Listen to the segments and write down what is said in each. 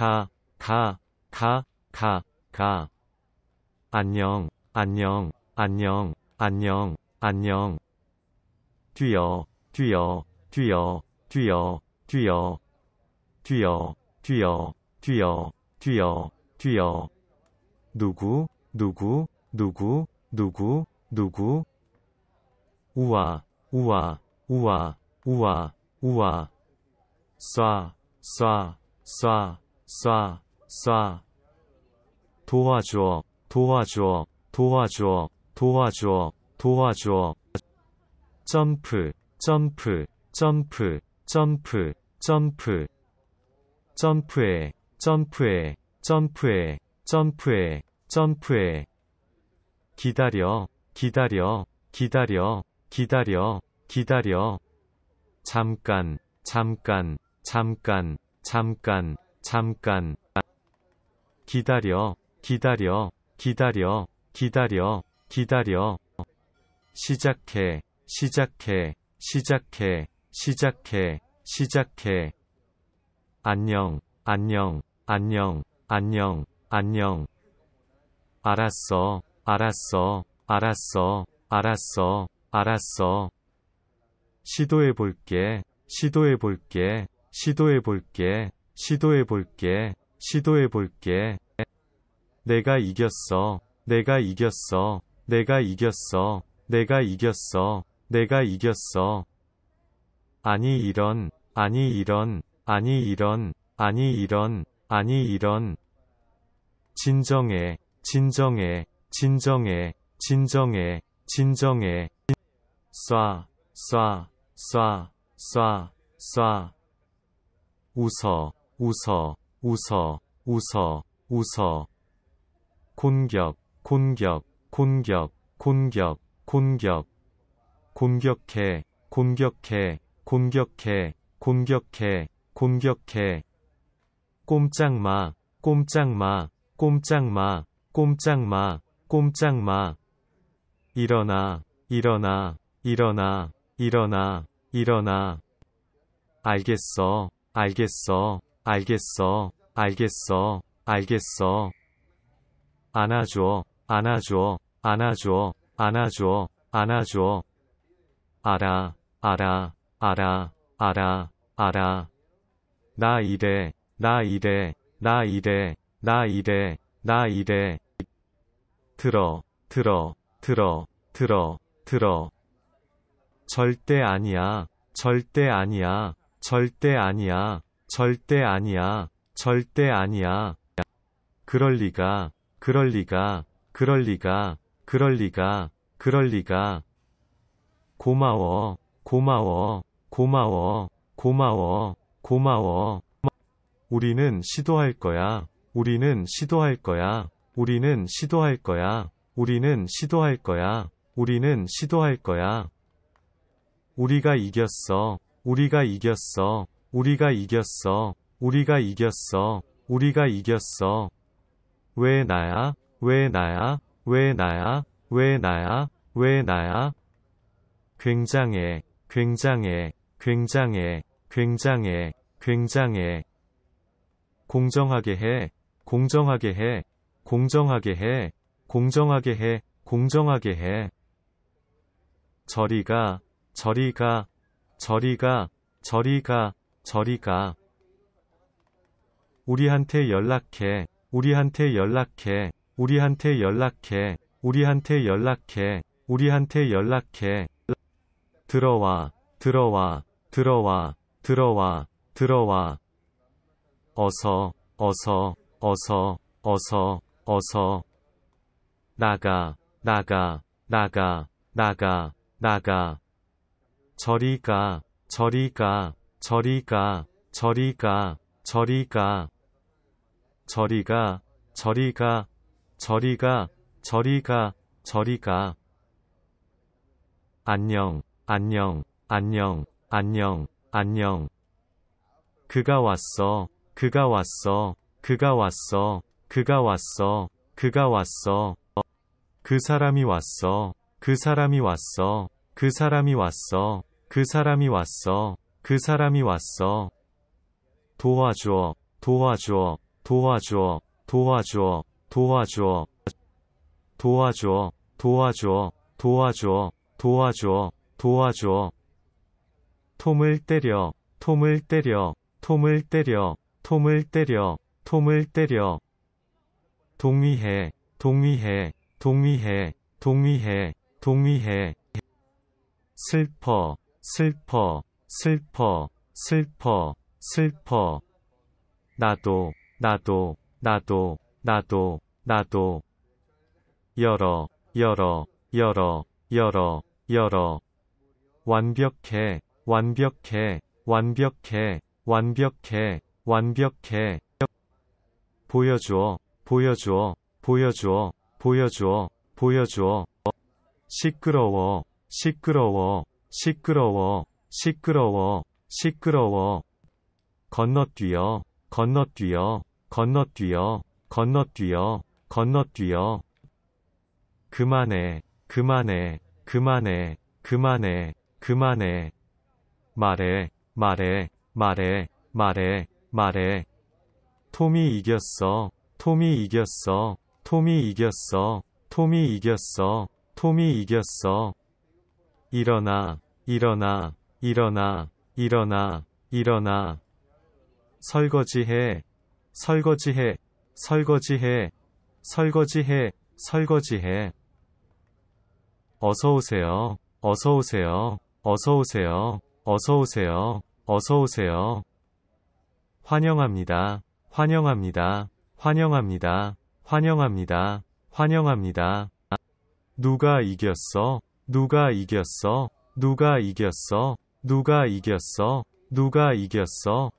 가, 가, 가, 가, 가. 안녕, 안녕, 안녕, 안녕, 안녕. 뛰어, 뛰어, 뛰어, 뛰어, 뛰어, 뛰어, 뛰어, 뛰어, 뛰어, 뛰어. 누구, 누구, 누구, 누구, 누구. 우와, 우와, 우와, 우와, 우와. 쏴, 쏴, 쏴. 싸, 싸. 도와줘, 도와줘, 도와줘, 도와줘, 도와줘. 점프, 점프, 점프, 점프, 점프. 점프해, 점프해, 점프해, 점프해, 점프해. 기다려, 기다려, 기다려, 기다려, 기다려. 잠깐, 잠깐, 잠깐, 잠깐. 잠깐 기다려 기다려 기다려 기다려 기다려 시작해 시작해 시작해 시작해 시작해 안녕 안녕 안녕 안녕 안녕 알았어 알았어 알았어 알았어 알았어 시도해 볼게 시도해 볼게 시도해 볼게 시도해 볼게. 시도해 볼게. 내가 이겼어. 내가 이겼어. 내가 이겼어. 내가 이겼어. 내가 이겼어. 아니 이런. 아니 이런. 아니 이런. 아니 이런. 아니 이런. 진정해. 진정해. 진정해. 진정해. 진정해. 쏴. 쏴. 쏴. 쏴. 쏴. 웃어. 웃어, 웃어, 웃어, 웃어. 공격, 공격, 공격, 공격, 공격. 공격해, 공격해, 공격해, 공격해, 공격해. 꼼짝마, 꼼짝마, 꼼짝마, 꼼짝마, 꼼짝마. 일어나, 일어나, 일어나, 일어나, 일어나. 알겠어, 알겠어, 알겠어, 알겠어, 알겠어. 안아줘, 안아줘, 안아줘, 안아줘, 안아줘. 알아, 알아, 알아, 알아, 알아. 나 이래, 나 이래, 나 이래, 나 이래, 나 이래. 들어, 들어, 들어, 들어, 들어. 절대 아니야, 절대 아니야, 절대 아니야. 절대 아니야. 절대 아니야. 그럴 리가. 그럴 리가. 그럴 리가. 그럴 리가. 그럴 리가. 고마워. 고마워. 고마워. 고마워. 고마워. 우리는 시도할 거야. 우리는 시도할 거야. 우리는 시도할 거야. 우리는 시도할 거야. 우리는 시도할 거야. 우리가 이겼어. 우리가 이겼어. 우리가 이겼어. 우리가 이겼어. 우리가 이겼어. 왜 나야? 왜 나야? 왜 나야? 왜 나야? 왜 나야? 굉장해. 굉장해. 굉장해. 굉장해. 굉장해. 공정하게 해. 공정하게 해. 공정하게 해. 공정하게 해. 공정하게 해. 저리가. 저리가. 저리가. 저리가. 저리가. 우리한테 연락해. 우리한테 연락해. 우리한테 연락해. 우리한테 연락해. 우리한테 연락해. 들어와. 들어와. 들어와. 들어와. 들어와. 어서. 어서. 어서. 어서. 어서. 나가. 나가. 나가. 나가. 나가. 저리가. 저리가. 저리가 저리가 저리가 저리가 저리가 저리가 저리가 저리가 안녕 안녕 안녕 안녕 안녕 그가 왔어 그가 왔어 그가 왔어 그가 왔어 그가 왔어 그 사람이 왔어 그 사람이 왔어 그 사람이 왔어 그 사람이 왔어 그 사람이 왔어. 도와줘, 도와줘, 도와줘, 도와줘, 도와줘, 도와줘, 도와줘, 도와줘, 도와줘, 도와줘. 톰을 때려, 톰을 때려, 톰을 때려, 톰을 때려, 톰을 때려. 동의해, 동의해, 동의해, 동의해, 동의해. 슬퍼, 슬퍼, 슬퍼, 슬퍼, 슬퍼. 나도, 나도, 나도, 나도, 나도. 열어, 열어, 열어, 열어, 열어. 완벽해, 완벽해, 완벽해, 완벽해, 완벽해. 보여주어, 보여주어, 보여주어, 보여주어, 보여주어. 시끄러워, 시끄러워, 시끄러워. 시끄러워, 시끄러워. 건너뛰어, 건너뛰어, 건너뛰어, 건너뛰어, 건너뛰어. 그만해, 그만해, 그만해, 그만해, 그만해. 말해, 말해, 말해, 말해, 말해. 톰이 이겼어, 톰이 이겼어, 톰이 이겼어, 톰이 이겼어, 톰이 이겼어. 일어나, 일어나, 일어나, 일어나, 일어나. 설거지해, 설거지해, 설거지해, 설거지해, 설거지해. 어서오세요, 어서오세요, 어서오세요, 어서오세요, 어서오세요. 환영합니다, 환영합니다, 환영합니다, 환영합니다, 환영합니다. 누가 이겼어? 누가 이겼어? 누가 이겼어? 누가 이겼어? 누가 이겼어?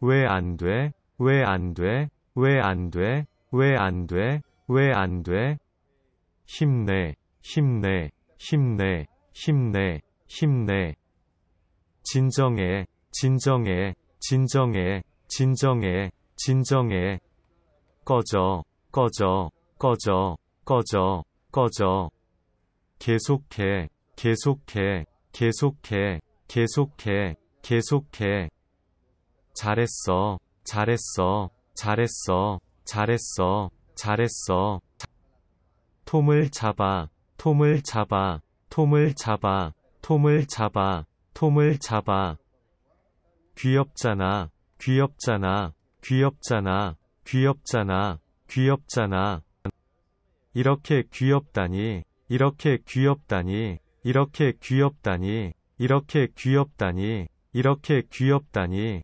왜 안 돼? 왜 안 돼? 왜 안 돼? 왜 안 돼? 왜 안 돼? 힘내, 힘내, 힘내, 힘내, 힘내. 진정해, 진정해, 진정해, 진정해, 진정해. 꺼져, 꺼져, 꺼져, 꺼져, 꺼져. 계속해, 계속해, 계속해, 계속해, 계속해. 잘했어, 잘했어, 잘했어, 잘했어, 잘했어. 톰을 잡아, 톰을 잡아, 톰을 잡아, 톰을 잡아, 톰을 잡아. 귀엽잖아, 귀엽잖아, 귀엽잖아, 귀엽잖아, 귀엽잖아. 이렇게 귀엽다니, 이렇게 귀엽다니, 이렇게 귀엽다니. 이렇게 귀엽다니, 이렇게 귀엽다니.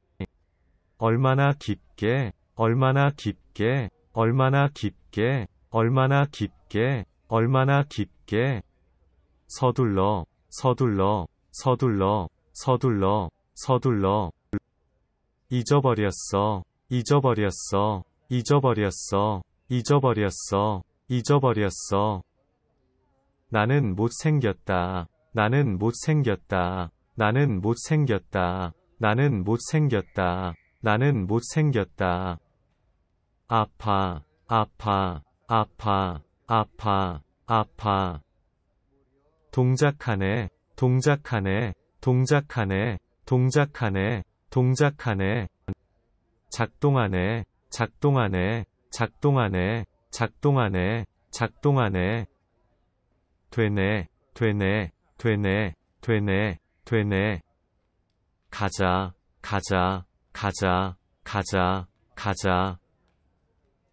얼마나 깊게, 얼마나 깊게, 얼마나 깊게, 얼마나 깊게, 얼마나 깊게. 서둘러, 서둘러, 서둘러, 서둘러, 서둘러. 잊어버렸어, 잊어버렸어, 잊어버렸어, 잊어버렸어, 잊어버렸어. 나는 못생겼다. 나는 못생겼다. 나는 못생겼다. 나는 못생겼다. 나는 못생겼다. 아파, 아파, 아파, 아파, 아파. 동작하네, 동작하네, 동작하네, 동작하네, 동작하네. 작동하네, 작동하네, 작동하네, 작동하네, 작동하네. 되네, 되네, 되네, 되네, 되네. 가자, 가자, 가자, 가자, 가자.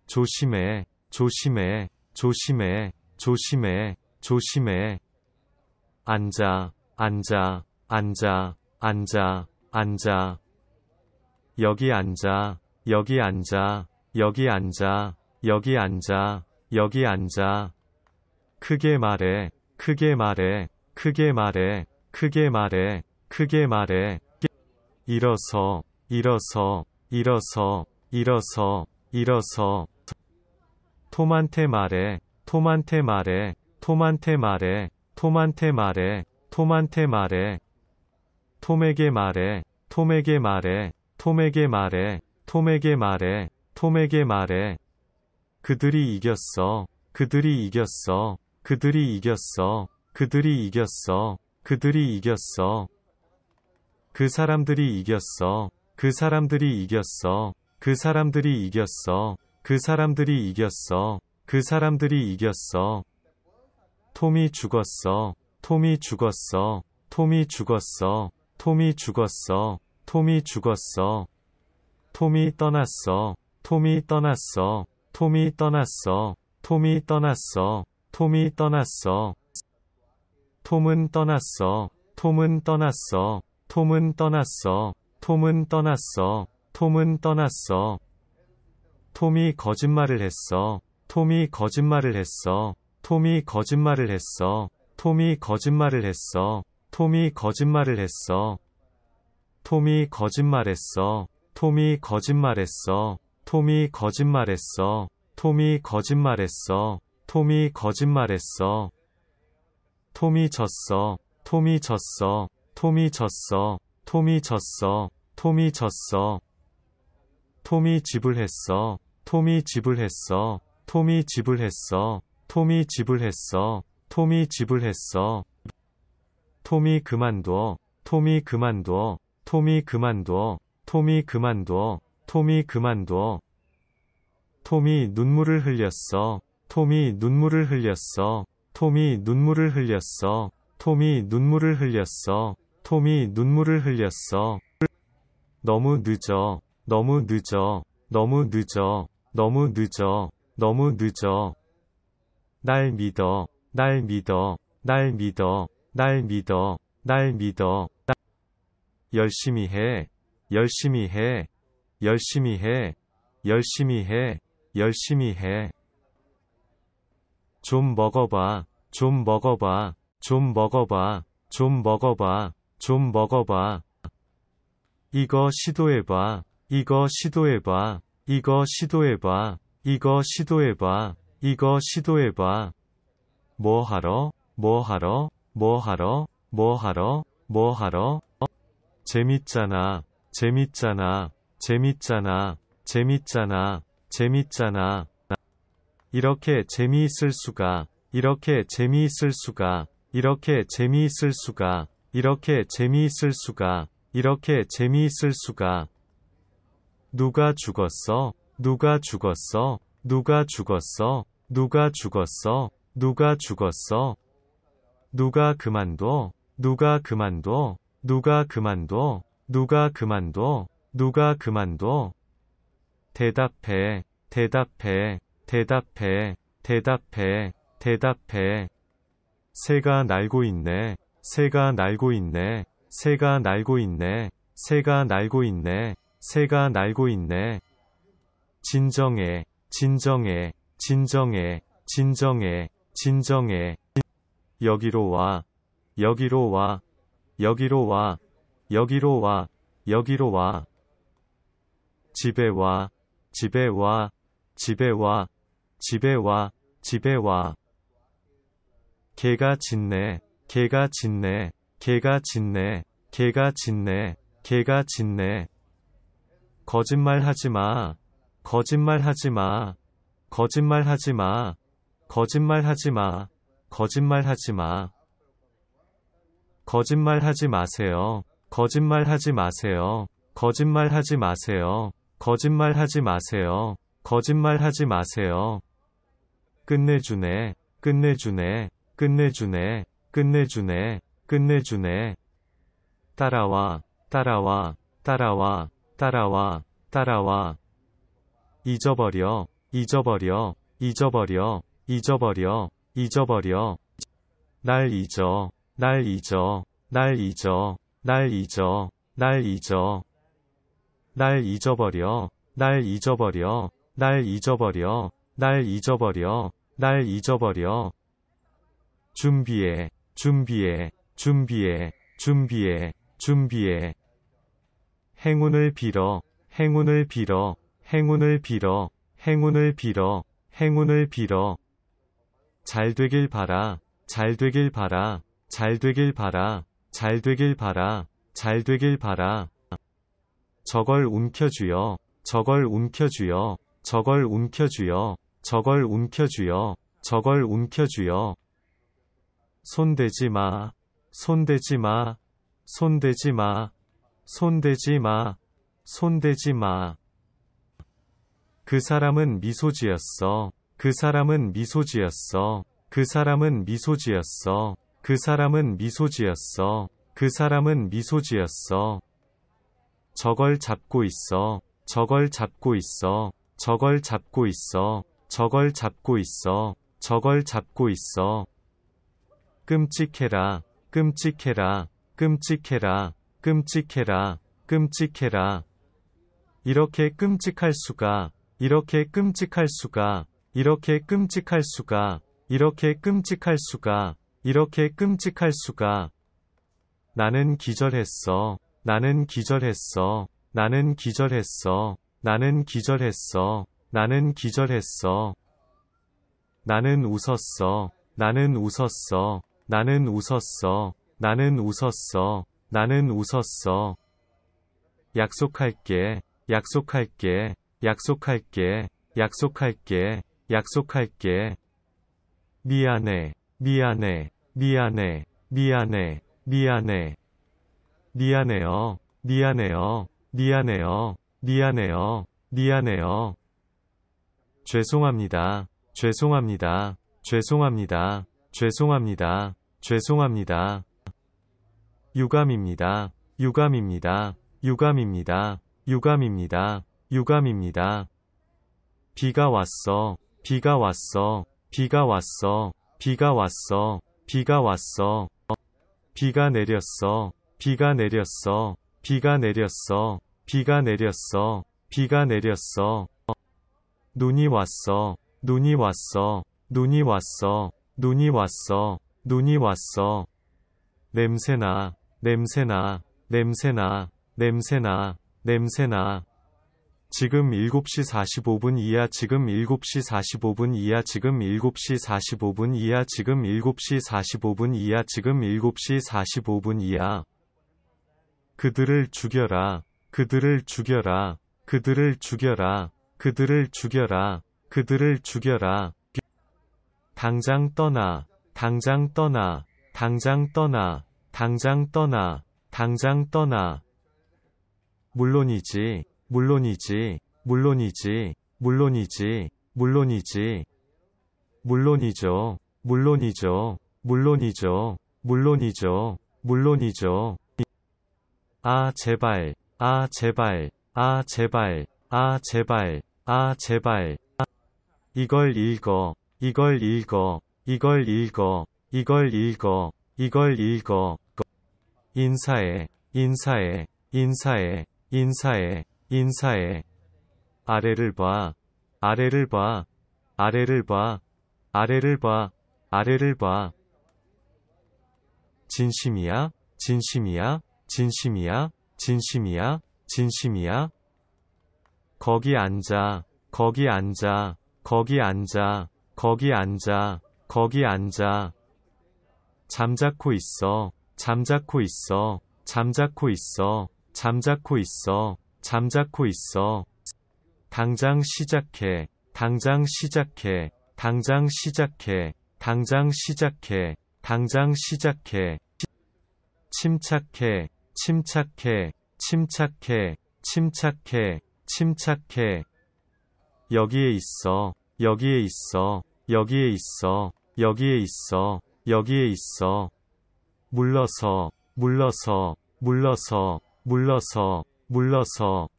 조심해, 조심해, 조심해, 조심해, 조심해. 앉아, 앉아, 앉아, 앉아, 앉아. 여기 앉아, 여기 앉아, 여기 앉아, 여기 앉아, 여기 앉아. 크게 말해, 크게 말해, 크게 말해, 크게 말해, 크게 말해. 일어서, 일어서, 일어서, 일어서, 일어서. 톰한테 말해, 톰한테 말해, 톰한테 말해, 톰한테 말해, 톰한테 말해. 톰에게 말해, 톰에게 말해, 톰에게 말해, 톰에게 말해, 톰에게 말해. 그들이 이겼어, 그들이 이겼어, 그들이 이겼어. 그들이 이겼어. 그들이 이겼어. 그 사람들이 이겼어. 그 사람들이 이겼어. 그 사람들이 이겼어. 그 사람들이 이겼어. 그 사람들이 이겼어. 톰이 죽었어. 톰이 죽었어. 톰이 죽었어. 톰이 죽었어. 톰이 죽었어. 톰이 떠났어. 톰이 떠났어. 톰이 떠났어. 톰이 떠났어. 톰이 떠났어. 톰은 떠났어. 톰은 떠났어. 톰은 떠났어. 톰은 떠났어. 톰은 떠났어. 톰이 거짓말을 했어. 톰이 거짓말을 했어. 톰이 거짓말을 했어. 톰이 거짓말을 했어. 톰이 거짓말을 했어. 톰이 거짓말했어. 톰이 거짓말했어. 톰이 거짓말했어. 톰이 거짓말했어. 톰이 거짓말했어. 톰이 졌어. 톰이 졌어. 톰이 졌어. 톰이 졌어. 톰이 졌어. 톰이 지불했어. 톰이 지불했어. 톰이 지불했어. 톰이 지불했어. 톰이 지불했어. 톰이 그만둬. 톰이 그만둬. 톰이 그만둬. 톰이 그만둬. 톰이 그만둬. 톰이 눈물을 흘렸어. 톰이 눈물을 흘렸어. 톰이 눈물을 흘렸어. 톰이 눈물을 흘렸어. 톰이 눈물을 흘렸어. 너무 늦어. 너무 늦어. 너무 늦어. 너무 늦어. 너무 늦어. 날 믿어. 날 믿어. 날 믿어. 날 믿어. 날 믿어. 날... 열심히 해. 열심히 해. 열심히 해. 열심히 해. 열심히 해. 좀 먹어봐, 좀 먹어봐, 좀 먹어봐, 좀 먹어봐, 좀 먹어봐. 이거 시도해봐, 이거 시도해봐, 이거 시도해봐, 이거 시도해봐, 이거 시도해봐. 뭐 하러, 뭐 하러, 뭐 하러, 뭐 하러, 뭐 하러. 어? 재밌잖아, 재밌잖아, 재밌잖아, 재밌잖아, 재밌잖아. 이렇게 재미있을 수가, 이렇게 재미있을 수가, 이렇게 재미있을 수가, 이렇게 재미있을 수가, 이렇게 재미있을 수가. 누가 죽었어? 누가 죽었어? 누가 죽었어? 누가 죽었어? 누가 죽었어? 누가 그만둬? 누가 그만둬? 누가 그만둬? 누가 그만둬? 누가 그만둬? 대답해, 대답해, 대답해, 대답해, 대답해. 새가 날고 있네, 새가 날고 있네, 새가 날고 있네, 새가 날고 있네, 새가 날고 있네. 진정해, 진정해, 진정해, 진정해, 진정해. 여기로 와, 여기로 와, 여기로 와, 여기로 와, 여기로 와. 집에 와, 집에 와, 집에 와, 집에 와, 집에 와. 개가 짖네, 개가 짖네, 개가 짖네, 개가 짖네, 개가 짖네. 거짓말 하지 마, 거짓말 하지 마, 거짓말 하지 마, 거짓말 하지 마, 거짓말 하지 마. 거짓말 하지 마세요. 거짓말 하지 마세요. 거짓말 하지 마세요. 거짓말 하지 마세요. 거짓말 하지 마세요. 끝내주네, 끝내주네, 끝내주네, 끝내주네, 끝내주네. 따라와, 따라와, 따라와, 따라와, 따라와. 잊어버려, 잊어버려, 잊어버려, 잊어버려, 잊어버려. 날 잊어, 날 잊어, 날 잊어, 날 잊어, 날 잊어. 날 잊어버려, 날 잊어버려, 날 잊어버려, 날 잊어버려, 날 잊어버려. 준비해, 준비해, 준비해, 준비해, 준비해. 행운을 빌어, 행운을 빌어, 행운을 빌어, 행운을 빌어, 행운을 빌어. 잘 되길 바라, 잘 되길 바라, 잘 되길 바라, 잘 되길 바라, 잘 되길 바라. 저걸 움켜쥐어, 저걸 움켜쥐어, 저걸 움켜쥐어, 저걸 움켜쥐어, 저걸 움켜쥐어. 손대지 마, 손대지 마, 손대지 마, 손대지 마, 손대지 마. 그 사람은 미소 지었어. 그 사람은 미소 지었어. 그 사람은 미소 지었어. 그 사람은 미소 지었어. 그 사람은 미소 지었어. 저걸 잡고 있어. 저걸 잡고 있어. 저걸 잡고 있어. 저걸 잡고 있어. 저걸 잡고 있어. 끔찍해라. 끔찍해라. 끔찍해라. 끔찍해라. 끔찍해라. 이렇게 끔찍할 수가. 이렇게 끔찍할 수가. 이렇게 끔찍할 수가. 이렇게 끔찍할 수가. 이렇게 끔찍할 수가. 나는 기절했어. 나는 기절했어. 나는 기절했어. 나는 기절했어. 나는 기절했어. 나는 웃었어. 나는 웃었어. 나는 웃었어. 나는 웃었어. 나는 웃었어. 약속할게. 약속할게. 약속할게. 약속할게. 약속할게. 미안해. 미안해. 미안해. 미안해. 미안해. 미안해요. 미안해요. 미안해요. 미안해요. 미안해요. 죄송합니다. 죄송합니다. 죄송합니다. 죄송합니다. 죄송합니다. 유감입니다. 유감입니다. 유감입니다. 유감입니다. 유감입니다. 비가 왔어. 비가 왔어. 비가 왔어. 비가 왔어. 비가 왔어. 비가 내렸어. 비가 내렸어. 비가 내렸어. 비가 내렸어. 비가 내렸어. 비가 내렸어. 눈이 왔어. 눈이 왔어. 눈이 왔어. 눈이 왔어. 눈이 왔어. 냄새나. 냄새나. 냄새나. 냄새나. 냄새나. 지금 7시 45분 이하 지금 7시 45분 이하 지금 7시 45분 이하 지금 7시 45분 이하 지금 7시 45분 이하 그들을 죽여라 그들을 죽여라. 그들을 죽여라. 그들을 죽여라. 그들을 죽여라. 당장 떠나. 당장 떠나. 당장 떠나. 당장 떠나. 당장 떠나. 물론이지. 물론이지. 물론이지. 물론이지. 물론이지. 물론이죠. 물론이죠. 물론이죠. 물론이죠. 물론이죠. 아, 제발. 아 제발, 아 제발, 아 제발, 아 제발. 아. 이걸 읽어, 이걸 읽어, 이걸 읽어, 이걸 읽어, 이걸 읽어. 인사해, 인사해, 인사해, 인사해, 인사해. 아래를 봐, 아래를 봐, 아래를 봐, 아래를 봐, 아래를 봐. 진심이야, 진심이야, 진심이야, 진심이야, 진심이야. 거기 앉아, 거기 앉아, 거기 앉아, 거기 앉아, 거기 앉아. 잠자코 있어, 잠자코 있어, 잠자코 있어, 잠자코 있어, 잠자코 있어. 당장 시작해, 당장 시작해, 당장 시작해, 당장 시작해, 당장 시작해. 침착해, 침착해, 침착해, 침착해, 침착해. 여기에 있어, 여기에 있어, 여기에 있어, 여기에 있어, 여기에 있어. 물러서, 물러서, 물러서, 물러서, 물러서.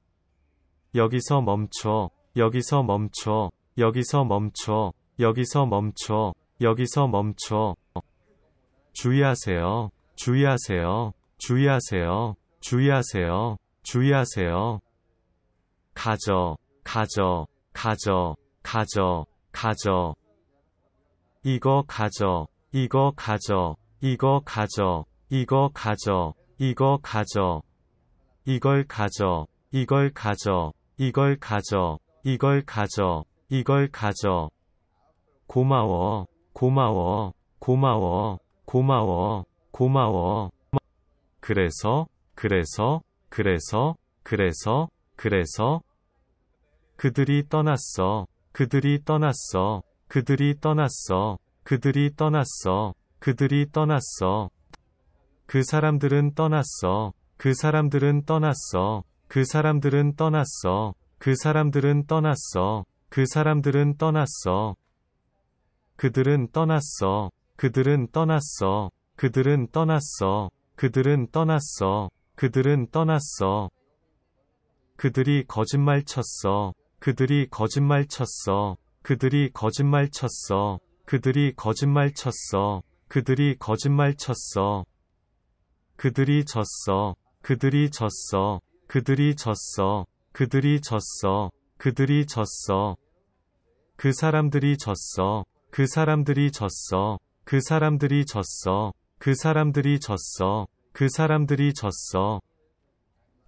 여기서 멈춰, 여기서 멈춰, 여기서 멈춰, 여기서 멈춰, 여기서 멈춰. 주의하세요, 주의하세요. 주의하세요. 주의하세요. 주의하세요. 가져, 가져, 가져, 가져, 가져. 이거 가져, 이거 가져, 이거 가져, 이거 가져, 이거 가져. 이걸 가져, 이걸 가져, 이걸 가져, 이걸 가져, 이걸 가져. 고마워, 고마워, 고마워, 고마워, 고마워. 그래서, 그래서, 그래서, 그래서, 그래서 그들이 떠났어. 그들이 떠났어. 그들이 떠났어. 그들이 떠났어. 그들이 떠났어. 그 사람들은 떠났어. 그 사람들은 떠났어. 그 사람들은 떠났어. 그 사람들은 떠났어. 그 사람들은 떠났어. 그들은 떠났어. 그들은 떠났어. 그들은 떠났어. 그들은 떠났어. 그들은 떠났어. 그들은 떠났어. 그들이 거짓말 쳤어. 그들이 거짓말 쳤어. 그들이 거짓말 쳤어. 그들이 거짓말 쳤어. 그들이 거짓말 쳤어. 그들이 졌어. 그들이 졌어. 그들이 졌어. 그들이 졌어. 그들이 졌어. 그 사람들이 졌어. 그 사람들이 졌어. 그 사람들이 졌어. 그 사람들이 졌어. 그 사람들이 졌어.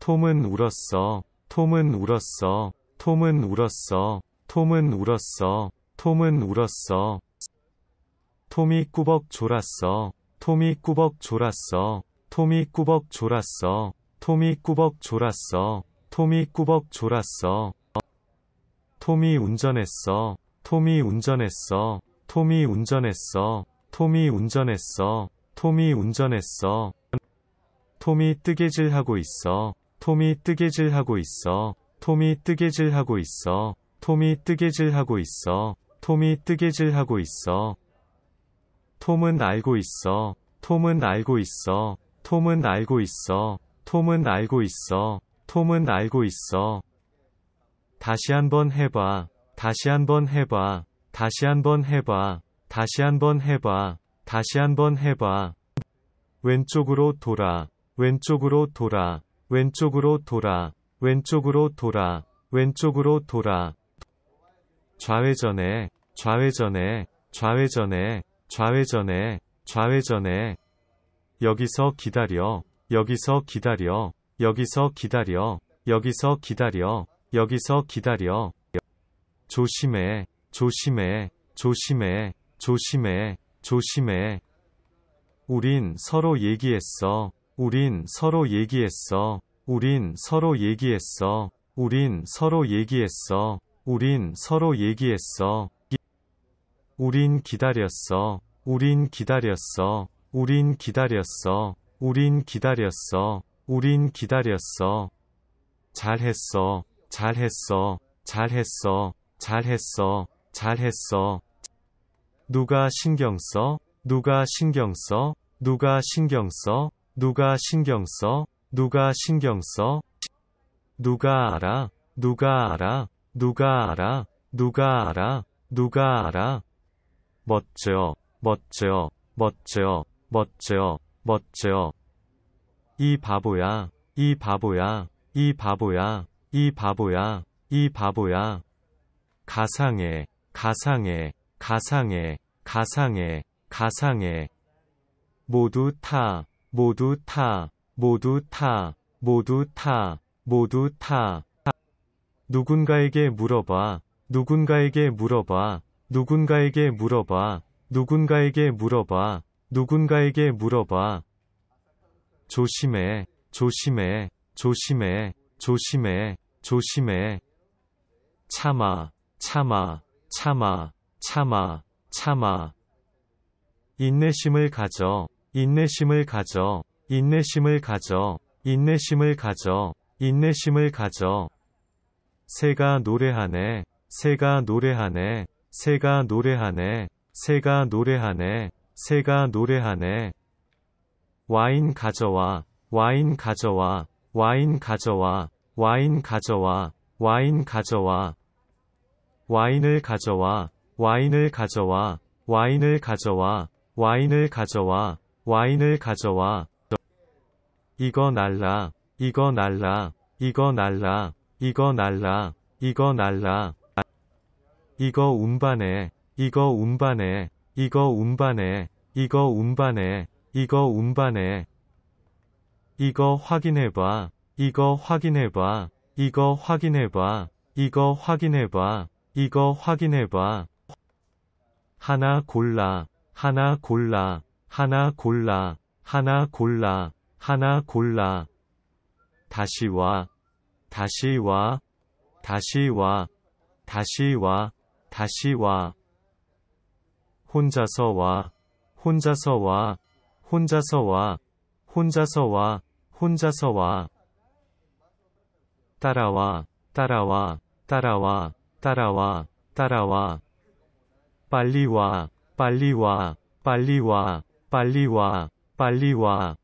톰은 울었어. 톰은 울었어. 톰은 울었어. 톰은 울었어. 톰은 울었어. 톰이 꾸벅 졸았어. 톰이 꾸벅 졸았어. 톰이 꾸벅 졸았어. 톰이 꾸벅 졸았어. 톰이 꾸벅 졸았어. 톰이 운전했어. 톰이 운전했어. 톰이 운전했어. 톰이 운전했어. 톰이 운전했어. 톰이 뜨개질하고 있어. 톰이 뜨개질하고 있어. 톰이 뜨개질하고 있어. 톰이 뜨개질하고 있어. 톰이 뜨개질하고 있어. 톰은 알고 있어. 톰은 알고 있어. 톰은 알고 있어. 톰은 알고 있어. 톰은 알고 있어. 다시 한번 해봐. 다시 한번 해봐. 다시 한번 해봐. 다시 한번 해봐. 다시 한번 해봐. 왼쪽으로 돌아. 왼쪽으로 돌아. 왼쪽으로 돌아. 왼쪽으로 돌아. 왼쪽으로 돌아. 좌회전에 좌회전에 좌회전에 좌회전에 좌회전에 여기서 기다려 여기서 기다려 여기서 기다려 여기서 기다려 여기서 기다려 조심해 조심해 조심해 조심해 조심해. 우린 서로 얘기했어. 우린 서로 얘기했어. 우린 서로 얘기했어. 우린 서로 얘기했어. 우린 서로 얘기했어. 우린 기다렸어. 우린 기다렸어. 우린 기다렸어. 우린 기다렸어. 우린 기다렸어. 잘했어. 잘했어. 잘했어. 잘했어. 잘했어. 잘했어. 누가 신경 써? 누가 신경 써? 누가 신경 써? 누가 신경 써? 누가 신경 써? 누가 알아? 누가 알아? 누가 알아? 누가 알아? 누가 알아? 멋져멋져멋져멋져멋져이 바보야. 이 바보야. 이 바보야. 이 바보야. 이 바보야. 가상해. 가상해. 가상의 가상의 가상의 모두 타 모두 타 모두 타 모두 타 모두 타 누군가에게 물어봐 누군가에게 물어봐 누군가에게 물어봐 누군가에게 물어봐 누군가에게 물어봐 조심해 조심해 조심해 조심해 조심해 참아 참아 참아 참아, 참아. 인내심을 가져, 인내심을 가져, 인내심을 가져, 인내심을 가져, 인내심을 가져. 새가 노래하네, 새가 노래하네, 새가 노래하네, 새가 노래하네, 새가 노래하네. 와인 가져와, 와인 가져와, 와인 가져와, 와인 가져와, 와인 가져와. 와인을 가져와, 와인을 가져와 와인을 가져와 와인을 가져와 와인을 가져와 이거 날라 이거 날라 이거 날라 이거 날라 이거 날라 이거 운반해 이거 운반해 이거 운반해 이거 운반해 이거 운반해 이거 확인해봐 이거 확인해봐 이거 확인해봐 이거 확인해봐 이거 확인해봐 하나 골라, 하나 골라, 하나 골라, 하나 골라, 하나 골라. 다시 와, 다시 와, 다시 와, 다시 와, 다시 와. 혼자서 와, 혼자서 와, 혼자서 와, 혼자서 와, 혼자서 와. 따라와, 따라와, 따라와, 따라와, 따라와. 따라와. 빨리 와, 빨리 와, 빨리 와, 빨리 와, 빨리 와.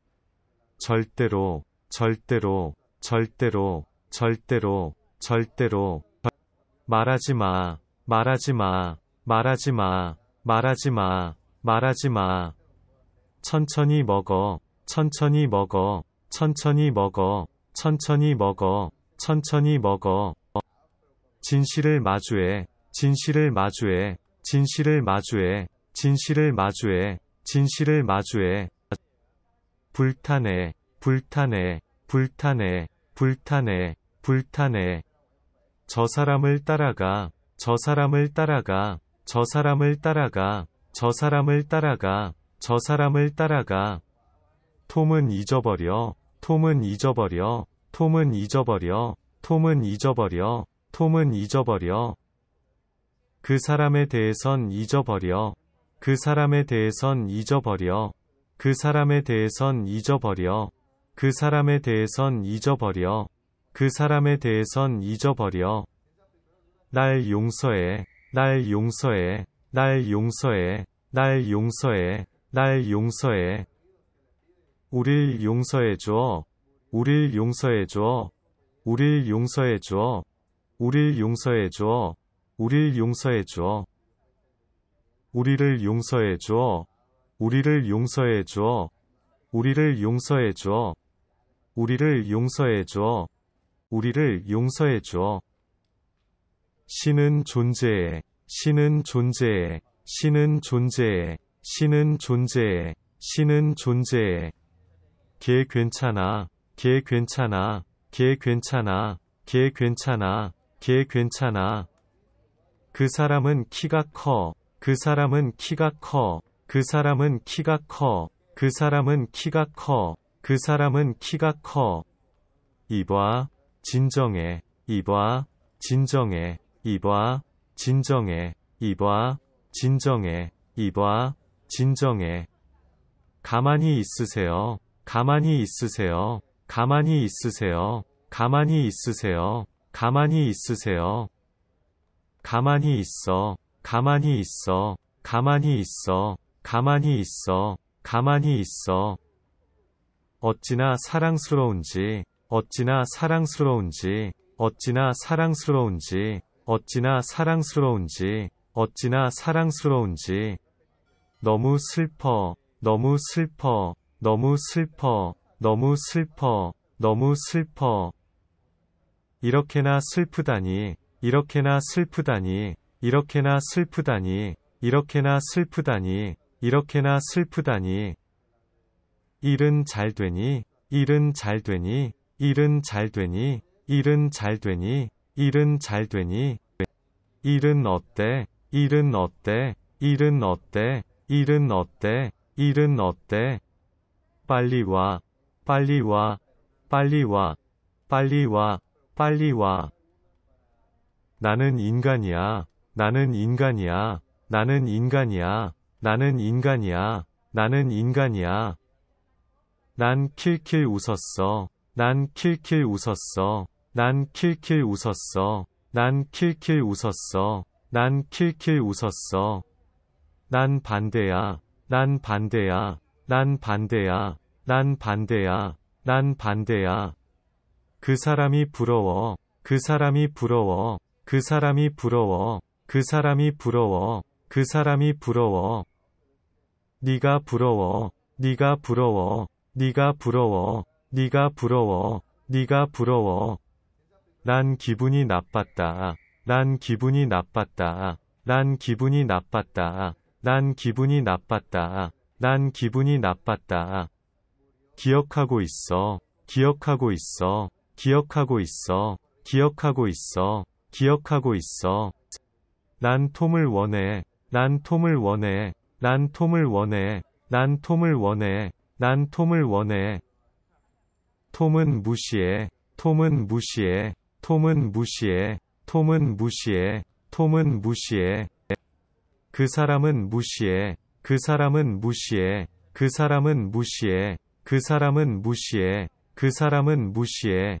절대로, 절대로, 절대로, 절대로, 절대로. 말하지 마, 말하지 마, 말하지 마, 말하지 마, 말하지 마. 천천히 먹어, 천천히 먹어, 천천히 먹어, 천천히 먹어, 천천히 먹어. 진실을 마주해, 진실을 마주해, 진실을 마주해 진실을 마주해 진실을 마주해 불탄해 불탄해 불탄해 불탄해 불탄해 저 사람을 따라가 저 사람을 따라가 저 사람을 따라가 저 사람을 따라가 저 사람을 따라가 톰은 잊어버려 톰은 잊어버려 톰은 잊어버려 톰은 잊어버려 톰은 잊어버려 그 사람에 대해선 잊어버려. 그 사람에 대해선 잊어버려. 그 사람에 대해선 잊어버려. 그 사람에 대해선 잊어버려. 그 사람에 대해선 잊어버려. 날 용서해. 날 용서해. 날 용서해. 날 용서해. 날 용서해. 우릴 용서해 줘. 우릴 용서해 줘. 우릴 용서해 줘. 우릴 용서해 줘. 우릴 용서해 주어. 우리를 용서해 주어. 우리를 용서해 주어. 우리를 용서해 주어. 우리를 용서해 주어. 우리를 용서해 주어. 신은 존재해. 신은 존재해. 신은 존재해. 신은 존재해. 신은 존재해. 걔 괜찮아. 걔 괜찮아. 걔 괜찮아. 걔 괜찮아. 걔 괜찮아. 그 사람은 키가 커. 그 사람은 키가 커. 그 사람은 키가 커. 그 사람은 키가 커. 그 사람은 키가 커. 이봐. 진정해. 이봐. 진정해. 이봐. 진정해. 이봐. 진정해. 이봐. 진정해. 가만히 있으세요. 가만히 있으세요. 가만히 있으세요. 가만히 있으세요. 가만히 있으세요. 가만히 있어. 가만히 있어. 가만히 있어. 가만히 있어. 가만히 있어. 어찌나 사랑스러운지. 어찌나 사랑스러운지. 어찌나 사랑스러운지. 어찌나 사랑스러운지. 어찌나 사랑스러운지. 너무 슬퍼. 너무 슬퍼. 너무 슬퍼. 너무 슬퍼. 너무 슬퍼. 이렇게나 슬프다니. 이렇게나 슬프다니, 이렇게나 슬프다니, 이렇게나 슬프다니, 이렇게나 슬프다니. 일은 잘 되니, 일은 잘 되니, 일은 잘 되니, 일은 잘 되니, 일은 잘 되니, 일은 어때, 일은 어때, 일은 어때, 일은 어때, 일은 어때. 빨리 와, 빨리 와, 빨리 와, 빨리 와, 빨리 와. 나는 인간이야. 나는 인간이야. 나는 인간이야. 나는 인간이야. 나는 인간이야. 난 킬킬 웃었어. 난 킬킬 웃었어. 난 킬킬 웃었어. 난 킬킬 웃었어. 난 킬킬 웃었어. 난 반대야. 난 반대야. 난 반대야. 난 반대야. 난 반대야. 그 사람이 부러워. 그 사람이 부러워. 그 사람이 부러워. 그 사람이 부러워. 그 사람이 부러워. 네가 부러워. 네가 부러워. 네가 부러워. 네가 부러워. 네가 부러워. 난 기분이 나빴다. 난 기분이 나빴다. 난 기분이 나빴다. 난 기분이 나빴다. 난 기분이 나빴다. 기억하고 있어. 기억하고 있어. 기억하고 있어. 기억하고 있어. 기억하고 있어. 난 톰을 원해. 난 톰을 원해. 난 톰을 원해. 난 톰을 원해. 난 톰을 원해. 톰은 무시해. 톰은 무시해. 톰은 무시해. 톰은 무시해. 톰은 무시해. 그 사람은 무시해. 그 사람은 무시해. 그 사람은 무시해. 그 사람은 무시해. 그 사람은 무시해.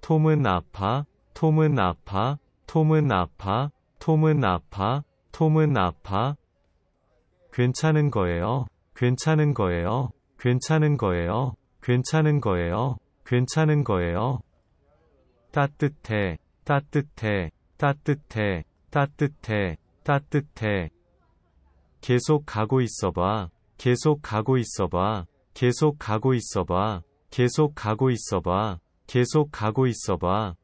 톰은 아파. 톰은 아파, 톰은 아파, 톰은 아파, 톰은 아파. 괜찮은 거예요. 괜찮은 거예요. 괜찮은 거예요. 괜찮은 거예요. 괜찮은 거예요. 따뜻해, 따뜻해, 따뜻해, 따뜻해, 따뜻해. 계속 가고 있어봐, 계속 가고 있어봐, 계속 가고 있어봐, 계속 가고 있어봐, 계속 가고 있어봐.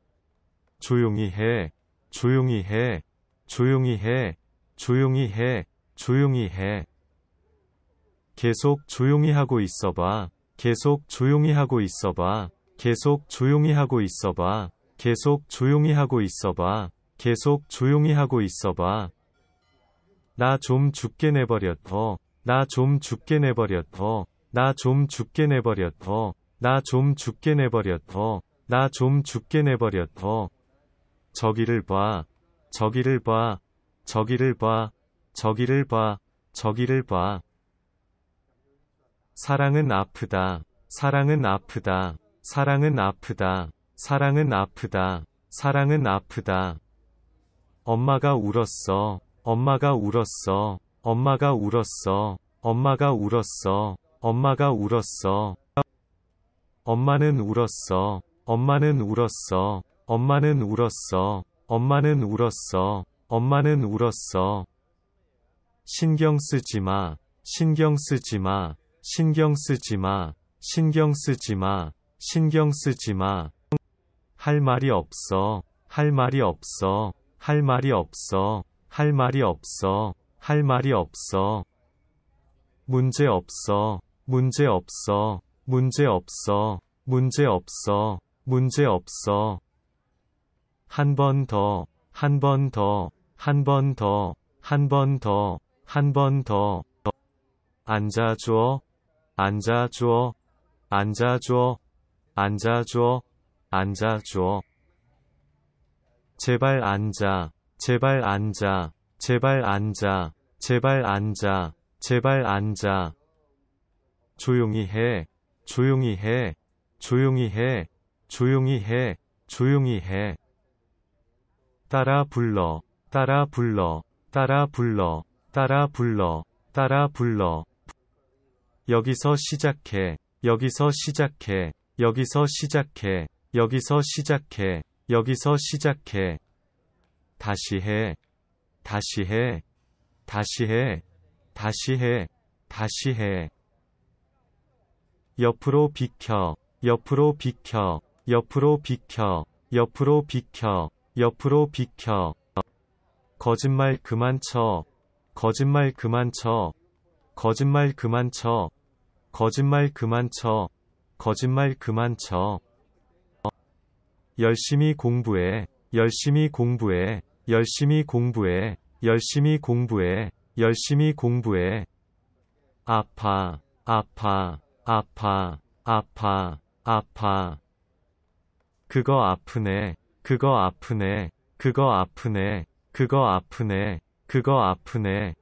조용히 해, 조용히 해, 조용히 해, 조용히 해, 조용히 해. 계속 조용히 하고 있어봐. 계속 조용히 하고 있어봐. 계속 조용히 하고 있어봐. 계속 조용히 하고 있어봐. 계속 조용히 하고 있어봐. 나 좀 죽게 내버렸어. 나좀 죽게 내버렸어. 나좀 죽게 내버렸어. 나좀 죽게 내버렸어. 나좀 죽게 내버렸어. 저기를 봐. 저기를 봐. 저기를 봐. 저기를 봐. 저기를 봐. 사랑은 아프다. 사랑은 아프다. 사랑은 아프다. 사랑은 아프다. 사랑은 아프다. 엄마가 울었어. 엄마가 울었어. 엄마가 울었어. 엄마가 울었어. 엄마가 울었어. 엄마는 울었어. 엄마는 울었어. 엄마는 울었어. 엄마는 울었어. 엄마는 울었어. 신경 쓰지 마. 신경 쓰지 마. 신경 쓰지 마. 신경 쓰지 마. 신경 쓰지 마. 할 말이 없어. 할 말이 없어. 할 말이 없어. 할 말이 없어. 할 말이 없어. 문제 없어. 문제 없어. 문제 없어. 문제 없어. 문제 없어. 한번 더, 한 번 더, 한 번 더, 한 번 더, 한 번 더, 앉아줘, 앉아줘, 앉아줘, 앉아줘, 앉아줘. 제발 앉아, 제발 앉아, 제발 앉아, 제발 앉아, 제발 앉아. 조용히 해, 조용히 해, 조용히 해, 조용히 해, 조용히 해. 따라 불러 따라 불러 따라 불러 따라 불러 따라 불러 여기서 시작해 여기서 시작해 여기서 시작해 여기서 시작해 여기서 시작해 다시 해 다시 해 다시 해 다시 해 다시 해 옆으로 비켜 옆으로 비켜 옆으로 비켜 옆으로 비켜 옆으로 비켜. 거짓말 그만 쳐. 거짓말 그만 쳐. 거짓말 그만 쳐. 거짓말 그만 쳐. 거짓말 그만 쳐. 열심히 공부해. 열심히 공부해. 열심히 공부해. 열심히 공부해. 열심히 공부해. 아파. 아파. 아파. 아파. 아파. 그거 아프네. 그거 아프네, 그거 아프네, 그거 아프네, 그거 아프네.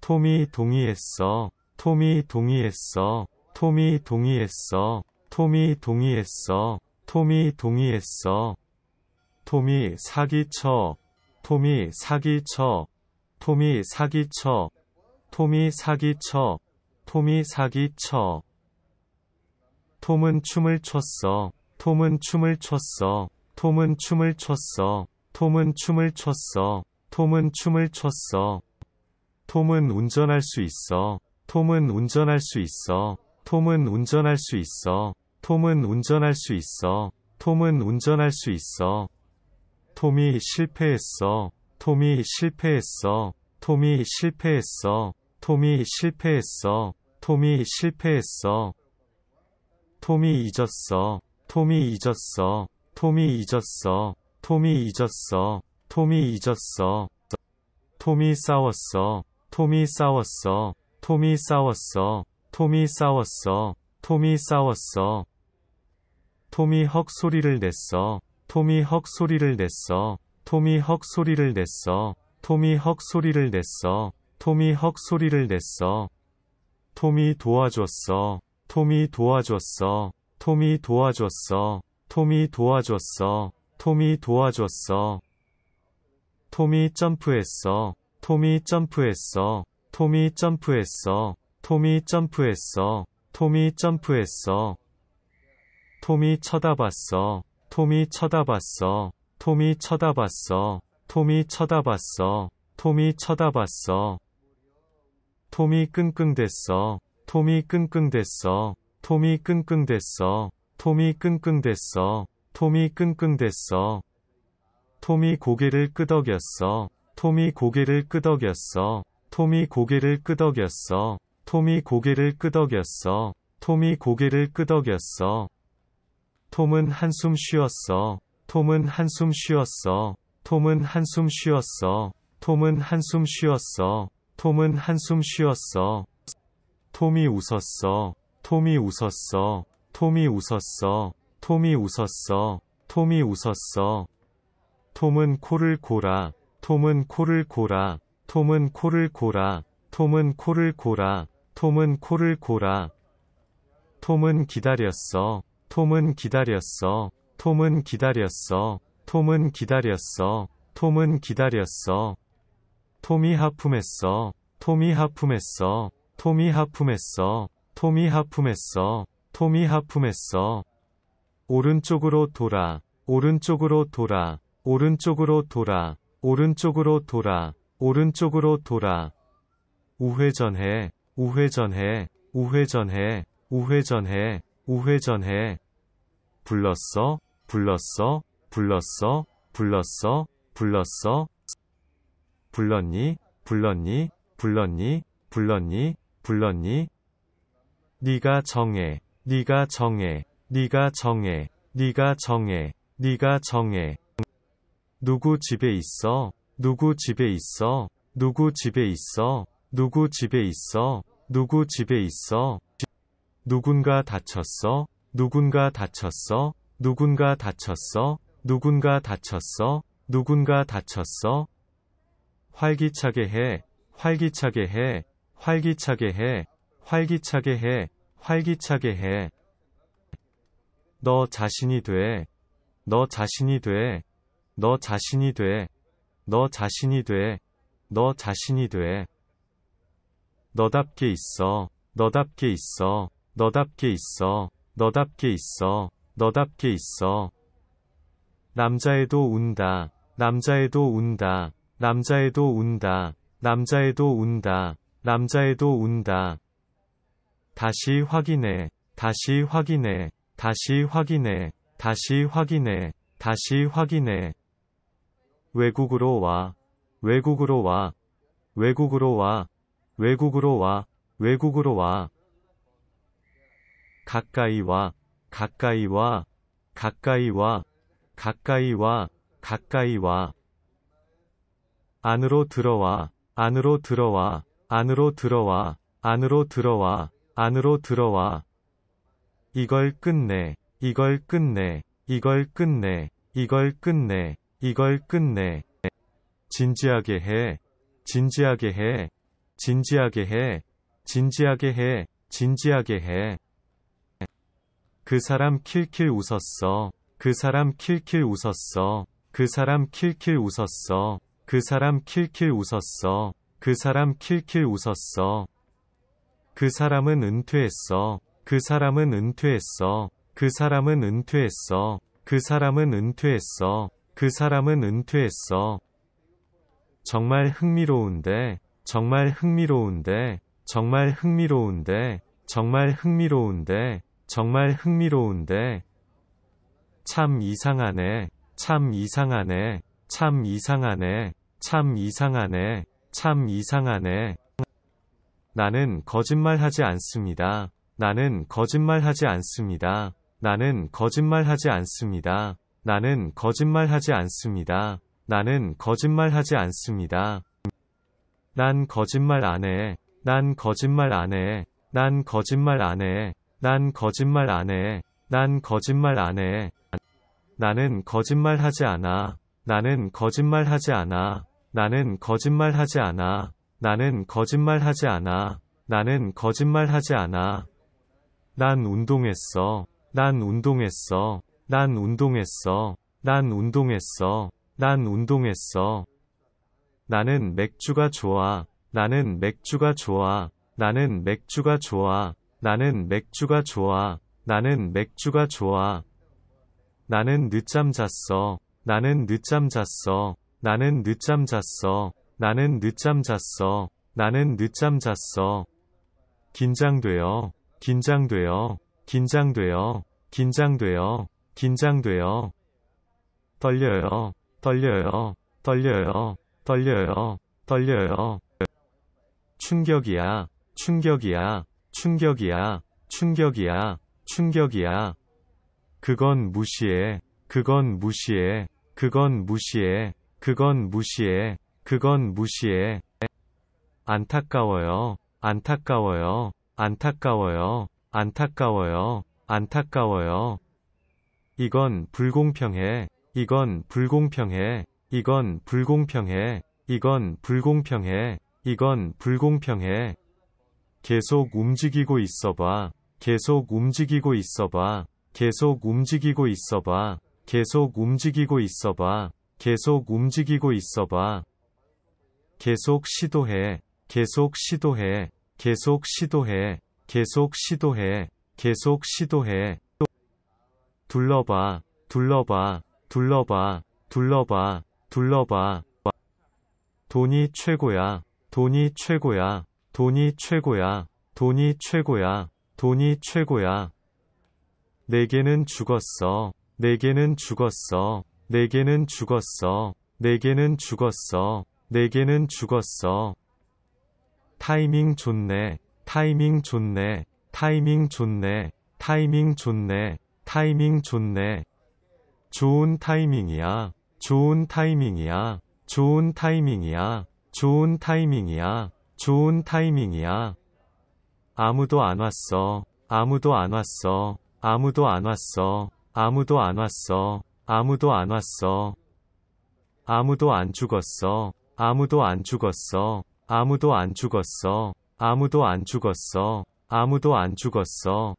톰이 동의했어, 톰이 동의했어, 톰이 동의했어, 톰이 동의했어, 톰이 동의했어. 톰이 사기쳐, 톰이 사기쳐, 톰이 사기쳐, 톰이 사기쳐, 톰이 사기쳐. 톰은 춤을 췄어, 톰은 춤을 췄어. 톰은 춤을 췄어. 톰은 춤을 췄어. 톰은 춤을 췄어. 톰은 운전할 수 있어. 톰은 운전할 수 있어. 톰은 운전할 수 있어. 톰은 운전할 수 있어. 톰은 운전할 수 있어. 톰이 실패했어. 톰이 실패했어. 톰이 실패했어. 톰이 실패했어. 톰이 실패했어. 톰이 잊었어. 톰이 잊었어. 톰이 잊었어. 톰이 잊었어. 톰이 잊었어. 톰이 싸웠어. 톰이 싸웠어. 톰이 싸웠어. 톰이 싸웠어. 톰이 싸웠어. 톰이 헉 소리를 냈어. 톰이 헉 소리를 냈어. 톰이 헉 소리를 냈어. 톰이 헉 소리를 냈어. 톰이 헉 소리를 냈어. 톰이 도와줬어. 톰이 도와줬어. 톰이 도와줬어. 톰이 도와줬어. 톰이 도와줬어. 톰이 점프했어. 톰이 점프했어. 톰이 점프했어. 톰이 점프했어. 톰이 점프했어. 톰이 쳐다봤어. 톰이 쳐다봤어. 톰이 쳐다봤어. 톰이 쳐다봤어. 톰이 쳐다봤어. 톰이 끙끙댔어. 톰이 끙끙댔어. 톰이 끙끙댔어. 톰이 끙끙댔어. 톰이 끙끙댔어. 톰이 고개를 끄덕였어. 톰이 고개를 끄덕였어. 톰이 고개를 끄덕였어. 톰이 고개를 끄덕였어. 톰이 고개를 끄덕였어. 톰은 한숨 쉬었어. 톰은 한숨 쉬었어. 톰은 한숨 쉬었어. 톰은 한숨 쉬었어. 톰은 한숨 쉬었어. 톰이 웃었어. 톰이 웃었어. 톰이 웃었어. 톰이 웃었어. 톰이 웃었어. 톰은 코를 골아. 톰은 코를 골아. 톰은 코를 골아. 톰은 코를 골아. 톰은 코를 골아. 톰은 기다렸어. 톰은 기다렸어. 톰은 기다렸어. 톰은 기다렸어. 톰은 기다렸어. 톰이 하품했어. 톰이 하품했어. 톰이 하품했어. 톰이 하품했어. 토미 하품했어. 오른쪽으로 돌아, 오른쪽으로 돌아, 오른쪽으로 돌아, 오른쪽으로 돌아, 오른쪽으로 돌아. 우회전해, 우회전해, 우회전해, 우회전해, 우회전해. 불렀어, 불렀어, 불렀어, 불렀어, 불렀어. 불렀니, 불렀니, 불렀니, 불렀니, 불렀니. 네가 정해, 네가 정해. 네가 정해. 네가 정해. 네가 정해. 누구 집에 있어? 누구 집에 있어? 누구 집에 있어? 누구 집에 있어? 누구 집에 있어? 누군가 다쳤어? 누군가 다쳤어? 누군가 다쳤어? 누군가 다쳤어? 누군가 다쳤어? 활기차게 해. 활기차게 해. 활기차게 해. 활기차게 해. 활기차게 해. 너 자신이 돼. 너 자신이 돼. 너 자신이 돼. 너 자신이 돼. 너 자신이 돼. 너답게 있어. 너답게 있어. 너답게 있어. 너답게 있어. 너답게 있어. 남자애도 운다. 남자애도 운다. 남자애도 운다. 남자애도 운다. 남자애도 운다. 다시 확인해, 다시 확인해, 다시 확인해, 다시 확인해, 다시 확인해. 외국으로 와, 외국으로 와, 외국으로 와, 외국으로 와, 외국으로 와. 가까이 와, 가까이 와, 가까이 와, 가까이 와, 가까이 와. 안으로 들어와, 안으로 들어와, 안으로 들어와, 안으로 들어와. 안으로 들어와. 이걸 끝내. 이걸 끝내. 이걸 끝내. 이걸 끝내. 이걸 끝내. 진지하게 해. 진지하게 해. 진지하게 해. 진지하게 해. 진지하게 해. 그 사람 킬킬 웃었어. 그 사람 킬킬 웃었어. 그 사람 킬킬 웃었어. 그 사람 킬킬 웃었어. 그 사람 킬킬 웃었어. 그 사람은 은퇴했어. 그 사람은 은퇴했어. 그 사람은 은퇴했어. 그 사람은 은퇴했어. 그 사람은 은퇴했어. 정말 흥미로운데, 정말 흥미로운데, 정말 흥미로운데, 정말 흥미로운데, 정말 흥미로운데. 참 이상하네, 참 이상하네, 참 이상하네, 참 이상하네, 참 이상하네. 나는 거짓말하지 않습니다. 나는 거짓말하지 않습니다. 나는 거짓말하지 않습니다. 나는 거짓말하지 않습니다. 나는 거짓말하지 않습니다. 난 거짓말 안 해. 난 거짓말 안 해. 난 거짓말 안 해. 난 거짓말 안 해. 난 거짓말 안 해. 나는 거짓말하지 않아. 나는 거짓말하지 않아. 나는 거짓말하지 않아. 나는 거짓말하지 않아. 나는 거짓말하지 않아. 난 운동했어. 난 운동했어. 난 운동했어. 난 운동했어. 난 운동했어. 나는 맥주가 좋아. 나는 맥주가 좋아. 나는 맥주가 좋아. 나는 맥주가 좋아. 나는 맥주가 좋아. 나는 늦잠 잤어. 나는 늦잠 잤어. 나는 늦잠 잤어. 나는 늦잠 잤어. 나는 늦잠 잤어. 긴장되어, 긴장되어, 긴장되어, 긴장되어, 긴장되어. 떨려요, 떨려요, 떨려요, 떨려요, 떨려요. 충격이야, 충격이야, 충격이야, 충격이야, 충격이야. 그건 무시해, 그건 무시해, 그건 무시해, 그건 무시해. 그건 무시해. 안타까워요. 안타까워요. 안타까워요. 안타까워요. 안타까워요. 이건 불공평해. 이건 불공평해. 이건 불공평해. 이건 불공평해. 이건 불공평해. 계속 움직이고 있어봐. 계속 움직이고 있어봐. 계속 움직이고 있어봐. 계속 움직이고 있어봐. 계속 움직이고 있어봐. 계속 시도해, 계속 시도해, 계속 시도해, 계속 시도해, 계속 시도해, 둘러봐, 둘러봐, 둘러봐, 둘러봐, 둘러봐, 돈이 최고야, 돈이 최고야, 돈이 최고야, 돈이 최고야, 돈이 최고야. 내게는 죽었어, 내게는 죽었어, 내게는 죽었어, 내게는 죽었어. 내개는 죽었어. 타이밍 좋네. 타이밍 좋네. 타이밍 좋네. 타이밍 좋네. 타이밍 좋네. 좋은 타이밍이야. 좋은 타이밍이야. 좋은 타이밍이야. 좋은 타이밍이야. 좋은 타이밍이야. 아무도 안 왔어. 아무도 안 왔어. 아무도 안 왔어. 아무도 안 왔어. 아무도 안 왔어. 아무도 안 죽었어. 아무도 안 죽었어. 아무도 안 죽었어. 아무도 안 죽었어. 아무도 안 죽었어.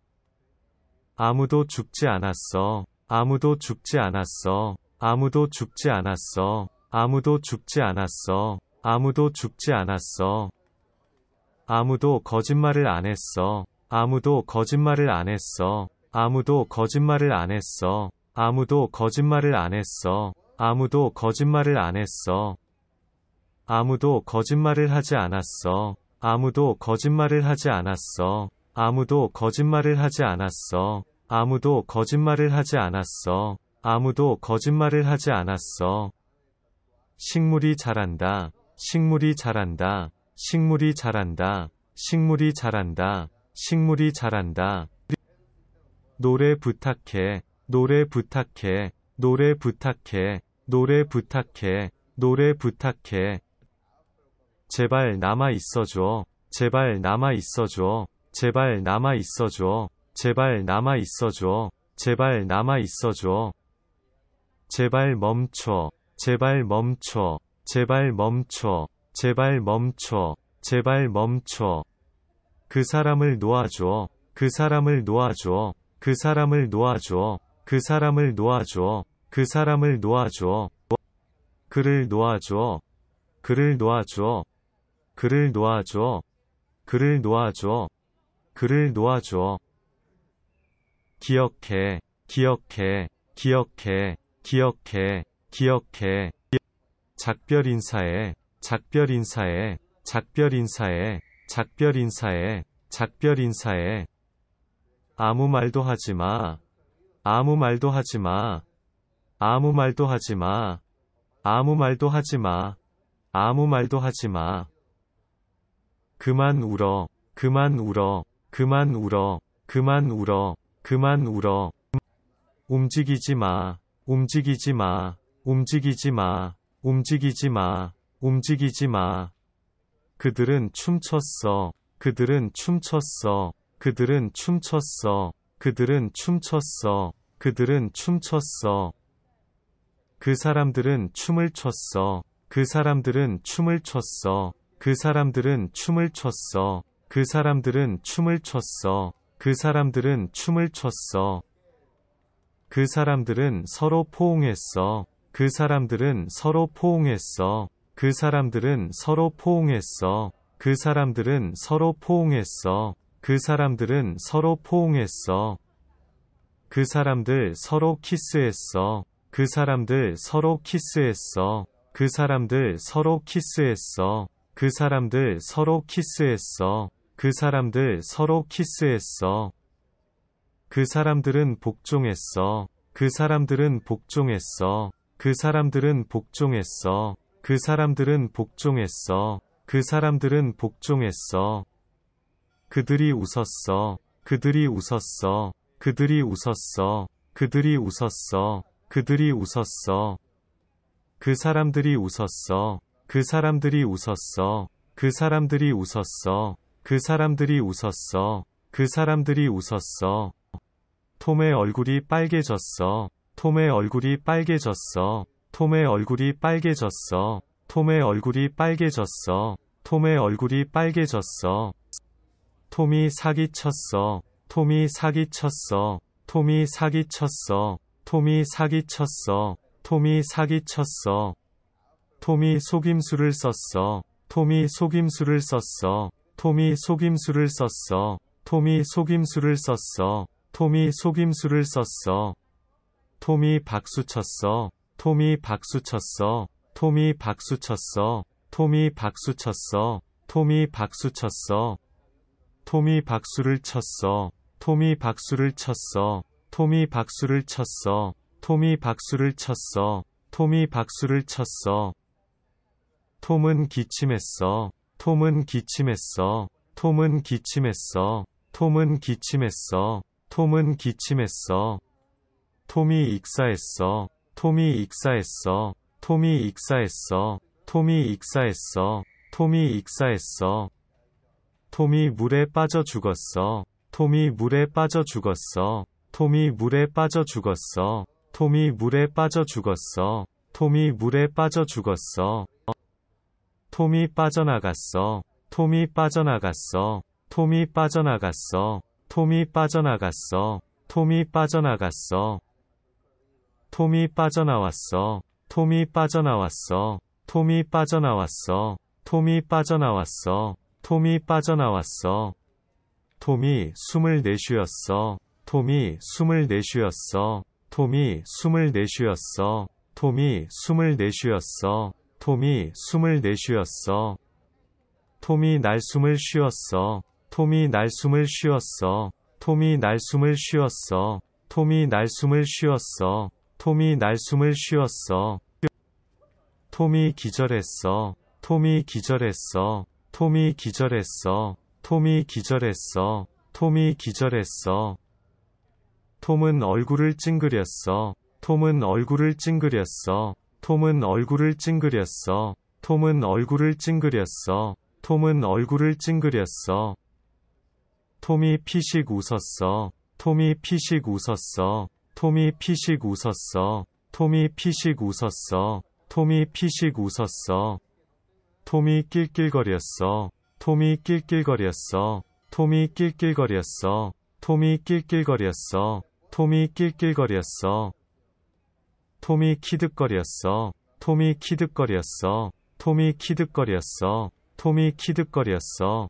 아무도 죽지 않았어. 아무도 죽지 않았어. 아무도 죽지 않았어. 아무도 죽지 않았어. 아무도 죽지 않았어. 아무도 거짓말을 안 했어. 아무도 거짓말을 안 했어. 아무도 거짓말을 안 했어. 아무도 거짓말을 안 했어. 아무도 거짓말을 안 했어. 아무도 아무도 거짓말을 하지 않았어. 아무도 거짓말을 하지 않았어. 아무도 거짓말을 하지 않았어. 아무도 거짓말을 하지 않았어. 아무도 거짓말을 하지 않았어. 식물이 자란다. 식물이 자란다. 식물이 자란다. 식물이 자란다. 식물이 자란다. 노래 부탁해. 노래 부탁해. 노래 부탁해. 노래 부탁해. 노래 부탁해. 제발 남아 있어줘. 제발 남아 있어줘. 제발 남아 있어줘. 제발 남아 있어줘. 제발 남아 있어줘. 제발 멈춰. 제발 멈춰. 제발 멈춰. 제발 멈춰. 제발 멈춰. 그 사람을 놓아줘. 그 사람을 놓아줘. 그 사람을 놓아줘. 그 사람을 놓아줘. 그 사람을 놓아줘. 그를 놓아줘. 그를 놓아줘. 그를 놓아줘. 그를 놓아줘. 그를 놓아줘. 기억해. 기억해. 기억해. 기억해. 기억해. 작별 인사에. 작별 인사에. 작별 인사에. 작별 인사에. 작별 인사에. 아무 말도 하지 마. 아무 말도 하지 마. 아무 말도 하지 마. 아무 말도 하지 마. 아무 말도 하지 마. 그만 울어, 그만 울어, 그만 울어, 그만 울어, 그만 울어. 움직이지 마, 움직이지 마, 움직이지 마, 움직이지 마, 움직이지 마. 그들은 춤췄어, 그들은 춤췄어, 그들은 춤췄어, 그들은 춤췄어, 그들은 춤췄어. 그 사람들은 춤을 췄어, 그 사람들은 춤을 췄어. 그 사람들은 춤을 췄어. 그 사람들은 춤을 췄어. 그 사람들은 춤을 췄어. 그 사람들은 서로 포옹했어. 그 사람들은 서로 포옹했어. 그 사람들은 서로 포옹했어. 그 사람들은 서로 포옹했어. 그 사람들은 서로 포옹했어. 그 사람들 서로 키스했어. 그 사람들 서로 키스했어. 그 사람들 서로 키스했어. 그 사람들 서로 키스했어. 그 사람들 서로 키스했어. 그 사람들은 복종했어. 그 사람들은 복종했어. 그 사람들은 복종했어. 그 사람들은 복종했어. 그 사람들은 복종했어. 그들이 웃었어. 그들이 웃었어. 그들이 웃었어. 그들이 웃었어. 그들이 웃었어. 그 사람들이 웃었어. 그 사람들이 웃었어. 그 사람들이 웃었어. 그 사람들이 웃었어. 그 사람들이 웃었어. 톰의 얼굴이 빨개졌어. 톰의 얼굴이 빨개졌어. 톰의 얼굴이 빨개졌어. 톰의 얼굴이 빨개졌어. 톰의 얼굴이 빨개졌어. 톰이 사기쳤어. 톰이 사기쳤어. 톰이 사기쳤어. 톰이 사기쳤어. 톰이 사기쳤어. 톰이 속임수를 썼어. 톰이 속임수를 썼어. 톰이 속임수를 썼어. 톰이 속임수를 썼어. 톰이 속임수를 썼어. 톰이 박수 쳤어. 톰이 박수 쳤어. 톰이 박수 쳤어. 톰이 박수 쳤어. 톰이 박수 쳤어. 톰이 박수를 쳤어. 톰이 박수를 쳤어. 톰이 박수를 쳤어. 톰이 박수를 쳤어. 톰이 박수를 쳤어. 톰은 기침했어. 톰은 기침했어. 톰은 기침했어. 톰은 기침했어. 톰은 기침했어. 톰이 익사했어. 톰이 익사했어. 톰이 익사했어. 톰이 익사했어. 톰이 익사했어. 톰이 물에 빠져 죽었어. 톰이 물에 빠져 죽었어. 톰이 물에 빠져 죽었어. 톰이 물에 빠져 죽었어. 톰이 물에 빠져 죽었어. 톰이 빠져나갔어. 톰이 빠져나갔어. 톰이 빠져나갔어. 톰이 빠져나갔어. 톰이 빠져나갔어. 톰이 빠져나왔어. 톰이 빠져나왔어. 톰이 빠져나왔어. 톰이 빠져나왔어. 톰이 빠져나왔어. 톰이 숨을 내쉬었어. 톰이 숨을 내쉬었어. 톰이 숨을 내쉬었어. 톰이 숨을 내쉬었어. 톰이 숨을 내쉬었어. 톰이 날 숨을 쉬었어. 톰이 날 숨을 쉬었어. 톰이 날 숨을 쉬었어. 톰이 날 숨을 쉬었어. 톰이 날 숨을 쉬었어. 톰이 기절했어. 톰이 기절했어. 톰이 기절했어. 톰이 기절했어. 톰이 기절했어. 톰은 얼굴을 찡그렸어. 톰은 얼굴을 찡그렸어. 톰은 얼굴을 찡그렸어. 톰은 얼굴을 찡그렸어. 톰은 얼굴을 찡그렸어. 톰이 피식 웃었어. 톰이 피식 웃었어. 톰이 피식 웃었어. 톰이 피식 웃었어. 톰이 피식 웃었어. 톰이 낄낄거렸어. 톰이 낄낄거렸어. 톰이 낄낄거렸어. 톰이 낄낄거렸어. 톰이 낄낄거렸어. 토미 키득거리였어. 토미 키득거리였어. 토미 키득거리였어. 토미 키득거리였어.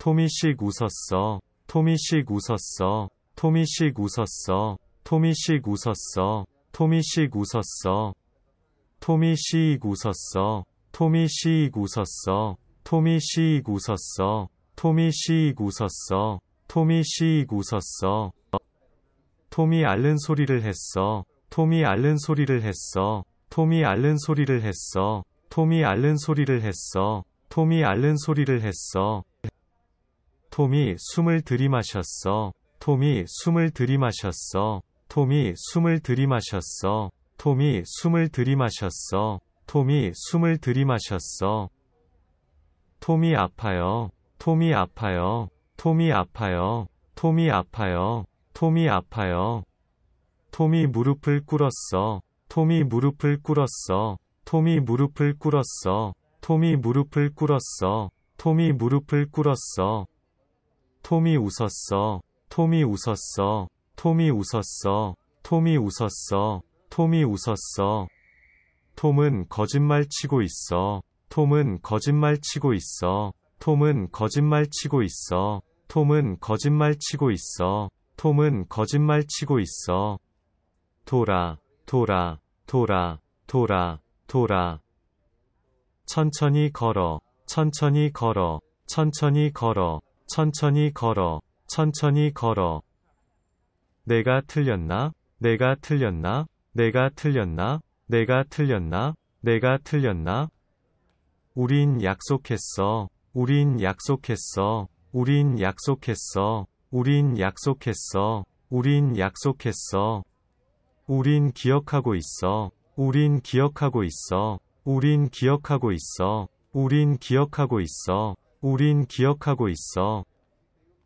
토미 키득거웃었어 토미씩 웃었어. 토미씩 웃었어. 토미씩 웃었어. 토미씩 웃었어. 토미씩 웃었어. 토미씩 웃었어. 토미씩 웃었어. 토미씩 웃었어. 토미씩 웃었어. 토미씩 웃었어. 톰이 앓는 소리를 했어. 톰이 앓는 소리를 했어. 톰이 앓는 소리를 했어. 톰이 앓는 소리를 했어. 톰이 앓는 소리를 했어. 톰이 숨을 들이마셨어. 톰이 숨을 들이마셨어. 톰이 숨을 들이마셨어. 톰이 숨을 들이마셨어. 톰이 숨을 들이마셨어. 톰이 아파요. 톰이 아파요. 톰이 아파요. 톰이 아파요. 톰이 아파요. 톰이 무릎을 꿇었어. 톰이 무릎을 꿇었어. 톰이 무릎을 꿇었어. 톰이 무릎을 꿇었어. 톰이 무릎을 꿇었어. 톰이 웃었어. 톰이 웃었어. 톰이 웃었어. 톰이 웃었어. 톰이 웃었어. 톰은 거짓말 치고 있어. 톰은 거짓말 치고 있어. 톰은 거짓말 치고 있어. 톰은 거짓말 치고 있어. 톰은 거짓말 치고 있어. 돌아, 돌아, 돌아, 돌아, 돌아. 천천히 걸어, 천천히 걸어, 천천히 걸어, 천천히 걸어, 천천히 걸어. 내가 틀렸나? 내가 틀렸나? 내가 틀렸나? 내가 틀렸나? 내가 틀렸나? 우린 약속했어. 우린 약속했어. 우린 약속했어. 우린 약속했어. 우린 약속했어. 우린 기억하고 있어. 우린 기억하고 있어. 우린 기억하고 있어. 우린 기억하고 있어. 우린 기억하고 있어.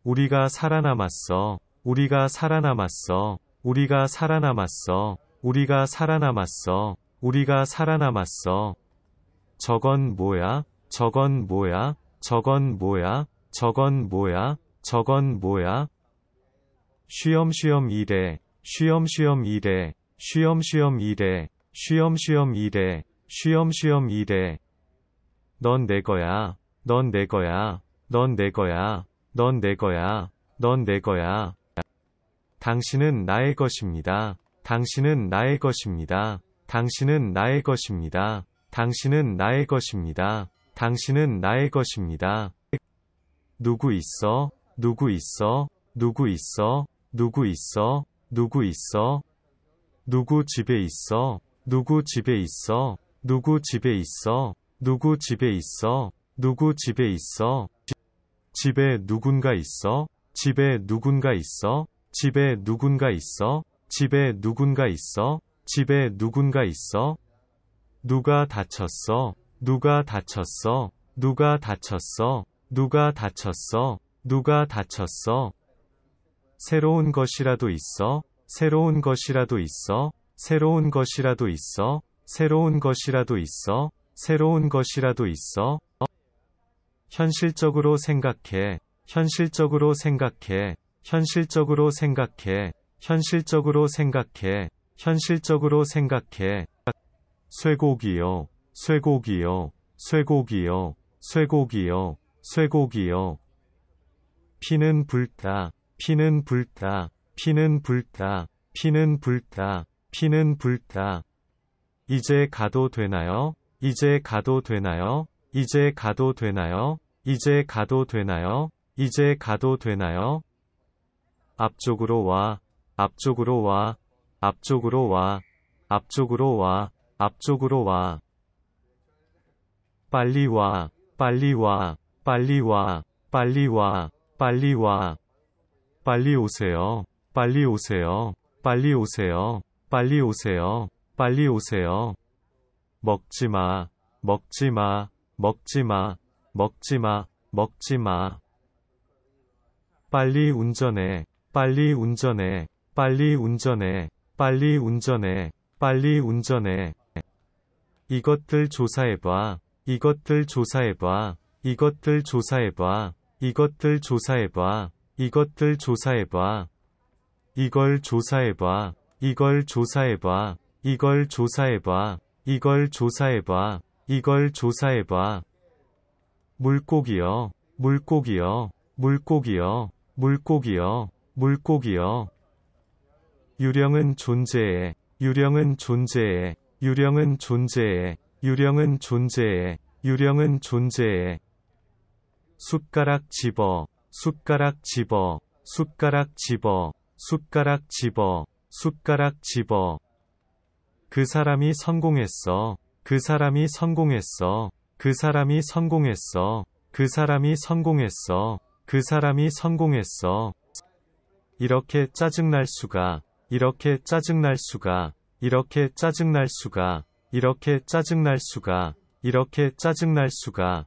우리가 살아남았어. 우리가 살아남았어. 우리가 살아남았어. 우리가 살아남았어. 우리가 살아남았어. 저건 뭐야? 저건 뭐야? 저건 뭐야? 저건 뭐야? 저건 뭐야? 쉬엄쉬엄 일해, 쉬엄쉬엄 일해, 쉬엄쉬엄 일해, 쉬엄쉬엄 일해, 쉬엄쉬엄 일해. 넌내 거야, 넌 내 거야, 넌 내 거야, 넌 내 거야, 넌 내 거야. 당신은 나의 것입니다. 당신은 나의 것입니다. 당신은 나의 것입니다. 당신은 나의 것입니다. 당신은 나의 것입니다. 누구 있어? 누구 있어? 누구 있어? 누구 있어? 누구 있어? 누구 집에 있어? 누구 집에 있어? 누구 집에 있어? 누구 집에 있어? 누구 집에 있어? 집에 누군가 있어? 집에 누군가 있어? 집에 누군가 있어? 집에 누군가 있어? 집에 누군가 있어? 누가 다쳤어? 누가 다쳤어? 누가 다쳤어? 누가 다쳤어? 누가 다쳤어? 새로운 것이라도 있어? 새로운 것이라도 있어? 새로운 것이라도 있어? 새로운 것이라도 있어? 새로운 것이라도 있어? 어? 현실적으로 생각해. 현실적으로 생각해. 현실적으로 생각해. 현실적으로 생각해. 현실적으로 생각해. 쇠고기요. 쇠고기요. 쇠고기요. 쇠고기요. 쇠고기요. 피는 불타 피는 불타 피는 불타 피는 불타 피는 불타 이제 가도 되나요? 이제 가도 되나요? 이제 가도 되나요? 이제 가도 되나요? 이제 가도 되나요? 앞쪽으로 와, 앞쪽으로 와, 앞쪽으로 와, 앞쪽으로 와, 앞쪽으로 와. 빨리 와, 빨리 와, 빨리 와, 빨리 와, 빨리 와. 빨리 오세요. 빨리 오세요. 빨리 오세요. 빨리 오세요. 빨리 오세요. 먹지 마. 먹지 마. 먹지 마. 먹지 마. 먹지 마. 빨리 운전해. 빨리 운전해. 빨리 운전해. 빨리 운전해. 빨리 운전해. 이것들 조사해봐. 이것들 조사해봐. 이것들 조사해봐. 이것들 조사해봐. 이것들 조사해봐. 이걸 조사해봐. 이걸 조사해봐. 이걸 조사해봐. 이걸 조사해봐. 이걸 조사해봐. 물고기요. 물고기요. 물고기요. 물고기요. 물고기요. 유령은 존재해. 유령은 존재해. 유령은 존재해. 유령은 존재해. 유령은 존재해. 숟가락 집어 숟가락 집어 숟가락 집어 숟가락 집어 숟가락 집어 그 사람이 성공했어 그 사람이 성공했어 그 사람이 성공했어 그 사람이 성공했어 그 사람이 성공했어 이렇게 짜증날 수가 이렇게 짜증날 수가 이렇게 짜증날 수가 이렇게 짜증날 수가 이렇게 짜증날 수가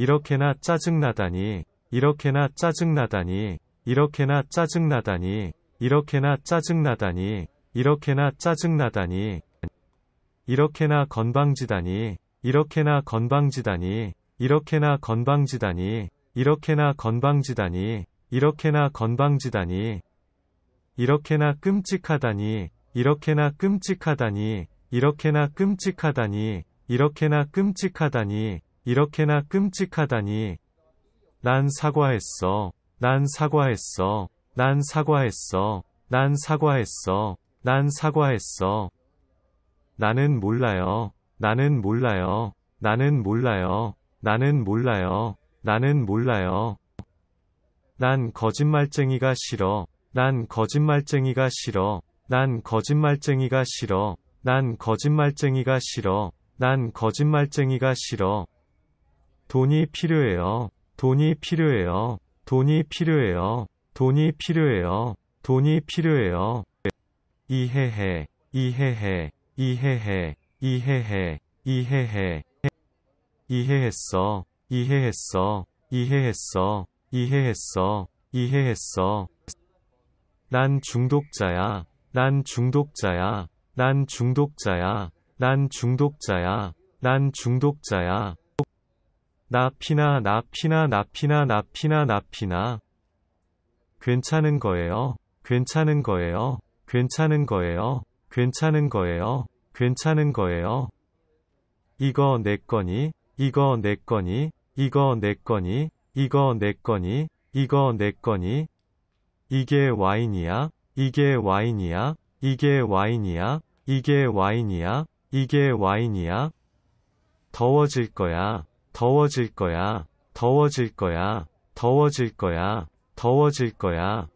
이렇게나 짜증나다니, 이렇게나 짜증나다니, 이렇게나 짜증나다니, 이렇게나 짜증나다니, 이렇게나 짜증나다니, 이렇게나 건방지다니, 이렇게나 건방지다니, 이렇게나 건방지다니, 이렇게나 건방지다니, 이렇게나 건방지다니, 이렇게나 끔찍하다니, 이렇게나 끔찍하다니, 이렇게나 끔찍하다니, 이렇게나 끔찍하다니, 이렇게나 끔찍하다니. 난 사과했어. 난 사과했어. 난 사과했어. 난 사과했어. 난 사과했어. 나는 몰라요. 나는 몰라요. 나는 몰라요. 나는 몰라요. 나는 몰라요. 난 거짓말쟁이가 싫어. 난 거짓말쟁이가 싫어. 난 거짓말쟁이가 싫어. 난 거짓말쟁이가 싫어. 난 거짓말쟁이가 싫어. 돈이 필요해요. 돈이 필요해요. 돈이 필요해요. 돈이 필요해요. 돈이 필요해요. 이해해. 이해해. 이해해. 이해해. 이해해. 이해했어. 이해했어. 이해했어. 이해했어. 이해했어. 난 중독자야. 난 중독자야. 난 중독자야. 난 중독자야. 난 중독자야. 나피나 나피나 나피나 나피나 나피나 괜찮은 거예요. 괜찮은 거예요. 괜찮은 거예요. 괜찮은 거예요. 괜찮은 거예요. 이거 내 거니? 이거 내 거니? 이거 내 거니? 이거 내 거니? 이거 내 거니? 이게 와인이야? 이게 와인이야? 이게 와인이야? 이게 와인이야? 이게 와인이야? 더워질 거야. 더워질 거야, 더워질 거야, 더워질 거야, 더워질 거야.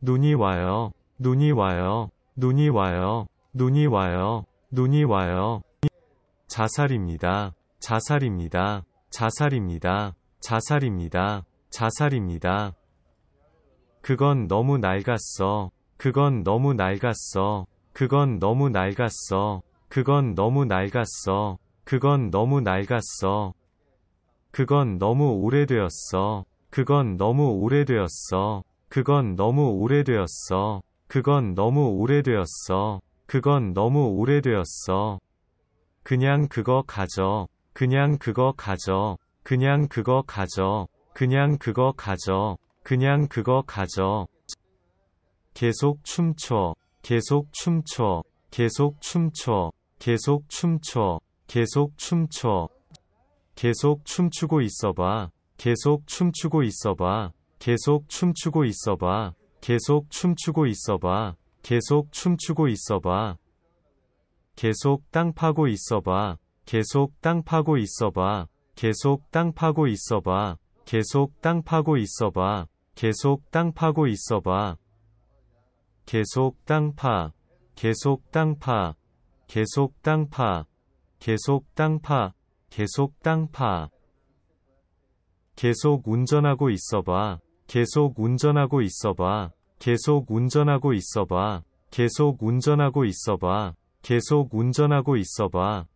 눈이 와요, 눈이 와요, 눈이 와요, 눈이 와요, 눈이 와요. 자살입니다, 자살입니다, 자살입니다, 자살입니다, 자살입니다. 그건 너무 낡았어, 그건 너무 낡았어, 그건 너무 낡았어, 그건 너무 낡았어. 그건 너무 낡았어. 그건 너무 오래되었어. 그건 너무 오래되었어. 그건 너무 오래되었어. 그건 너무 오래되었어. 그건 너무 오래되었어. 그냥 그거 가져. 그냥 그거 가져. 그냥 그거 가져. 그냥 그거 가져. 그냥 그거 가져. 계속 춤춰. 계속 춤춰. 계속 춤춰. 계속 춤춰. 계속 춤춰. 계속 춤추고 있어봐. 계속 춤추고 있어봐. 계속 춤추고 있어봐. 계속 춤추고 있어봐. 계속 춤추고 있어봐. 계속 땅 파고 있어봐. 계속 땅 파고 있어봐. 계속 땅 파고 있어봐. 계속 땅 파고 있어봐. 계속 땅 파고 있어봐. 계속 땅 파. 계속 땅 파. 계속 땅 파. 계속 땅파, 계속 땅파. 계속 운전하고 있어봐. 계속 운전하고 있어봐. 계속 운전하고 있어봐. 계속 운전하고 있어봐. 계속 운전하고 있어봐.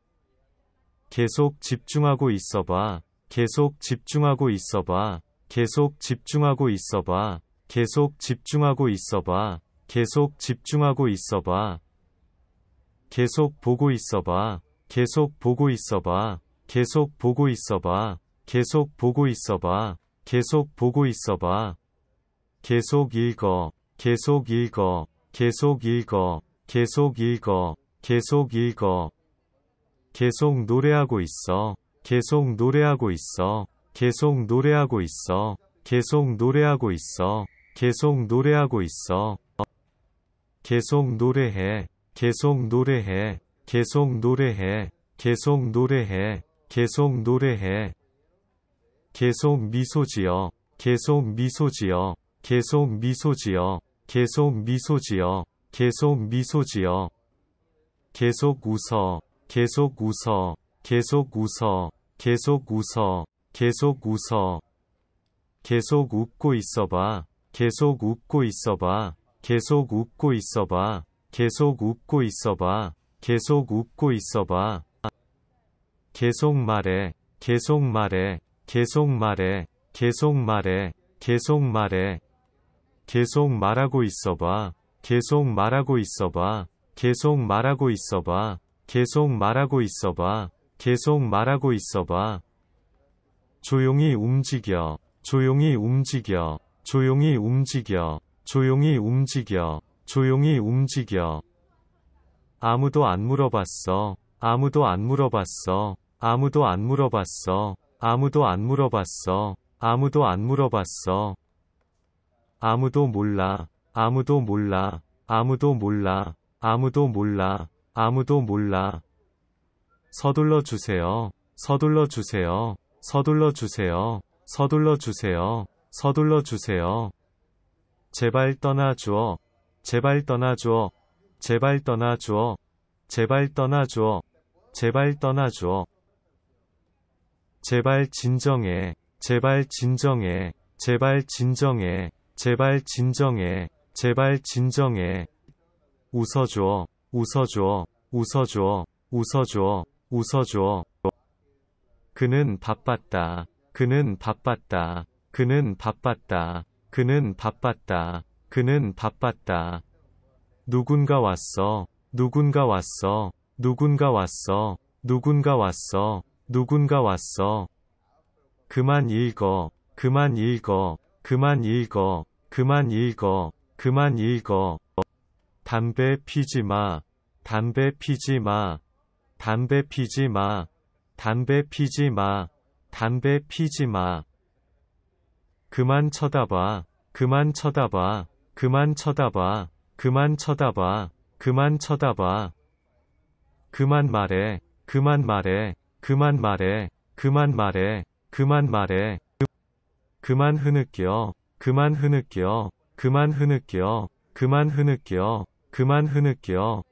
계속 집중하고 있어봐. 계속 집중하고 있어봐. 계속 집중하고 있어봐. 계속 집중하고 있어봐. 계속 집중하고 있어봐. 계속 보고 있어봐. 계속 보고 있어봐. 계속 보고 있어봐. 계속 보고 있어봐. 계속 보고 있어봐. 계속 읽어. 계속 읽어. 계속 읽어. 계속 읽어. 계속 읽어. 계속 노래하고 있어. 계속 노래하고 있어. 계속 노래하고 있어. 계속 노래하고 있어. 계속 노래하고 있어. 계속 노래해. 계속 노래해. 계속 노래해, 계속 노래해, 계속 노래해. 계속 미소 지어, 계속 미소 지어, 계속 미소 지어, 계속 미소 지어, 계속 미소 지어. 계속 웃어, 계속 웃어, 계속 웃어, 계속 웃어, 계속 웃어. 계속 웃고 있어봐, 계속 웃고 있어봐, 계속 웃고 있어봐, 계속 웃고 있어봐. 계속 웃고 있어봐. 계속 말해. 계속 말해. 계속 말해. 계속 말해. 계속 말해. 계속 말하고 있어봐. 계속 말하고 있어봐. 계속 말하고 있어봐. 계속 말하고 있어봐. 계속 말하고 있어봐. 조용히 움직여. 조용히 움직여. 조용히 움직여. 조용히 움직여. 조용히 움직여. 아무도 안 물어봤어. 아무도 안 물어봤어. 아무도 안 물어봤어. 아무도 안 물어봤어. 아무도 안 물어봤어. 아무도 몰라. 아무도 몰라. 아무도 몰라. 아무도 몰라. 아무도 몰라. 서둘러 주세요. 서둘러 주세요. 서둘러 주세요. 서둘러 주세요. 서둘러 주세요. 제발 떠나 주어. 제발 떠나 주어. 제발 떠나 주어. 제발 떠나 주어. 제발 떠나 주어. 제발 진정해. 제발 진정해. 제발 진정해. 제발 진정해. 제발 진정해. 웃어줘. 웃어줘. 웃어줘. 웃어줘. 웃어줘. 그는 바빴다. 그는 바빴다. 그는 바빴다. 그는 바빴다. 그는 바빴다. 누군가 왔어. 누군가 왔어. 누군가 왔어. 누군가 왔어. 누군가 왔어. 그만 읽어. 그만 읽어. 그만 읽어. 그만 읽어. 그만 읽어. 담배 피지 마. 담배 피지 마. 담배 피지 마. 담배 피지 마. 담배 피지 마. 그만 쳐다봐. 그만 쳐다봐. 그만 쳐다봐. 그만 쳐다봐, 그만 쳐다봐. 그만 말해, 그만 말해, 그만 말해, 그만 말해, 그만 말해. 그만 흐느껴, 그만 흐느껴, 그만 흐느껴, 그만 흐느껴, 그만 흐느껴.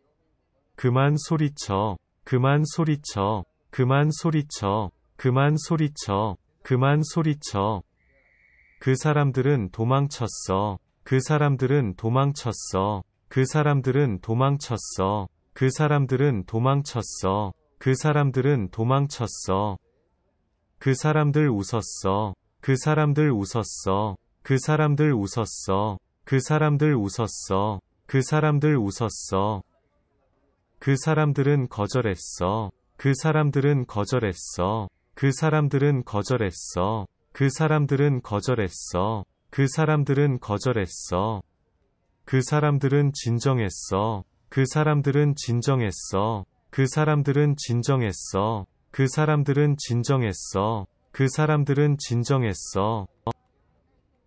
그만 소리쳐, 그만 소리쳐, 그만 소리쳐, 그만 소리쳐, 그만 소리쳐. 그 사람들은 도망쳤어. 그 사람들은 도망쳤어. 그 사람들은 도망쳤어. 그 사람들은 도망쳤어. 그 사람들은 도망쳤어. 그 사람들 웃었어. 그 사람들 웃었어. 그 사람들 웃었어. 그 사람들 웃었어. 그 사람들 웃었어. 그 사람들은 거절했어. 그 사람들은 거절했어. 그 사람들은 거절했어. 그 사람들은 거절했어. 그 사람들은 거절했어. 그 사람들은 진정했어. 그 사람들은 진정했어. 그 사람들은 진정했어. 그 사람들은 진정했어. 그 사람들은 진정했어.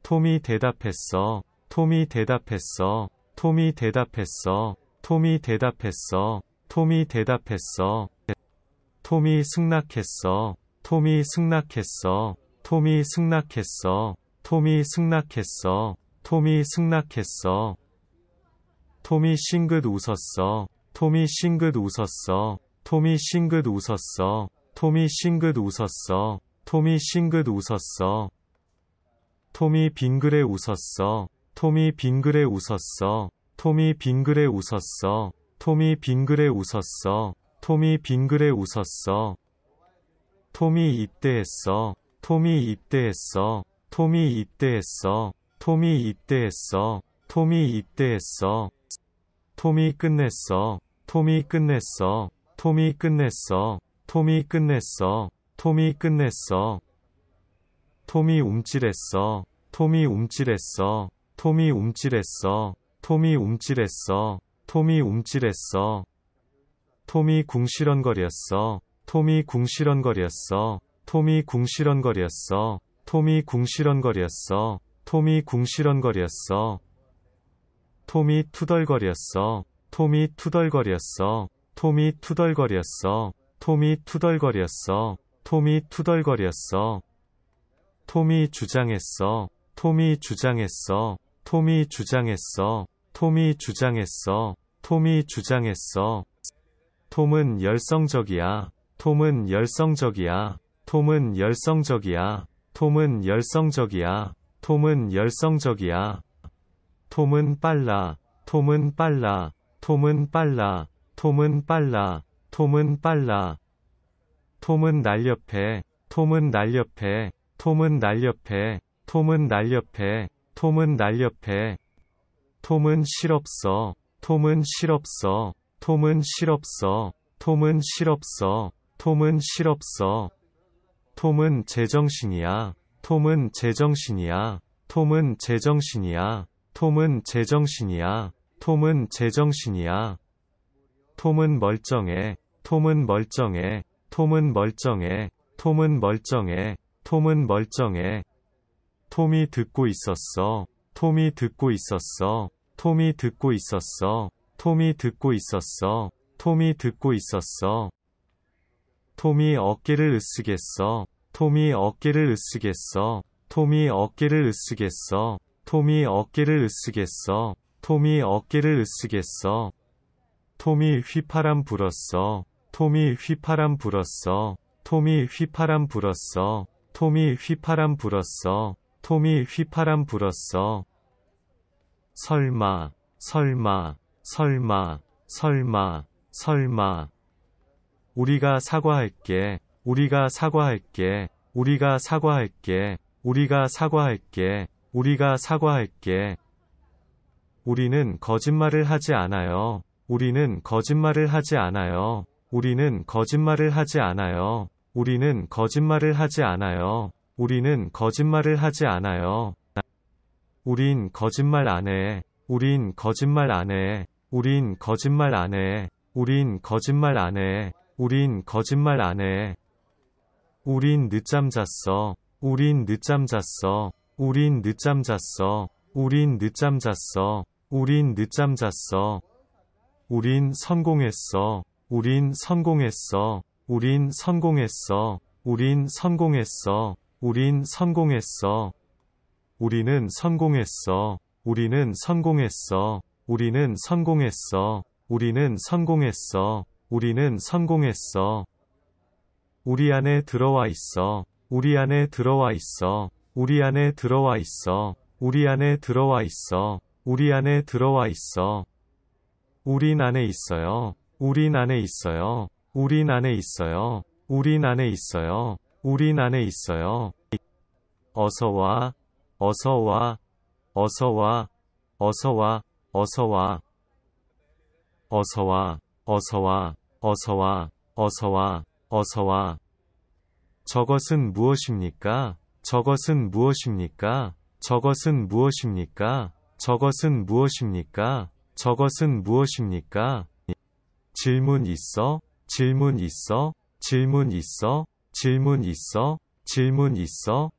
톰이 대답했어. 톰이 대답했어. 톰이 대답했어. 톰이 대답했어. 톰이 대답했어. 톰이 승낙했어. 톰이 승낙했어. 톰이 승낙했어. 톰이 승낙했어. 톰이 승낙했어. 톰이 싱긋 웃었어. 톰이 싱긋 웃었어. 톰이 싱긋 웃었어. 톰이 싱긋 웃었어. 톰이 싱긋 웃었어. 톰이 빙그레 웃었어. 톰이 빙그레 웃었어. 톰이 빙그레 웃었어. 톰이 빙그레 웃었어. 톰이 빙그레 웃었어. 톰이 입대했어. 톰이 입대했어. 톰이 입대했어. 톰이 입대했어. 톰이 입대했어. 톰이 끝냈어. 톰이 끝냈어. 톰이 끝냈어. 톰이 끝냈어. 톰이 끝냈어. 톰이 움찔했어. 톰이 움찔했어. 톰이 움찔했어. 톰이 움찔했어. 톰이 움찔했어. 톰이 궁시렁거렸어. 톰이 궁시렁거렸어. 톰이 궁시렁거렸어. 톰이 궁시렁거렸어. 톰이 궁시렁거렸어. 톰이 투덜거렸어. 톰이 투덜거렸어. 톰이 투덜거렸어. 톰이 투덜거렸어. 톰이 투덜거렸어. 톰이 주장했어. 톰이 주장했어. 톰이 주장했어. 톰이 주장했어. 톰이 주장했어. 톰은 열성적이야. 톰은 열성적이야. 톰은 열성적이야. 톰은 열성적이야. 톰은 열성적이야. 톰은 빨라. 톰은 빨라. 톰은 빨라. 톰은 빨라. 톰은 빨라. 톰은 날렵해. 톰은 날렵해. 톰은 날렵해. 톰은 날렵해. 톰은 날렵해. 톰은 실없어. 톰은 실없어. 톰은 실없어. 톰은 실없어. 톰은 실없어. 톰은 실없어. 톰은 제정신이야. 톰은 제정신이야. 톰은 제정신이야. 톰은 제정신이야. 톰은 제정신이야. 톰은 멀쩡해. 톰은 멀쩡해. 톰은 멀쩡해. 톰은 멀쩡해. 톰은 멀쩡해. 톰이 듣고 있었어. 톰이 듣고 있었어. 톰이 듣고 있었어. 톰이 듣고 있었어. 톰이 듣고 있었어. 톰이 어깨를 으쓱했어. 톰이 어깨를 으쓱했어. 톰이 어깨를 으쓱했어. 톰이 어깨를 으쓱했어. 톰이 어깨를 으쓱했어. 톰이 휘파람 불었어. 톰이 휘파람 불었어. 톰이 휘파람 불었어. 톰이 휘파람 불었어. 톰이 휘파람 불었어. 설마, 설마, 설마, 설마, 설마, 우리가 사과할게. 우리가 사과할게. 우리가 사과할게. 우리가 사과할게. 우리가 사과할게. 우리는 거짓말을 하지 않아요. 우리는 거짓말을 하지 않아요. 우리는 거짓말을 하지 않아요. 우리는 거짓말을 하지 않아요. 우리는 거짓말을 하지 않아요. 우린 거짓말 안 해. 우린 거짓말 안 해. 우린 거짓말 안 해. 우린 거짓말 안 해. 우린 거짓말 안 해. 우린 늦잠 잤어. 우린 늦잠 잤어. 우린 늦잠 잤어. 우린 늦잠 잤어. 우린 늦잠 잤어. 우린 성공했어. 우린 성공했어. 우린 성공했어. 우린 성공했어. 우린 성공했어. 우리는 성공했어. 우리는 성공했어. 우리는 성공했어. 우리는 성공했어. 우리는 성공했어. 우리 안에 들어와 있어. 우리 안에 들어와 있어. 우리 안에 들어와 있어. 우리 안에 들어와 있어. 우리 안에 들어와 있어. 우린 안에 있어요. 우린 안에 있어요. 우린 안에 있어요. 우린 안에 있어요. 우린 안에 있어요. 어서 와. 어서 와. 어서 와. 어서 와. 어서 와. 어서 와. 어서 와. 어서와, 어서와, 어서와. 저것은 무엇입니까? 저것은 무엇입니까? 저것은 무엇입니까? 저것은 무엇입니까? 저것은 무엇입니까? 질문 있어? 질문 있어? 질문 있어? 질문 있어? 질문 있어?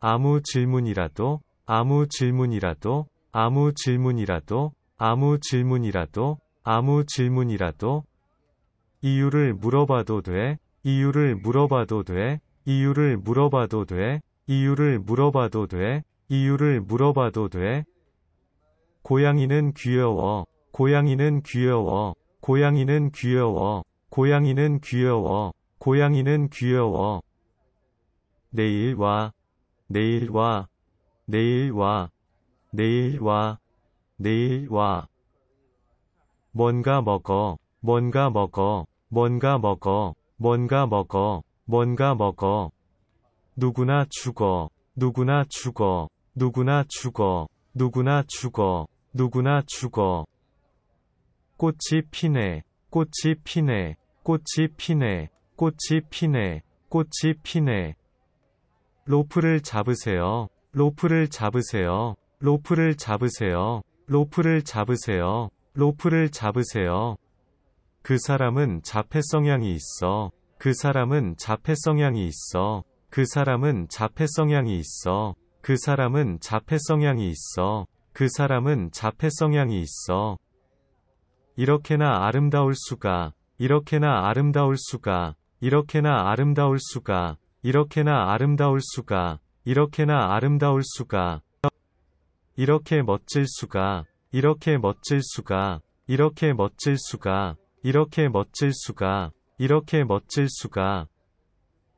아무 질문이라도, 아무 질문이라도, 아무 질문이라도, 아무 질문이라도, 아무 질문이라도, 이유를 물어봐도 돼, 이유를 물어봐도 돼, 이유를 물어봐도 돼, 이유를 물어봐도 돼, 이유를 물어봐도 돼. 고양이는 귀여워, 고양이는 귀여워, 고양이는 귀여워, 고양이는 귀여워, 고양이는 귀여워. 내일 와, 내일 와, 내일 와, 내일 와, 내일 와. 뭔가 먹어, 뭔가 먹어, 뭔가 먹어, 뭔가 먹어, 뭔가 먹어. 누구나 죽어, 누구나 죽어, 누구나 죽어, 누구나 죽어, 누구나 죽어. 꽃이 피네, 꽃이 피네, 꽃이 피네, 꽃이 피네, 꽃이 피네. 로프를 잡으세요, 로프를 잡으세요, 로프를 잡으세요, 로프를 잡으세요, 로프를 잡으세요. 그 사람은 자폐 성향이 있어. 그 사람은 자폐 성향이 있어. 그 사람은 자폐 성향이 있어. 그 사람은 자폐 성향이 있어. 그 사람은 자폐 성향이 있어. 이렇게나 아름다울 수가. 이렇게나 아름다울 수가. 이렇게나 아름다울 수가. 이렇게나 아름다울 수가. 이렇게나 아름다울 수가. 이렇게 멋질 수가. 이렇게 멋질 수가. 이렇게 멋질 수가. 이렇게 멋질 수가, 이렇게 멋질 수가.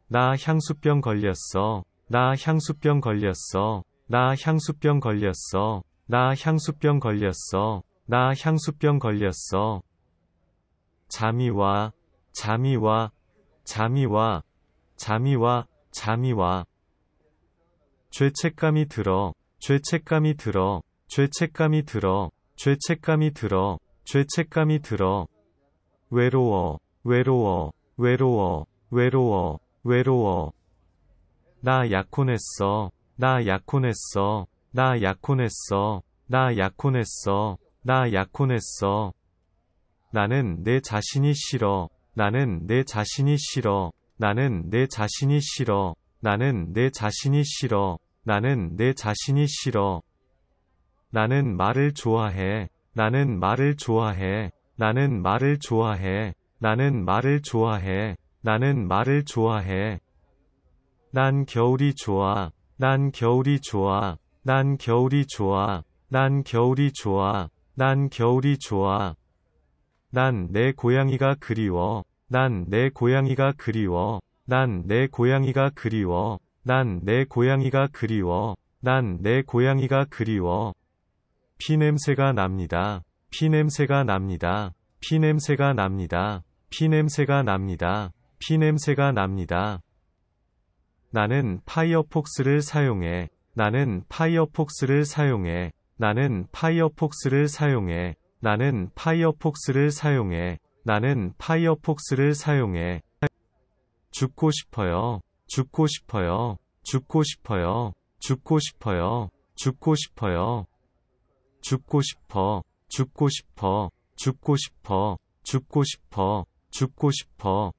나 향수병 걸렸어. 나 향수병 걸렸어. 나 향수병 걸렸어. 나 향수병 걸렸어. 나 향수병 걸렸어. 잠이 와. 잠이 와. 잠이 와. 잠이 와. 잠이 와. 죄책감이 들어. 죄책감이 들어. 죄책감이 들어. 죄책감이 들어. 죄책감이 들어. 외로워, 외로워, 외로워, 외로워, 외로워. 나 약혼했어, 나 약혼했어, 나 약혼했어, 나 약혼했어, 나 약혼했어. 나는 내 자신이 싫어, 나는 내 자신이 싫어, 나는 내 자신이 싫어, 나는 내 자신이 싫어, 나는 내 자신이 싫어. 나는 말을 좋아해, 나는 말을 좋아해, 나는 말을 좋아해. 나는 말을 좋아해. 나는 말을 좋아해. 난 겨울이 좋아. 난 겨울이 좋아. 난 겨울이 좋아. 난 겨울이 좋아. 난 겨울이 좋아. 난 내 고양이가 그리워. 난 내 고양이가 그리워. 난 내 고양이가 그리워. 난 내 고양이가 그리워. 난 내 고양이가 그리워. 피 냄새가 납니다. 피냄새가 납니다. 피냄새가 납니다. 피냄새가 납니다. 피냄새가 납니다. 나는 파이어폭스를 사용해. 나는 파이어폭스를 사용해. 나는 파이어폭스를 사용해. 나는 파이어폭스를 사용해. 나는 파이어폭스를 사용해. 죽고 싶어요. 죽고 싶어요. 죽고 싶어요. 죽고 싶어요. 죽고 싶어요. 죽고 싶어. 죽고 싶어, 죽고 싶어, 죽고 싶어, 죽고 싶어.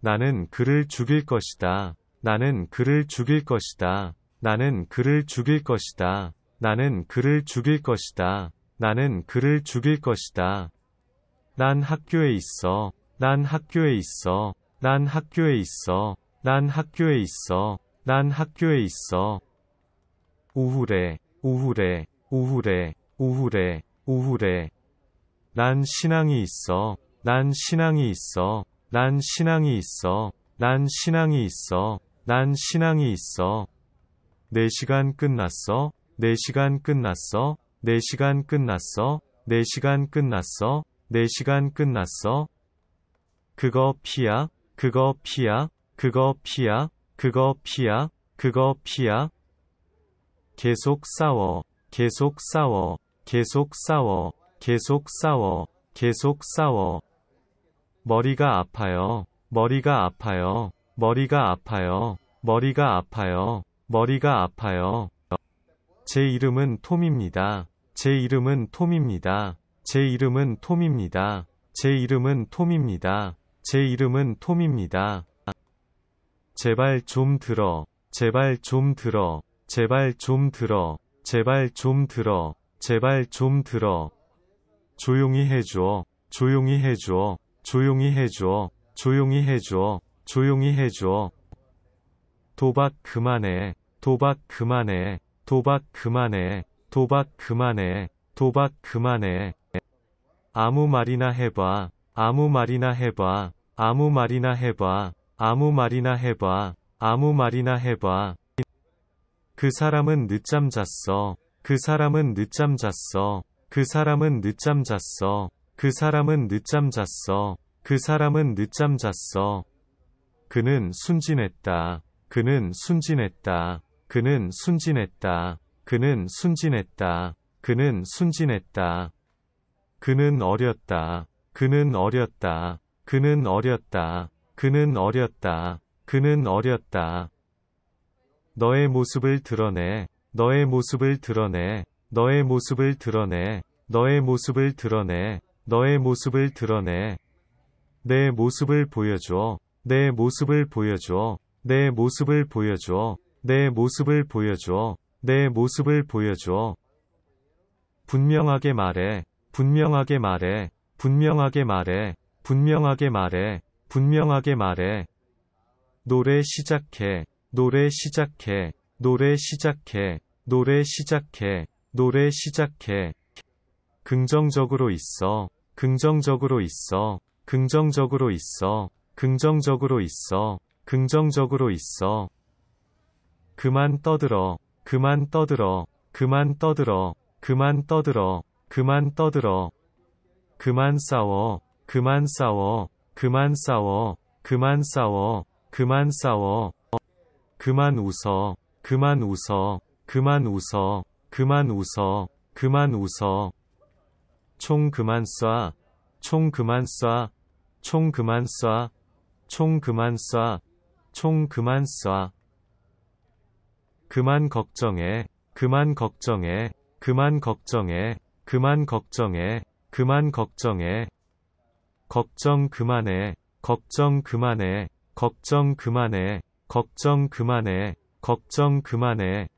나는 그를 죽일 것이다. 나는 그를 죽일 것이다. 나는 그를 죽일 것이다. 나는 그를 죽일 것이다. 나는 그를 죽일 것이다. 난 학교에 있어. 난 학교에 있어. 난 학교에 있어. 난 학교에 있어. 난 학교에 있어. 우울해. 우울해. 우울해. 우울해. 우울해. 난 신앙이 있어. 난 신앙이 있어. 난 신앙이 있어. 난 신앙이 있어. 난 신앙이 있어. 4시간 끝났어. 4시간 끝났어. 4시간 끝났어. 4시간 끝났어. 4시간 끝났어. 그거 피야. 그거 피야. 그거 피야. 그거 피야. 그거 피야. 계속 싸워. 계속 싸워. 계속 싸워, 계속 싸워, 계속 싸워. 머리가 아파요, 머리가 아파요, 머리가 아파요, 머리가 아파요, 머리가 아파요. 제 이름은 톰입니다. 제 이름은 톰입니다. 제 이름은 톰입니다. 제 이름은 톰입니다. 제 이름은 톰입니다. 제발 좀 들어. 제발 좀 들어. 제발 좀 들어. 제발 좀 들어. 제발 좀 들어. 조용히 해줘. 조용히 해줘. 조용히 해줘. 조용히 해줘. 조용히 해줘. 도박 그만해. 도박 그만해. 도박 그만해. 도박 그만해. 도박 그만해. 아무 말이나 해봐. 아무 말이나 해봐. 아무 말이나 해봐. 아무 말이나 해봐. 아무 말이나 해봐. 그 사람은 늦잠 잤어. 그 사람은 늦잠 잤어. 그 사람은 늦잠 잤어. 그 사람은 늦잠 잤어. 그 사람은 늦잠 잤어. 그는 순진했다. 그는 순진했다. 그는 순진했다. 그는 순진했다. 그는 순진했다. 그는 어렸다. 그는 어렸다. 그는 어렸다. 그는 어렸다. 그는 어렸다. 너의 모습을 드러내. 너의 모습을 드러내, 너의 모습을 드러내, 너의 모습을 드러내, 너의 모습을 드러내. 내 모습을 보여줘, 내 모습을 보여줘, 내 모습을 보여줘, 내 모습을 보여줘, 내 모습을 보여줘. 분명하게 말해, 분명하게 말해, 분명하게 말해, 분명하게 말해, 분명하게 말해. 노래 시작해, 노래 시작해, 노래 시작해, 노래 시작해, 노래 시작해. 긍정적으로 있어, 긍정적으로 있어, 긍정적으로 있어, 긍정적으로 있어, 긍정적으로 있어. 그만 떠들어, 그만 떠들어, 그만 떠들어, 그만 떠들어, 그만 떠들어. 그만 싸워, 그만 싸워, 그만 싸워, 그만 싸워, 그만 싸워. 그만 웃어, 그만 웃어, 그만 웃어. 그만 웃어. 그만 웃어. 총 그만 쏴. 총 그만 쏴. 총 그만 쏴. 총 그만 쏴. 총 그만 쏴. 그만 걱정해. 그만 걱정해. 그만 걱정해. 그만 걱정해. 그만 걱정해. 걱정 그만해. 걱정 그만해. 걱정 그만해. 걱정 그만해. 걱정 그만해.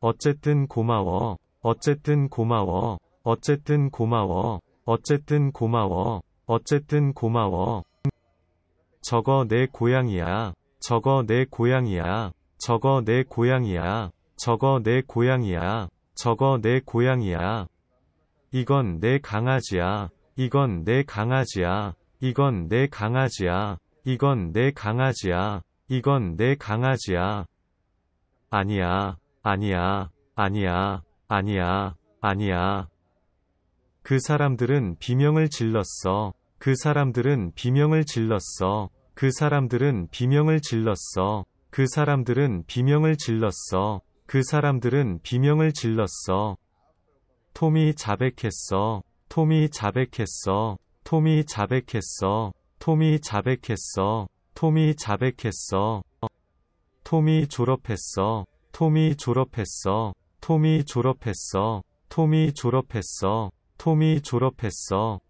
어쨌든 고마워. 어쨌든 고마워. 어쨌든 고마워. 어쨌든 고마워. 어쨌든 고마워. 저거 내 고양이야. 저거 내 고양이야. 저거 내 고양이야. 저거 내 고양이야. 저거 내 고양이야. 이건 내 강아지야. 이건 내 강아지야. 이건 내 강아지야. 이건 내 강아지야. 이건 내 강아지야. 아니야. 아니야, 아니야, 아니야, 아니야. 그 사람들은 비명을 질렀어. 그 사람들은 비명을 질렀어. 그 사람들은 비명을 질렀어. 그 사람들은 비명을 질렀어. 그 사람들은 비명을 질렀어. 톰이 자백했어. 톰이 자백했어. 톰이 자백했어. 톰이 자백했어. 톰이 자백했어. 톰이 졸업했어. 톰이 졸업했어. 톰이 졸업했어. 톰이 졸업했어. 톰이 졸업했어.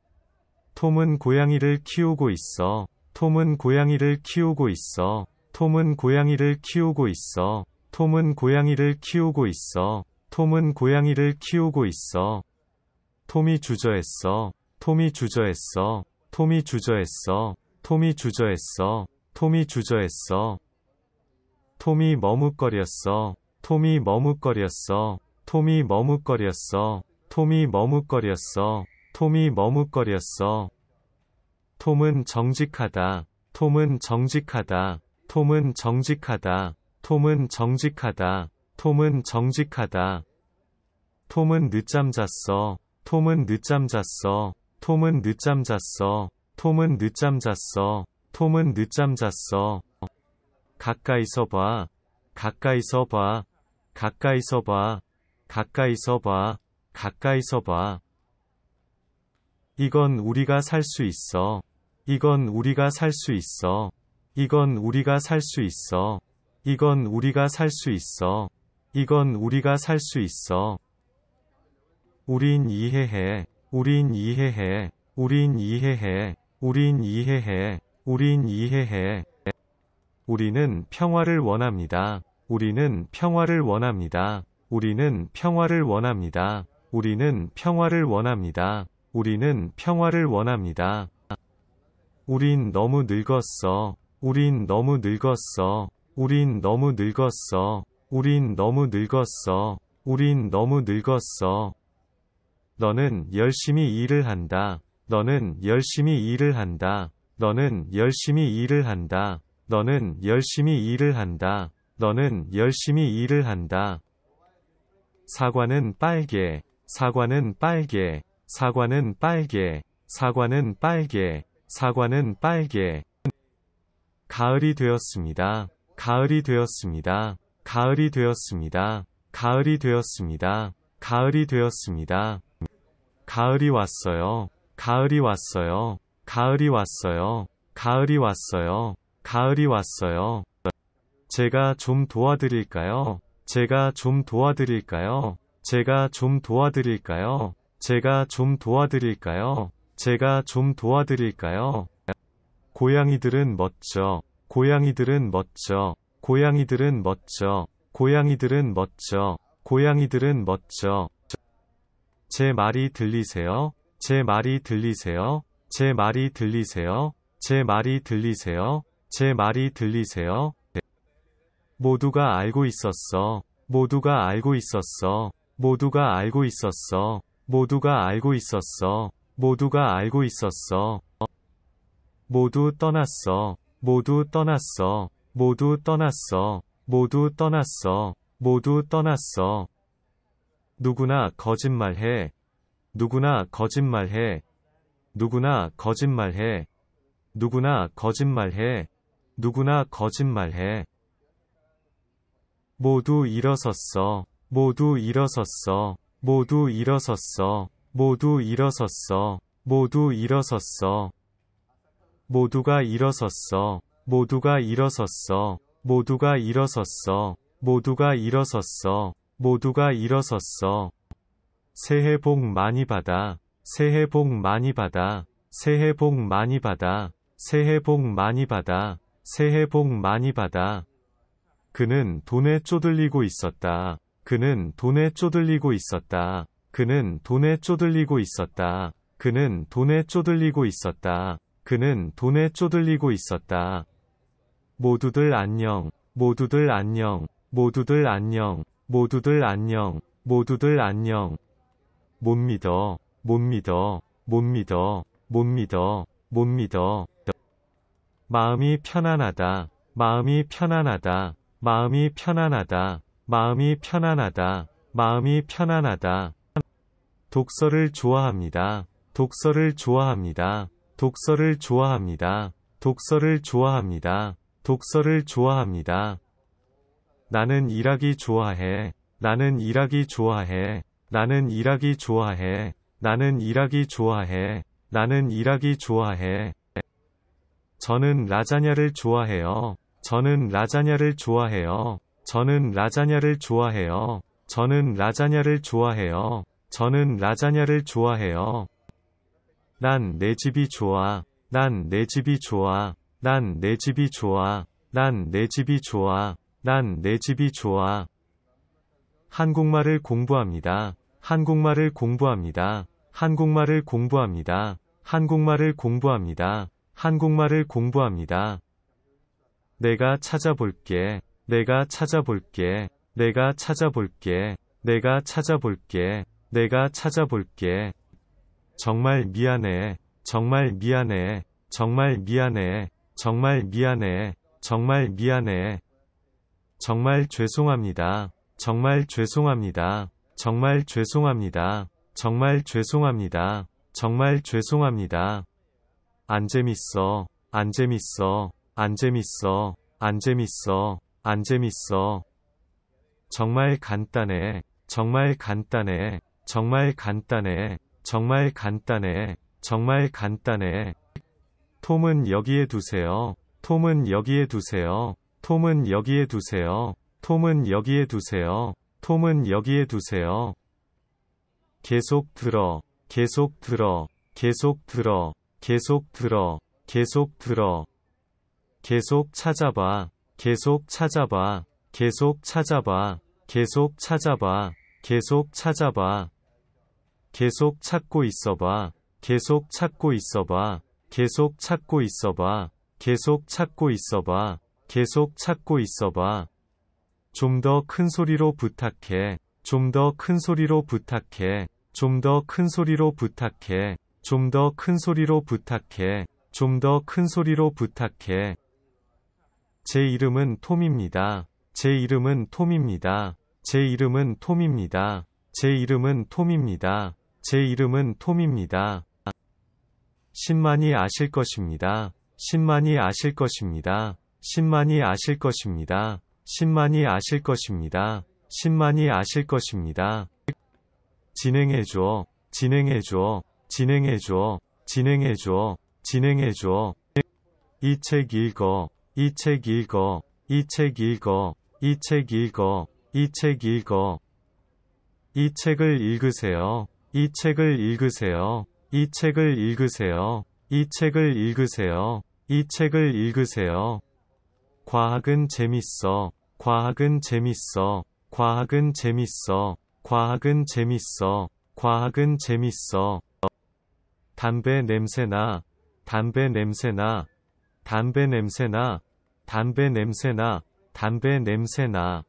톰은 고양이를 키우고 있어. 톰은 고양이를 키우고 있어. 톰은 고양이를 키우고 있어. 톰은 고양이를 키우고 있어. 톰은 고양이를 키우고 있어. 톰이 주저했어. 톰이 주저했어. 톰이 주저했어. 톰이 주저했어. 톰이 주저했어. 톰이 머뭇거렸어. 톰이 머뭇거렸어. 톰이 머뭇거렸어. 톰이 머뭇거렸어. 톰이 머뭇거렸어. 톰은 정직하다. 톰은 정직하다. 톰은 정직하다. 톰은 정직하다. 톰은 정직하다. 톰은 늦잠 잤어. 톰은 늦잠 잤어. 톰은 늦잠 잤어. 톰은 늦잠 잤어. 톰은 늦잠 잤어. 톰은 늦잠 잤어. 가까이서 봐. 가까이서 봐. 가까이서 봐. 가까이서 봐. 가까이서 봐. 이건 우리가 살 수 있어. 이건 우리가 살 수 있어. 이건 우리가 살 수 있어. 이건 우리가 살 수 있어. 이건 우리가 살 수 있어. 우린 이해해. 우린 이해해. 우린 이해해. 우린 이해해. 우린 이해해. 우리는 평화를 원합니다. 우리는 평화를 원합니다. 우리는 평화를 원합니다. 우리는 평화를 원합니다. 우리는 평화를 원합니다. 우린 너무 늙었어. 우린 너무 늙었어. 우린 너무 늙었어. 우린 너무 늙었어. 우린 너무 늙었어. 너는 열심히 일을 한다. 너는 열심히 일을 한다. 너는 열심히 일을 한다. 너는 열심히 일을 한다. 너는 열심히 일을 한다. 사과는 빨개. 사과는 빨개. 사과는 빨개. 사과는 빨개. 사과는 빨개. 가을이 되었습니다. 가을이 되었습니다. 가을이 되었습니다. 가을이 되었습니다. 가을이 되었습니다. 가을이 왔어요. 가을이 왔어요. 가을이 왔어요. 가을이 왔어요. 가을이 왔어요. 제가 좀 도와드릴까요? 제가 좀 도와드릴까요? 제가 좀 도와드릴까요? 제가 좀 도와드릴까요? 제가 좀 도와드릴까요? 고양이들은 멋져. 고양이들은 멋져. 고양이들은 멋져. 고양이들은 멋져. 고양이들은 멋져. 제 말이 들리세요? 제 말이 들리세요? 제 말이 들리세요? 제 말이 들리세요? 제 말이 들리세요? 네. 모두가 알고 있었어. 모두가 알고 있었어. 모두가 알고 있었어. 모두가 알고 있었어. 모두가 알고 있었어. 모두 떠났어. 모두 떠났어. 모두 떠났어. 모두 떠났어. 모두 떠났어. 누구나 거짓말해. 누구나 거짓말해. 누구나 거짓말해. 누구나 거짓말해. 누구나 거짓말해. 모두 일어섰어. 모두 일어섰어. 모두 일어섰어. 모두 일어섰어. 모두 일어섰어. 모두가 일어섰어. 모두가 일어섰어. 모두가 일어섰어. 모두가 일어섰어. 모두가 일어섰어. 새해 복 많이 받아. 새해 복 많이 받아. 새해 복 많이 받아. 새해 복 많이 받아. 새해 복 많이 받아. 그는 돈에 쪼들리고 있었다. 그는 돈에 쪼들리고 있었다. 그는 돈에 쪼들리고 있었다. 그는 돈에 쪼들리고 있었다. 그는 돈에 쪼들리고 있었다. 모두들 안녕. 모두들 안녕. 모두들 안녕. 모두들 안녕. 모두들 안녕. 못 믿어. 못 믿어. 못 믿어. 못 믿어. 못 믿어. 마음이 편안하다. 마음이 편안하다. 마음이 편안하다. 마음이 편안하다. 마음이 편안하다. 독서를 좋아합니다. 독서를 좋아합니다. 독서를 좋아합니다. 독서를 좋아합니다. 독서를 좋아합니다. 나는 일하기 좋아해. 나는 일하기 좋아해. 나는 일하기 좋아해. 나는 일하기 좋아해. 나는 일하기 좋아해. 저는 라자냐를 좋아해요. 저는 라자냐를 좋아해요. 저는 라자냐를 좋아해요. 저는 라자냐를 좋아해요. 저는 라자냐를 좋아해요. 난 내 집이 좋아. 난 내 집이 좋아. 난 내 집이 좋아. 난 내 집이 좋아. 난 내 집이 좋아. 한국말을 공부합니다. 한국말을 공부합니다. 한국말을 공부합니다. 한국말을 공부합니다. 한국말을 공부합니다. 내가 찾아볼게. 내가 찾아볼게. 내가 찾아볼게. 내가 찾아볼게. 내가 찾아볼게. 정말 미안해. 정말 미안해. 정말 미안해. 정말 미안해. 정말 미안해. 정말 죄송합니다. 정말 죄송합니다. 정말 죄송합니다. 정말 죄송합니다. 정말 죄송합니다. 안 재밌어. 안 재밌어. 안 재밌어. 안 재밌어. 안 재밌어. 정말 간단해. 정말 간단해. 정말 간단해. 정말 간단해. 정말 간단해. 톰은 여기에 두세요. 톰은 여기에 두세요. 톰은 여기에 두세요. 톰은 여기에 두세요. 톰은 여기에 두세요. 계속 들어. 계속 들어. 계속 들어. 계속 들어, 계속 들어. 계속 찾아봐, 계속 찾아봐, 계속 찾아봐, 계속 찾아봐, 계속 찾아봐. 계속 찾고 있어봐, 계속 찾고 있어봐, 계속 찾고 있어봐, 계속 찾고 있어봐, 계속 찾고 있어봐. 좀 더 큰 소리로 부탁해, 좀 더 큰 소리로 부탁해, 좀 더 큰 소리로 부탁해. 좀더큰 소리로 부탁해. 좀 더 큰 소리로 부탁해. 제 이름은 톰입니다. 제 이름은 톰입니다. 제 이름은 톰입니다. 제 이름은 톰입니다. 제 이름은 톰입니다. 신만이 아실 것입니다. 신만이 아실 것입니다. 신만이 아실 것입니다. 신만이 아실 것입니다. 신만이 아실 것입니다. 진행해줘. 진행해줘. 진행해줘, 진행해줘, 진행해줘. 이 책 읽어, 이 책 읽어, 이 책 읽어, 이 책 읽어, 이 책 읽어. 이 책을 읽으세요. 이 책을 읽으세요. 이 책을 읽으세요. 이 책을 읽으세요. 이 책을 읽으세요. 과학은 재밌어. 과학은 재밌어. 과학은 재밌어. 과학은 재밌어. 과학은 재밌어. 담배 냄새나, 담배 냄새나, 담배 냄새나, 담배 냄새나, 담배 냄새나.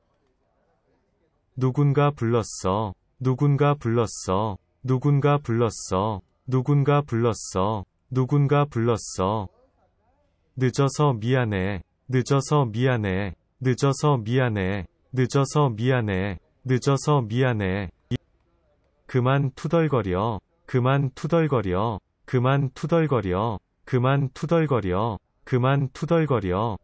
누군가 불렀어, 누군가 불렀어, 누군가 불렀어, 누군가 불렀어, 누군가 불렀어. 늦어서 미안해, 늦어서 미안해, 늦어서 미안해, 늦어서 미안해, 늦어서 미안해. 그만 투덜거려, 그만 투덜거려. 그만 투덜거려. 그만 투덜거려. 그만 투덜거려.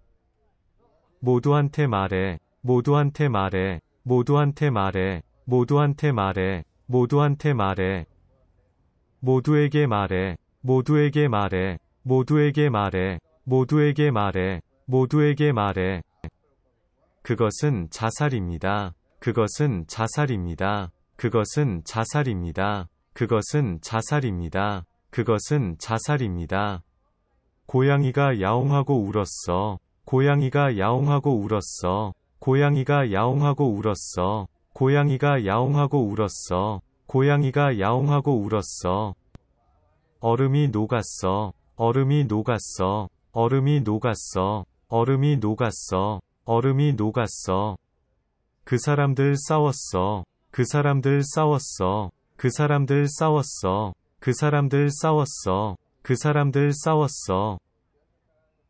모두한테 말해. 모두한테 말해. 모두한테 말해. 모두한테 말해. 모두한테 말해. 모두에게 말해. 모두에게 말해. 모두에게 말해. 모두에게 말해. 모두에게 말해. 그것은 자살입니다. 그것은 자살입니다. 그것은 자살입니다. 그것은 자살입니다. 그것은 자살입니다. 고양이가 야옹하고 울었어. 고양이가 야옹하고 울었어. 고양이가 야옹하고 울었어. 고양이가 야옹하고 울었어. 고양이가 야옹하고 울었어. 얼음이 녹았어. 얼음이 녹았어. 얼음이 녹았어. 얼음이 녹았어. 얼음이 녹았어. 그 사람들 싸웠어. 그 사람들 싸웠어. 그 사람들 싸웠어. 그 사람들 싸웠어. 그 사람들 싸웠어.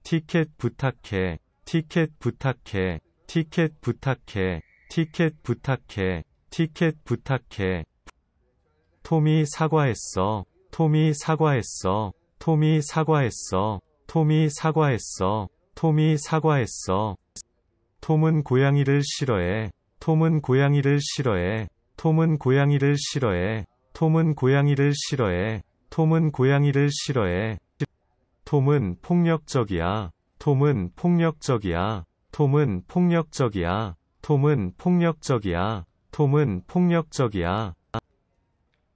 티켓 부탁해. 티켓 부탁해. 티켓 부탁해. 티켓 부탁해. 티켓 부탁해. 톰이 사과했어. 톰이 사과했어. 톰이 사과했어. 톰이 사과했어. 톰이 사과했어. 톰은 고양이를 싫어해. 톰은 고양이를 싫어해. 톰은 고양이를 싫어해. 톰은 고양이를 싫어해. 톰은 고양이를 싫어해. 톰은 폭력적이야. 톰은 폭력적이야. 톰은 폭력적이야. 톰은 폭력적이야. 톰은 폭력적이야.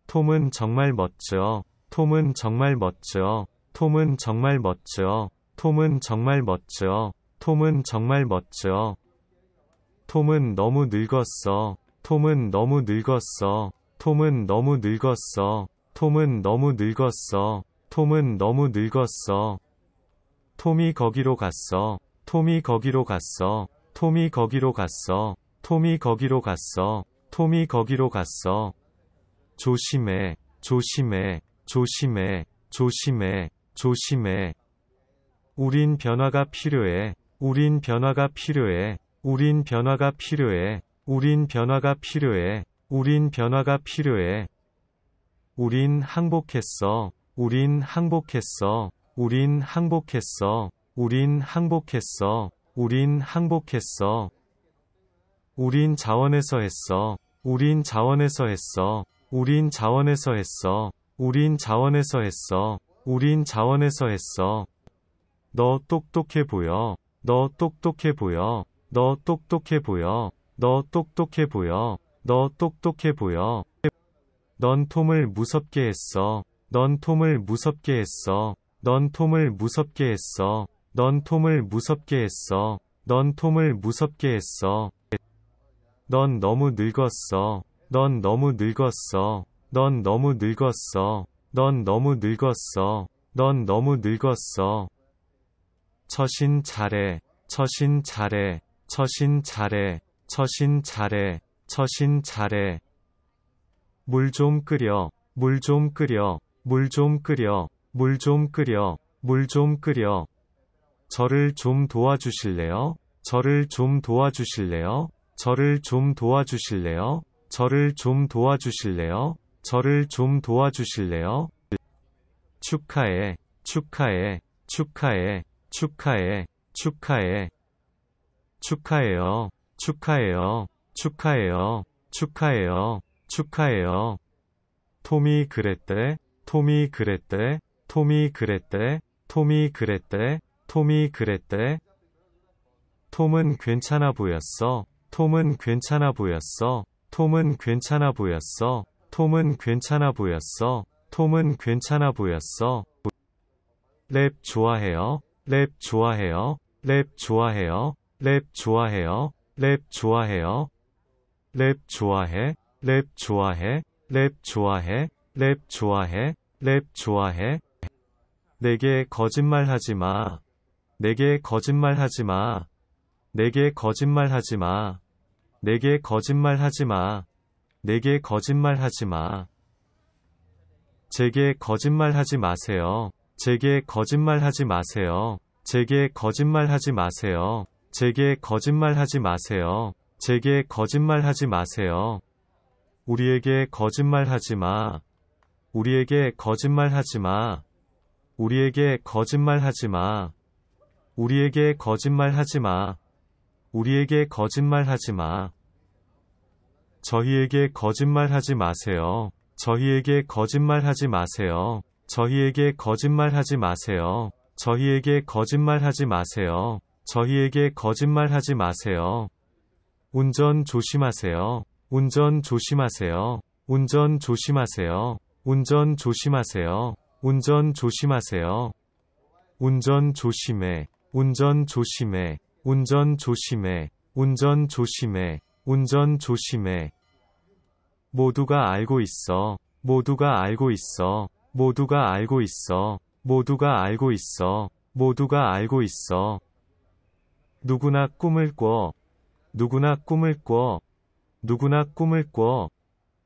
톰은 정말 멋져. 톰은 정말 멋져. 톰은 정말 멋져. 톰은 정말 멋져. 톰은 정말 멋져. 톰은 너무 늙었어. 톰은 너무 늙었어. 톰은 너무 늙었어. 톰은 너무 늙었어. 톰은 너무 늙었어. 톰이 거기로 갔어. 톰이 거기로 갔어. 톰이 거기로 갔어. 톰이 거기로 갔어. 톰이 거기로 갔어. 조심해. 조심해. 조심해. 조심해. 조심해. 우린 변화가 필요해. 우린 변화가 필요해. 우린 변화가 필요해. 우린 변화가 필요해. 우린 변화가 필요해. 우린 항복했어. 우린 항복했어. 우린 항복했어. 우린 항복했어. 우린 항복했어. 우린 자원에서 했어. 우린 자원에서 했어. 우린 자원에서 했어. 우린 자원에서 했어. 우린 자원에서 했어. 너 똑똑해 보여. 너 똑똑해 보여. 너 똑똑해 보여. 너 똑똑해 보여. 너 똑똑해 보여. 넌 톰을 무섭게 했어. 넌 톰을 무섭게 했어. 넌 톰을 무섭게 했어. 넌 톰을 무섭게 했어. 넌 톰을 무섭게 했어. 넌 너무 늙었어. 넌 너무 늙었어. 넌 너무 늙었어. 넌 너무 늙었어. 넌 너무 늙었어. 처신 잘해. 처신 잘해. 처신 잘해. 처신 잘해, 처신 잘해. 물 좀 끓여, 물 좀 끓여, 물 좀 끓여, 물 좀 끓여, 물 좀 끓여. 저를 좀 도와주실래요? 저를 좀 도와주실래요? 저를 좀 도와주실래요? 저를 좀 도와주실래요? 저를 좀 도와주실래요? 축하해, 축하해, 축하해, 축하해, 축하해, 축하해요. 축하해요. 축하해요. 축하해요. 축하해요. 톰이 그랬대. 톰이 그랬대. 톰이 그랬대. 톰이 그랬대. 톰이 그랬대. 톰은 괜찮아 보였어. 톰은 괜찮아 보였어. 톰은 괜찮아 보였어. 톰은 괜찮아 보였어. 톰은 괜찮아 보였어. 랩 좋아해요. 랩 좋아해요. 랩 좋아해요. 랩 좋아해요. 랩 좋아해요? 랩 좋아해? 랩 좋아해? 랩 좋아해? 랩 좋아해? 랩 좋아해? 내게 거짓말 하지 마. 내게 거짓말 하지 마. 내게 거짓말 하지 마. 내게 거짓말 하지 마. 내게 거짓말 하지 마. 제게 거짓말 하지 마세요. 제게 거짓말 하지 마세요. 제게 거짓말 하지 마세요. 제게 거짓말하지 마세요. 제게 거짓말하지 마세요. 우리에게 거짓말하지 마. 우리에게 거짓말하지 마. 우리에게 거짓말하지 마. 우리에게 거짓말하지 마. 우리에게 거짓말하지 마. 저희에게 거짓말하지 마세요. 저희에게 거짓말하지 마세요. 저희에게 거짓말하지 마세요. 저희에게 거짓말하지 마세요. 저희에게 거짓말하지 마세요. 운전 조심하세요. 운전 조심하세요. 운전 조심하세요. 운전 조심하세요. 운전 조심하세요. 운전 조심해. 운전 조심해. 운전 조심해. 운전 조심해. 운전 조심해. 모두가 알고 있어. 모두가 알고 있어. 모두가 알고 있어. 모두가 알고 있어. 모두가 알고 있어. 누구나 꿈을 꿔. 누구나 꿈을 꿔. 누구나 꿈을 꿔.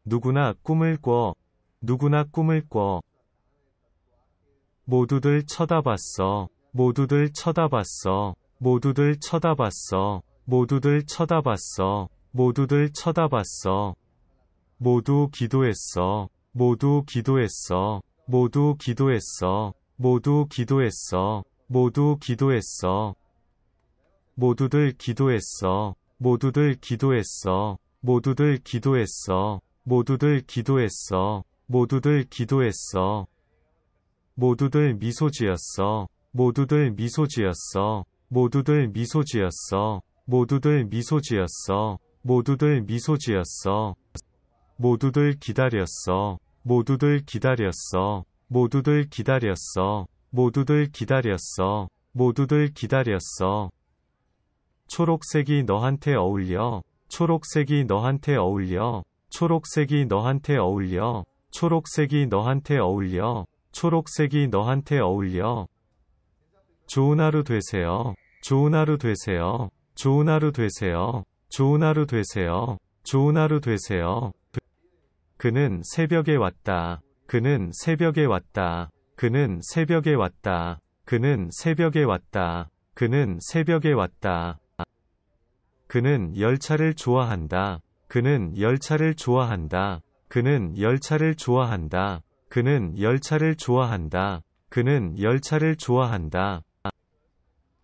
누구나 꿈을 꿔. 누구나 꿈을 꿔. 모두들 쳐다봤어. 모두들 쳐다봤어. 모두들 쳐다봤어. 모두들 쳐다봤어. 모두들 쳐다봤어. 모두 기도했어. 모두 기도했어. 모두 기도했어. 모두 기도했어. 모두 기도했어. 모두들 기도했어. 모두들 기도했어. 모두들 기도했어. 모두들 기도했어. 모두들 기도했어. 모두들 미소 지었어. 모두들 미소 지었어. 모두들 미소 지었어. 모두들 미소 지었어. 모두들 미소 지었어. 모두들 기다렸어. 모두들 기다렸어. 모두들 기다렸어. 모두들 기다렸어. 모두들 기다렸어. 초록색이 너한테 어울려. 초록색이 너한테 어울려. 초록색이 너한테 어울려. 초록색이 너한테 어울려. 초록색이 너한테 어울려. 좋은 하루 되세요. 좋은 하루 되세요. 좋은 하루 되세요. 좋은 하루 되세요. 좋은 하루 되세요. 그는 새벽에 왔다. 그는 새벽에 왔다. 그는 새벽에 왔다. 그는 새벽에 왔다. 그는 새벽에 왔다. 그는 열차를 좋아한다. 그는 열차를 좋아한다. 그는 열차를 좋아한다. 그는 열차를 좋아한다. 그는 열차를 좋아한다.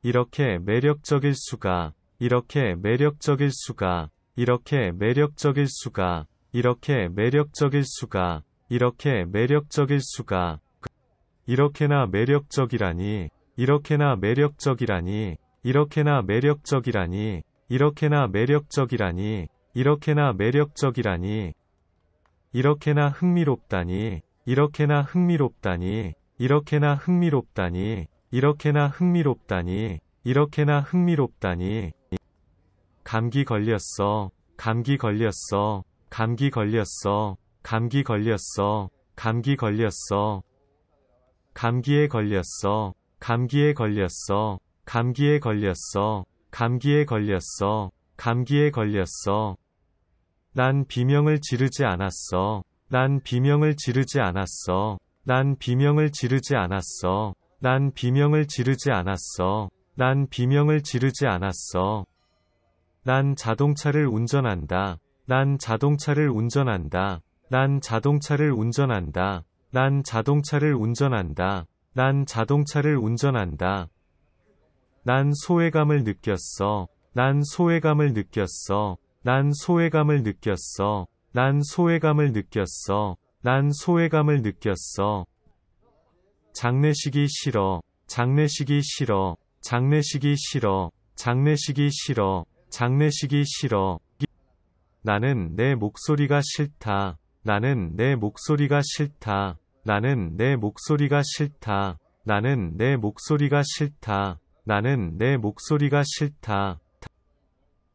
이렇게 매력적일 수가, 이렇게 매력적일 수가, 이렇게 매력적일 수가, 이렇게 매력적일 수가, 이렇게 매력적일 수가, 이렇게나 매력적이라니, 이렇게나 매력적이라니, 이렇게나 매력적이라니, 이렇게나 매력적이라니, 이렇게나 매력적이라니, 이렇게나 흥미롭다니, 이렇게나 흥미롭다니, 이렇게나 흥미롭다니, 이렇게나 흥미롭다니, 이렇게나 흥미롭다니. 감기 걸렸어, 감기 걸렸어, 감기 걸렸어, 감기 걸렸어, 감기 걸렸어. 감기에 걸렸어, 감기에 걸렸어, 감기에 걸렸어. 감기에 걸렸어. 감기에 걸렸어. 난 비명을 지르지 않았어. 난 비명을 지르지 않았어. 난 비명을 지르지 않았어. 난 비명을 지르지 않았어. 난 비명을 지르지 않았어. 난 자동차를 운전한다. 난 자동차를 운전한다. 난 자동차를 운전한다. 난 자동차를 운전한다. 난 자동차를 운전한다. 난 소외감을 느꼈어. 난 소외감을 느꼈어. 난 소외감을 느꼈어. 난 소외감을 느꼈어. 난 소외감을 느꼈어. 장례식이 싫어. 장례식이 싫어. 장례식이 싫어. 장례식이 싫어. 장례식이 싫어. 나는 내 목소리가 싫다. 나는 내 목소리가 싫다. 나는 내 목소리가 싫다. 나는 내 목소리가 싫다. 나는 내 목소리가 싫다.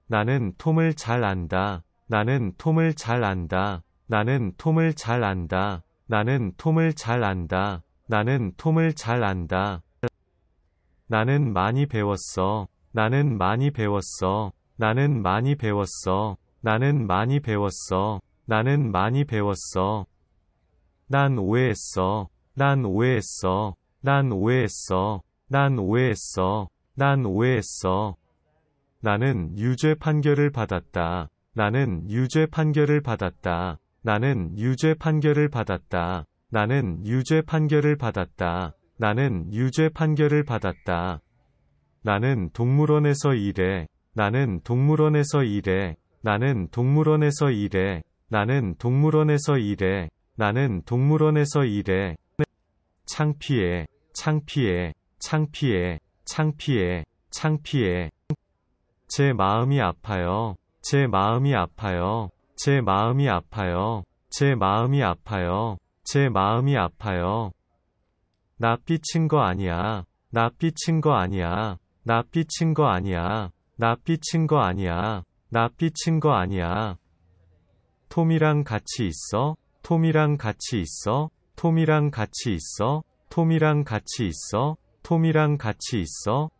나는 톰을 잘 안다. 나는 톰을 잘 안다. 나는 톰을 잘 안다. 나는 톰을 잘 안다. 나는 톰을 잘 안다. 나는 많이 배웠어. 나는 많이 배웠어. 나는 많이 배웠어. 나는 많이 배웠어. 나는 많이 배웠어. 난 오해했어. 난 오해했어. 난 오해했어. 난 오해했어. 난 오해했어. 나는 유죄 판결을 받았다. 나는 유죄 판결을 받았다. 나는 유죄 판결을 받았다. 나는 유죄 판결을 받았다. 나는 유죄 판결을 받았다. 나는 동물원에서 일해. 나는 동물원에서 일해. 나는 동물원에서 일해. 나는 동물원에서 일해. 나는 동물원에서 일해. 창피해. 창피해. 창피해, 창피해, 창피해. 제 마음이 아파요. 제 마음이 아파요. 제 마음이 아파요. 제 마음이 아파요. 제 마음이 아파요. 나 삐친 거 아니야. 나 삐친 거 아니야. 나 삐친 거 아니야. 나 삐친 거 아니야. 나 삐친 거 아니야. 톰이랑 같이 있어. 톰이랑 같이 있어. 톰이랑 같이 있어. 톰이랑 같이 있어. 톰이랑 같이 있어?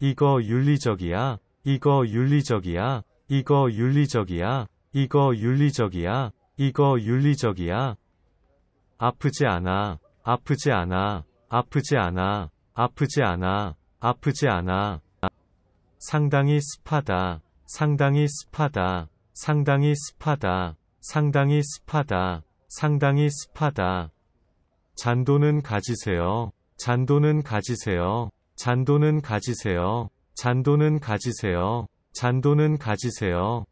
이거 윤리적이야. 이거 윤리적이야. 이거 윤리적이야. 이거 윤리적이야. 이거 윤리적이야. 아프지 않아. 아프지 않아. 아프지 않아. 아프지 않아. 아프지 않아. 상당히 습하다. 상당히 습하다. 상당히 습하다. 상당히 습하다. 상당히 습하다. 잔돈은 가지세요. 잔돈은 가지세요. 잔돈은 가지세요. 잔돈은 가지세요. 잔돈은 가지세요.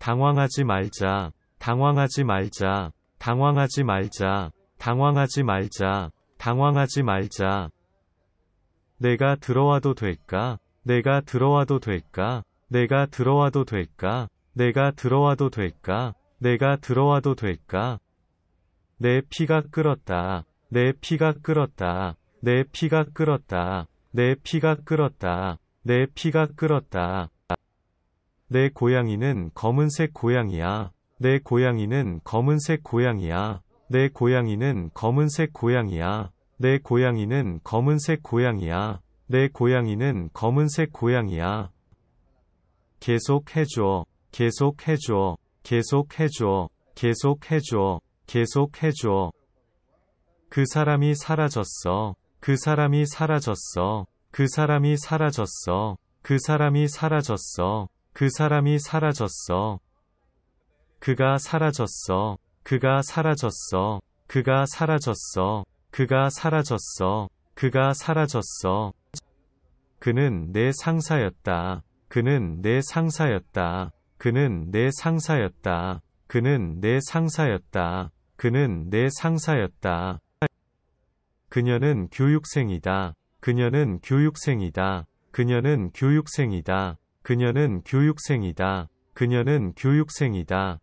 당황하지 말자. 당황하지 말자. 당황하지 말자. 당황하지 말자. 당황하지 말자. 내가 들어와도 될까? 내가 들어와도 될까? 내가 들어와도 될까? 내가 들어와도 될까? 내가 들어와도 될까? 내 피가 끓었다. 내 피가 끓었다. 내 피가 끓었다. 내 피가 끓었다. 내 피가 끓었다. 내 고양이는 검은색 고양이야. 내 고양이는 검은색 고양이야. 내 고양이는 검은색 고양이야. 내 고양이는 검은색 고양이야. 내 고양이는 검은색 고양이야. 계속 해줘. 계속 해줘. 계속 해줘. 계속 해줘. 계속 해줘. 그 사람이 사라졌어. 그 사람이 사라졌어. 그 사람이 사라졌어. 그 사람이 사라졌어. 그 사람이 사라졌어. 그가 사라졌어. 그가 사라졌어. 그가 사라졌어. 그가 사라졌어. 그가 사라졌어. 그는 내 상사였다. 그는 내 상사였다. 그는 내 상사였다. 그는 내 상사였다. 그는 내 상사였다. 그녀는 교육생이다. 그녀는 교육생이다. 그녀는 교육생이다. 그녀는 교육생이다. 그녀는 교육생이다.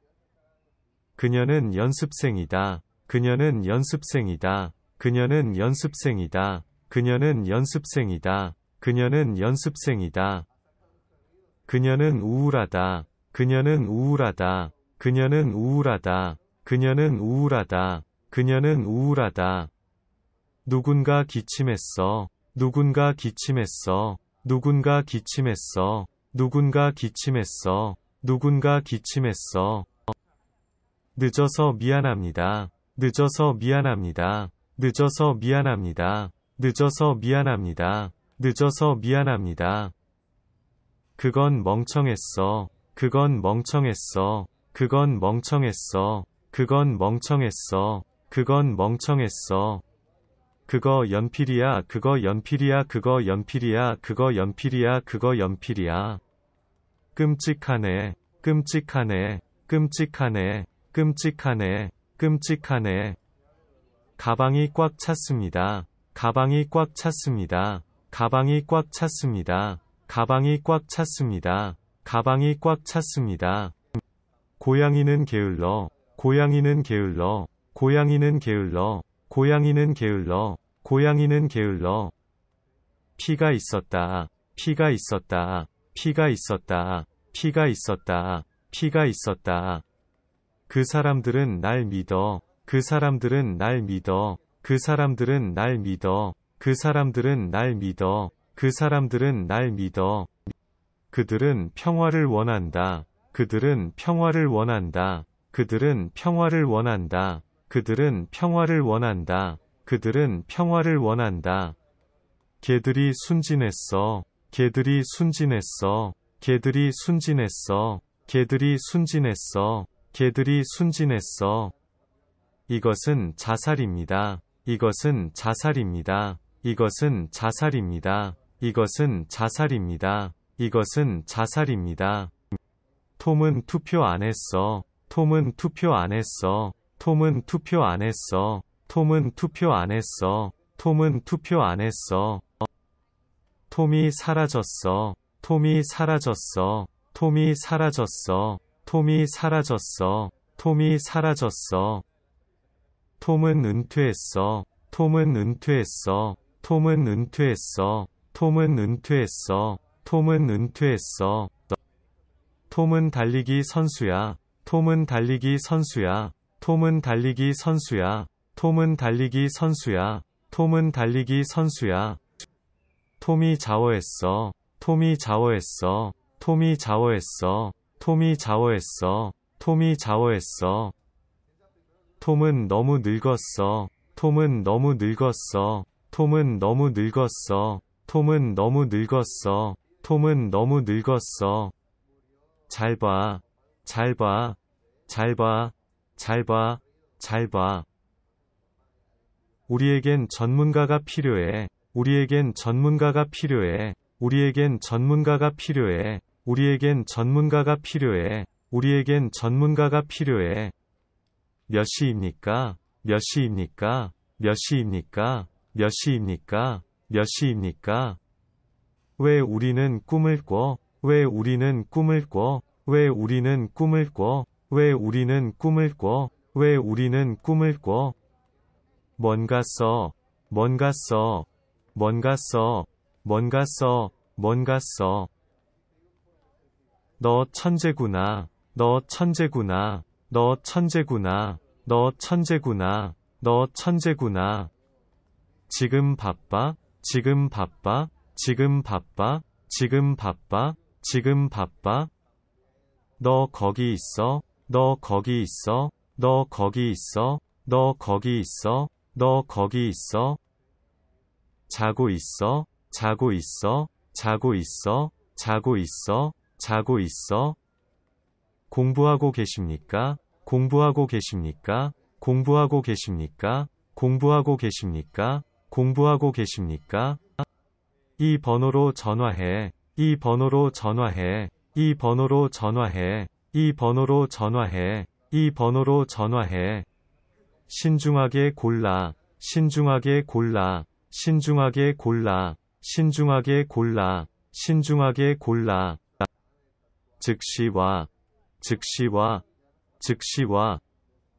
그녀는 연습생이다. 그녀는 연습생이다. 그녀는 연습생이다. 그녀는 연습생이다. 그녀는 연습생이다. 그녀는 우울하다. 그녀는 우울하다. 그녀는 우울하다. 그녀는 우울하다. 그녀는 우울하다. 누군가 기침했어. 누군가 기침했어. 누군가 기침했어. 누군가 기침했어. 누군가 기침했어. 늦어서 미안합니다. 늦어서 미안합니다. 늦어서 미안합니다. 늦어서 미안합니다. 늦어서 미안합니다. 그건 멍청했어. 그건 멍청했어. 그건 멍청했어. 그건 멍청했어. 그건 멍청했어. 그거 연필이야 그거 연필이야 그거 연필이야 그거 연필이야 그거 연필이야 끔찍하네 끔찍하네 끔찍하네 끔찍하네 끔찍하네 가방이 꽉 찼습니다 가방이 꽉 찼습니다 가방이 꽉 찼습니다 가방이 꽉 찼습니다 가방이 꽉 찼습니다 고양이는 게을러 고양이는 게을러 고양이는 게을러 고양이는 게을러, 고양이는 게을러. 피가 있었다, 피가 있었다, 피가 있었다, 피가 있었다, 피가 있었다. 그 사람들은 날 믿어, 그 사람들은 날 믿어, 그 사람들은 날 믿어, 그 사람들은 날 믿어, 그 사람들은 날 믿어. 그들은 평화를 원한다. 그들은 평화를 원한다. 그들은 평화를 원한다. 그들은 평화를 원한다. 그들은 평화를 원한다. 개들이 순진했어. 개들이 순진했어. 개들이 순진했어. 개들이 순진했어. 개들이 순진했어. 이것은 자살입니다. 이것은 자살입니다. 이것은 자살입니다. 이것은 자살입니다. 이것은 자살입니다. 톰은 투표 안 했어. 톰은 투표 안 했어. 톰은 투표 안 했어. 톰은 투표 안 했어. 톰은 투표 안 했어. 톰이 사라졌어. 톰이 사라졌어. 톰이 사라졌어. 톰이 사라졌어. 톰이 사라졌어. 톰은 은퇴했어. 톰은 은퇴했어. 톰은 은퇴했어. 톰은 은퇴했어. 톰은 은퇴했어. 톰은 달리기 선수야. 톰은 달리기 선수야. 톰은 달리기 선수야. 톰은 달리기 선수야. 톰은 달리기 선수야. 톰이 자워했어. 톰이 자워했어. 톰이 자워했어. 톰이 자워했어. 톰이 자워했어. 톰은 너무 늙었어. 톰은 너무 늙었어. 톰은 너무 늙었어. 톰은 너무 늙었어. 톰은 너무 늙었어. 잘 봐. 잘 봐. 잘 봐. 잘 봐, 잘 봐. 우리에겐 전문가가 필요해. 우리에겐 전문가가 필요해. 우리에겐 전문가가 필요해. 우리에겐 전문가가 필요해. 우리에겐 전문가가 필요해. 몇 시입니까? 몇 시입니까? 몇 시입니까? 몇 시입니까? 몇 시입니까? 왜 우리는 꿈을 꿔? 왜 우리는 꿈을 꿔? 왜 우리는 꿈을 꿔? 왜 우리는 꿈을 꿔? 왜 우리는 꿈을 꿔? 뭔가 써, 뭔가 써, 뭔가 써, 뭔가 써, 뭔가 써. 너 천재구나, 너 천재구나, 너 천재구나, 너 천재구나, 너 천재구나. 지금 바빠, 지금 바빠, 지금 바빠, 지금 바빠, 지금 바빠. 너 거기 있어, 너 거기 있어? 너 거기 있어? 너 거기 있어? 너 거기 있어? 자고 있어? 자고 있어? 자고 있어? 자고 있어? 자고 있어? 공부하고 계십니까? 공부하고 계십니까? 공부하고 계십니까? 공부하고 계십니까? 공부하고 계십니까? 이 번호로 전화해. 이 번호로 전화해. 이 번호로 전화해. 이 번호로 전화해. 이 번호로 전화해. 신중하게 골라. 신중하게 골라. 신중하게 골라. 신중하게 골라. 신중하게 골라. 즉시 와. 즉시 와. 즉시 와.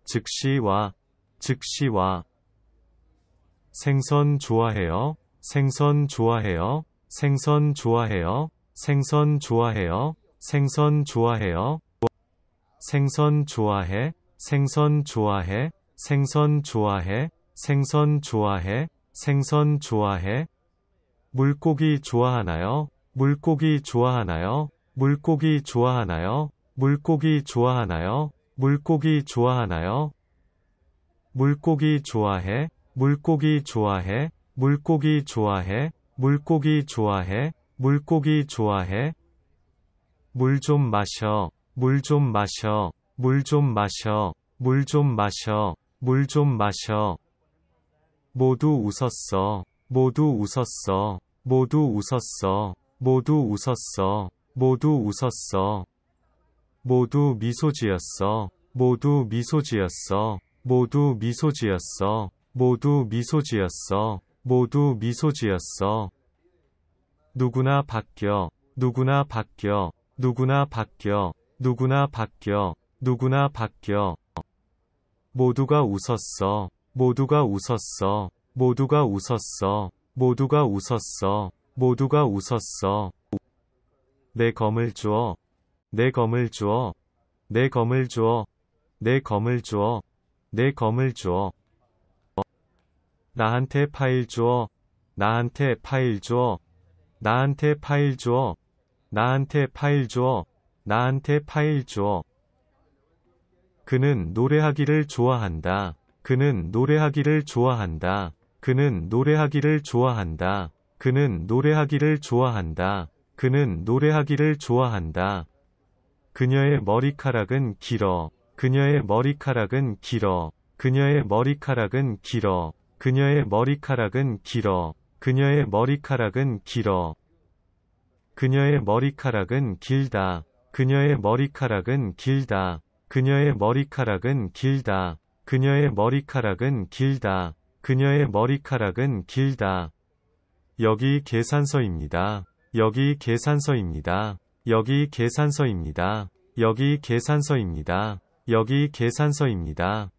즉시 와. 즉시 와. 생선 좋아해요. 생선 좋아해요. 생선 좋아해요. 생선 좋아해요. 생선 좋아해요. 생선 좋아해, 생선 좋아해, 생선 좋아해, 생선 좋아해, 생선 좋아해. 물고기 좋아하나요? 물고기 좋아하나요? 물고기 좋아하나요? 물고기 좋아하나요? 물고기 좋아하나요? 물고기 좋아해, 물고기 좋아해, 물고기 좋아해, 물고기 좋아해, 물고기 좋아해. 물 좀 마셔, 물좀 마셔. 물 좀 마셔. 물 좀 마셔. 물 좀 마셔. 모두 웃었어. 모두 웃었어. 모두 웃었어. 모두 웃었어. 모두 웃었어. 모두 미소 지었어. 모두 미소 지었어. 모두 미소 지었어. 모두 미소 지었어. 모두 미소 지었어. 누구나 바뀌어. 누구나 바뀌어. 누구나 바뀌어. 누구나 바뀌어, 누구나 바뀌어. 모두가 웃었어, 모두가 웃었어, 모두가 웃었어, 모두가 웃었어, 모두가 웃었어. 내 검을 주어, 내 검을 주어, 내 검을 주어, 내 검을 주어, 내 검을 주어. 나한테 파일 주어, 나한테 파일 주어, 나한테 파일 주어, 나한테 파일 주어. 나한테 파일 줘. 그는 노래하기를 좋아한다. 그는 노래하기를 좋아한다. 그는 노래하기를 좋아한다. 그는 노래하기를 좋아한다. 그는 노래하기를 좋아한다. 그녀의 머리카락은 길어. 그녀의 머리카락은 길어. 그녀의 머리카락은 길어. 그녀의 머리카락은 길어. 그녀의 머리카락은 길어. 그녀의 머리카락은 길다. 그녀의 머리카락은 길다. 그녀의 머리카락은 길다. 그녀의 머리카락은 길다. 그녀의 머리카락은 길다. 여기 계산서입니다. 여기 계산서입니다. 여기 계산서입니다. 여기 계산서입니다. 여기 계산서입니다.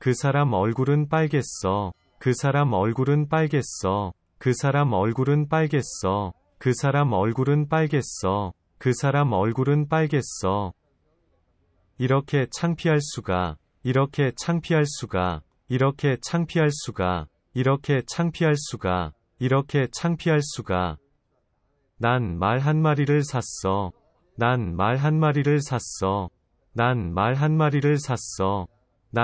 그 사람 얼굴은 빨갰어. 그 사람 얼굴은 빨갰어. 그 사람 얼굴은 빨갰어. 그 사람 얼굴은 빨갰어. 그 사람 얼굴은 빨갰어. 이렇게 창피할 수가, 이렇게 창피할 수가, 이렇게 창피할 수가, 이렇게 창피할 수가, 이렇게 창피할 수가. 난 말 한마리를 샀어. 난 말 한마리를 샀어. 난 말 한마리를 샀어.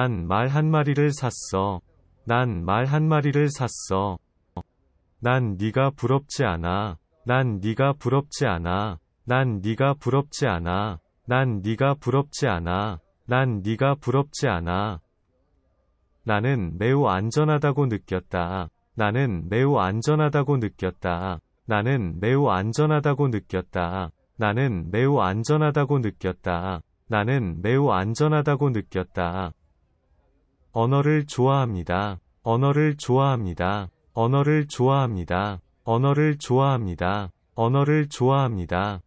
난 말 한마리를 샀어. 난 말 한마리를 샀어. 난 네가 부럽지 않아. 난 네가 부럽지 않아. 난 네가 부럽지 않아. 난 네가 부럽지 않아. 난 네가 부럽지 않아. 나는 매우 안전하다고 느꼈다. 나는 매우 안전하다고 느꼈다. 나는 매우 안전하다고 느꼈다. 나는 매우 안전하다고 느꼈다. 나는 매우 안전하다고 느꼈다. 언어를 좋아합니다. 언어를 좋아합니다. 언어를 좋아합니다. 언어를 좋아합니다. 언어를 좋아합니다.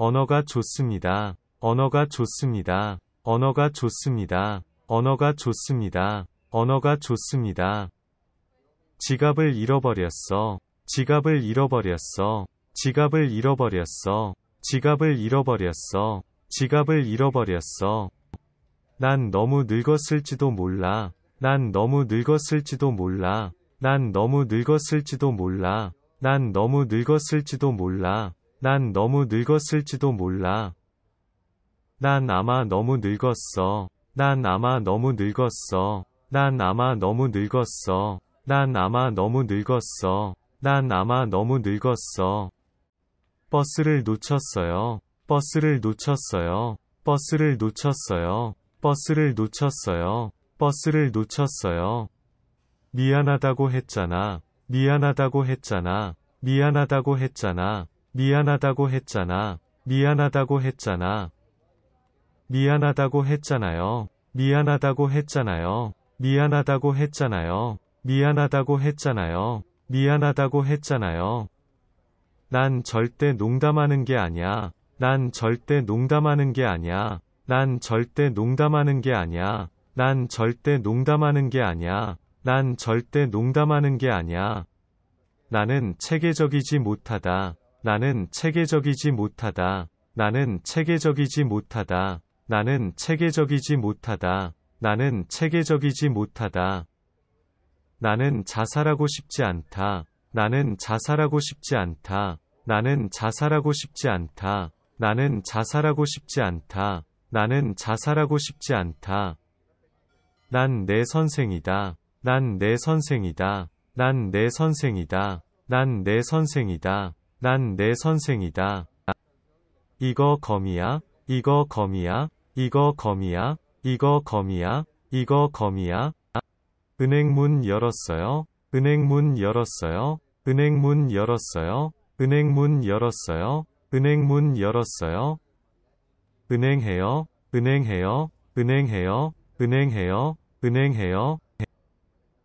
언어가 좋습니다. 언어가 좋습니다. 언어가 좋습니다. 언어가 좋습니다. 언어가 좋습니다. 지갑을 잃어버렸어. 지갑을 잃어버렸어. 지갑을 잃어버렸어. 지갑을 잃어버렸어. 지갑을 잃어버렸어. 난 너무 늙었을지도 몰라. 난 너무 늙었을지도 몰라. 난 너무 늙었을지도 몰라. 난 너무 늙었을지도 몰라. 난 너무 늙었을지도 몰라. 난 아마 너무 늙었어. 난 아마 너무 늙었어. 난 아마 너무 늙었어. 난 아마 너무 늙었어. 난 아마 너무 늙었어. 버스를 놓쳤어요. 버스를 놓쳤어요. 버스를 놓쳤어요. 버스를 놓쳤어요. 버스를 놓쳤어요. 미안하다고 했잖아. 미안하다고 했잖아. 미안하다고 했잖아. 미안하다고 했잖아. 미안하다고 했잖아. 미안하다고 했잖아요. 미안하다고 했잖아요. 미안하다고 했잖아요. 미안하다고 했잖아요. 미안하다고 했잖아요. 난 절대 농담하는 게 아니야. 난 절대 농담하는 게 아니야. 난 절대 농담하는 게 아니야. 난 절대 농담하는 게 아니야. 난 절대 농담하는 게 아니야. 나는 체계적이지 못하다. 나는 체계적이지 못하다. 나는 체계적이지 못하다. 나는 체계적이지 못하다. 나는 체계적이지 못하다. 나는 자살하고 싶지 않다. 나는 자살하고 싶지 않다. 나는 자살하고 싶지 않다. 나는 자살하고 싶지 않다. 나는 자살하고 싶지 않다. 난 내 선생이다. 난 내 선생이다. 난 내 선생이다. 난 내 선생이다. 난내 선생이다. 이거 거미야, 이거 거미야, 이거 거미야, 이거 거미야, 이거 거미야. 은행 문 열었어요. 은행 문 열었어요. 은행 문 열었어요. 은행 문 열었어요. 은행 문 열었어요. 은행해요. 은행해요. 은행해요. 은행해요. 은행해요.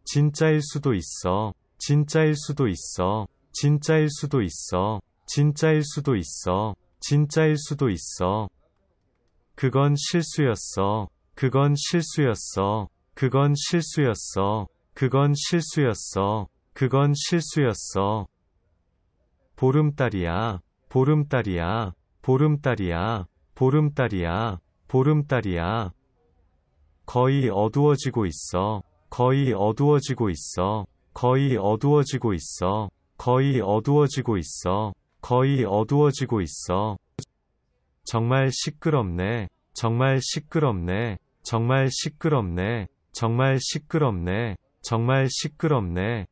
진짜일 수도 있어. 진짜일 수도 있어. 진짜일 수도 있어. 진짜일 수도 있어. 진짜일 수도 있어. 그건 실수였어. 그건 실수였어. 그건 실수였어. 그건 실수였어. 그건 실수였어. 보름달이야. 보름달이야. 보름달이야. 보름달이야. 보름달이야. 거의 어두워지고 있어. 거의 어두워지고 있어. 거의 어두워지고 있어. 거의 어두워지고 있어. 거의 어두워지고 있어. 정말 시끄럽네. 정말 시끄럽네. 정말 시끄럽네. 정말 시끄럽네. 정말 시끄럽네.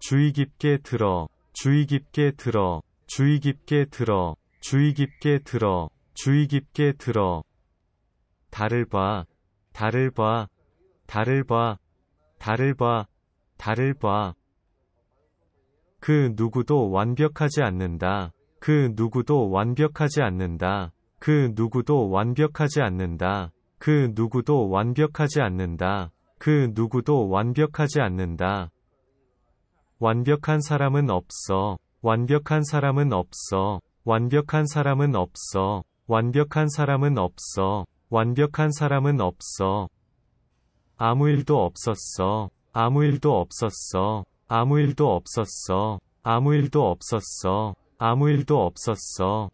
주의 깊게 들어. 주의 깊게 들어. 주의 깊게 들어. 주의 깊게 들어. 주의 깊게 들어. 달을 봐. 달을 봐. 달을 봐. 달을 봐. 달을 봐. 그 누구도 완벽하지 않는다. 그 누구도 완벽하지 않는다. 그 누구도 완벽하지 않는다. 그 누구도 완벽하지 않는다. 그 누구도 완벽하지 않는다. 완벽한 사람은 없어. 완벽한 사람은 없어. 완벽한 사람은 없어. 완벽한 사람은 없어. 완벽한 사람은 없어. 아무 일도 없었어. 아무 일도 없었어. 아무 일도 없었어. 아무 일도 없었어. 아무 일도 없었어.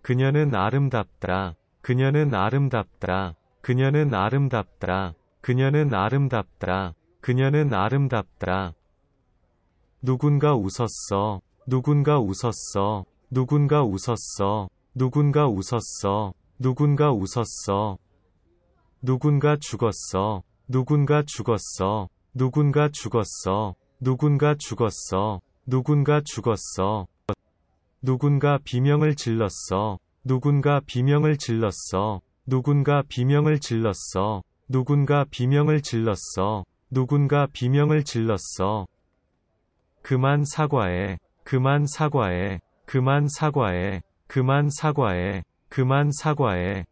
그녀는 아름답다. 그녀는 아름답다. 그녀는 아름답다. 그녀는 아름답다. 그녀는 아름답다. 누군가 웃었어. 누군가 웃었어. 누군가 웃었어. 누군가 웃었어. 누군가 웃었어. 누군가 죽었어. 누군가 죽었어. 누군가 죽었어. 누군가 죽었어. 누군가 죽었어. 누군가 비명을 질렀어. 누군가 비명을 질렀어. 누군가 비명을 질렀어. 누군가 비명을 질렀어. 누군가 비명을 질렀어. 그만 사과해. 그만 사과해. 그만 사과해. 그만 사과해. 그만 사과해.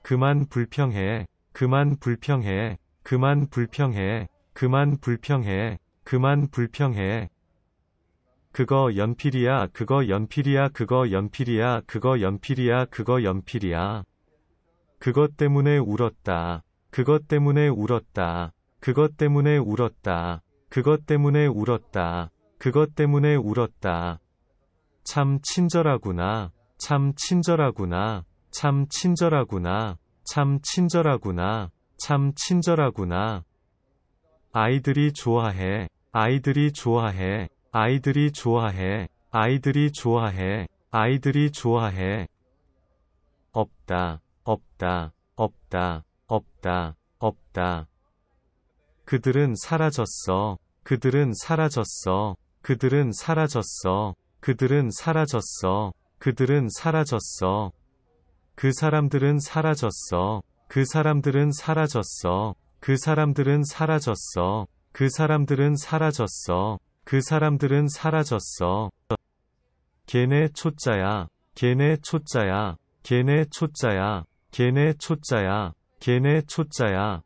그만 불평해. 그만 불평해. 그만 불평해. 그만 불평해. 그만 불평해. 그거 연필이야, 그거 연필이야, 그거 연필이야, 그거 연필이야, 그거 연필이야. 그것 때문에 울었다. 그것 때문에 울었다. 그것 때문에 울었다. 그것 때문에 울었다. 그것 때문에 울었다. 참 친절하구나. 참 친절하구나. 참 친절하구나. 참 친절하구나. 참 친절하구나. 아이들이 좋아해. 아이들이 좋아해. 아이들이 좋아해. 아이들이 좋아해. 아이들이 좋아해. 없다. 없다. 없다. 없다. 없다. 그들은 사라졌어. 그들은 사라졌어. 그들은 사라졌어. 그들은 사라졌어. 그들은 사라졌어. 그 사람들은 사라졌어. 그 사람들은 사라졌어. 그 사람들은 사라졌어. 그 사람들은 사라졌어. 그 사람들은 사라졌어. 걔네 초짜야. 걔네 초짜야. 걔네 초짜야. 걔네 초짜야. 걔네 초짜야.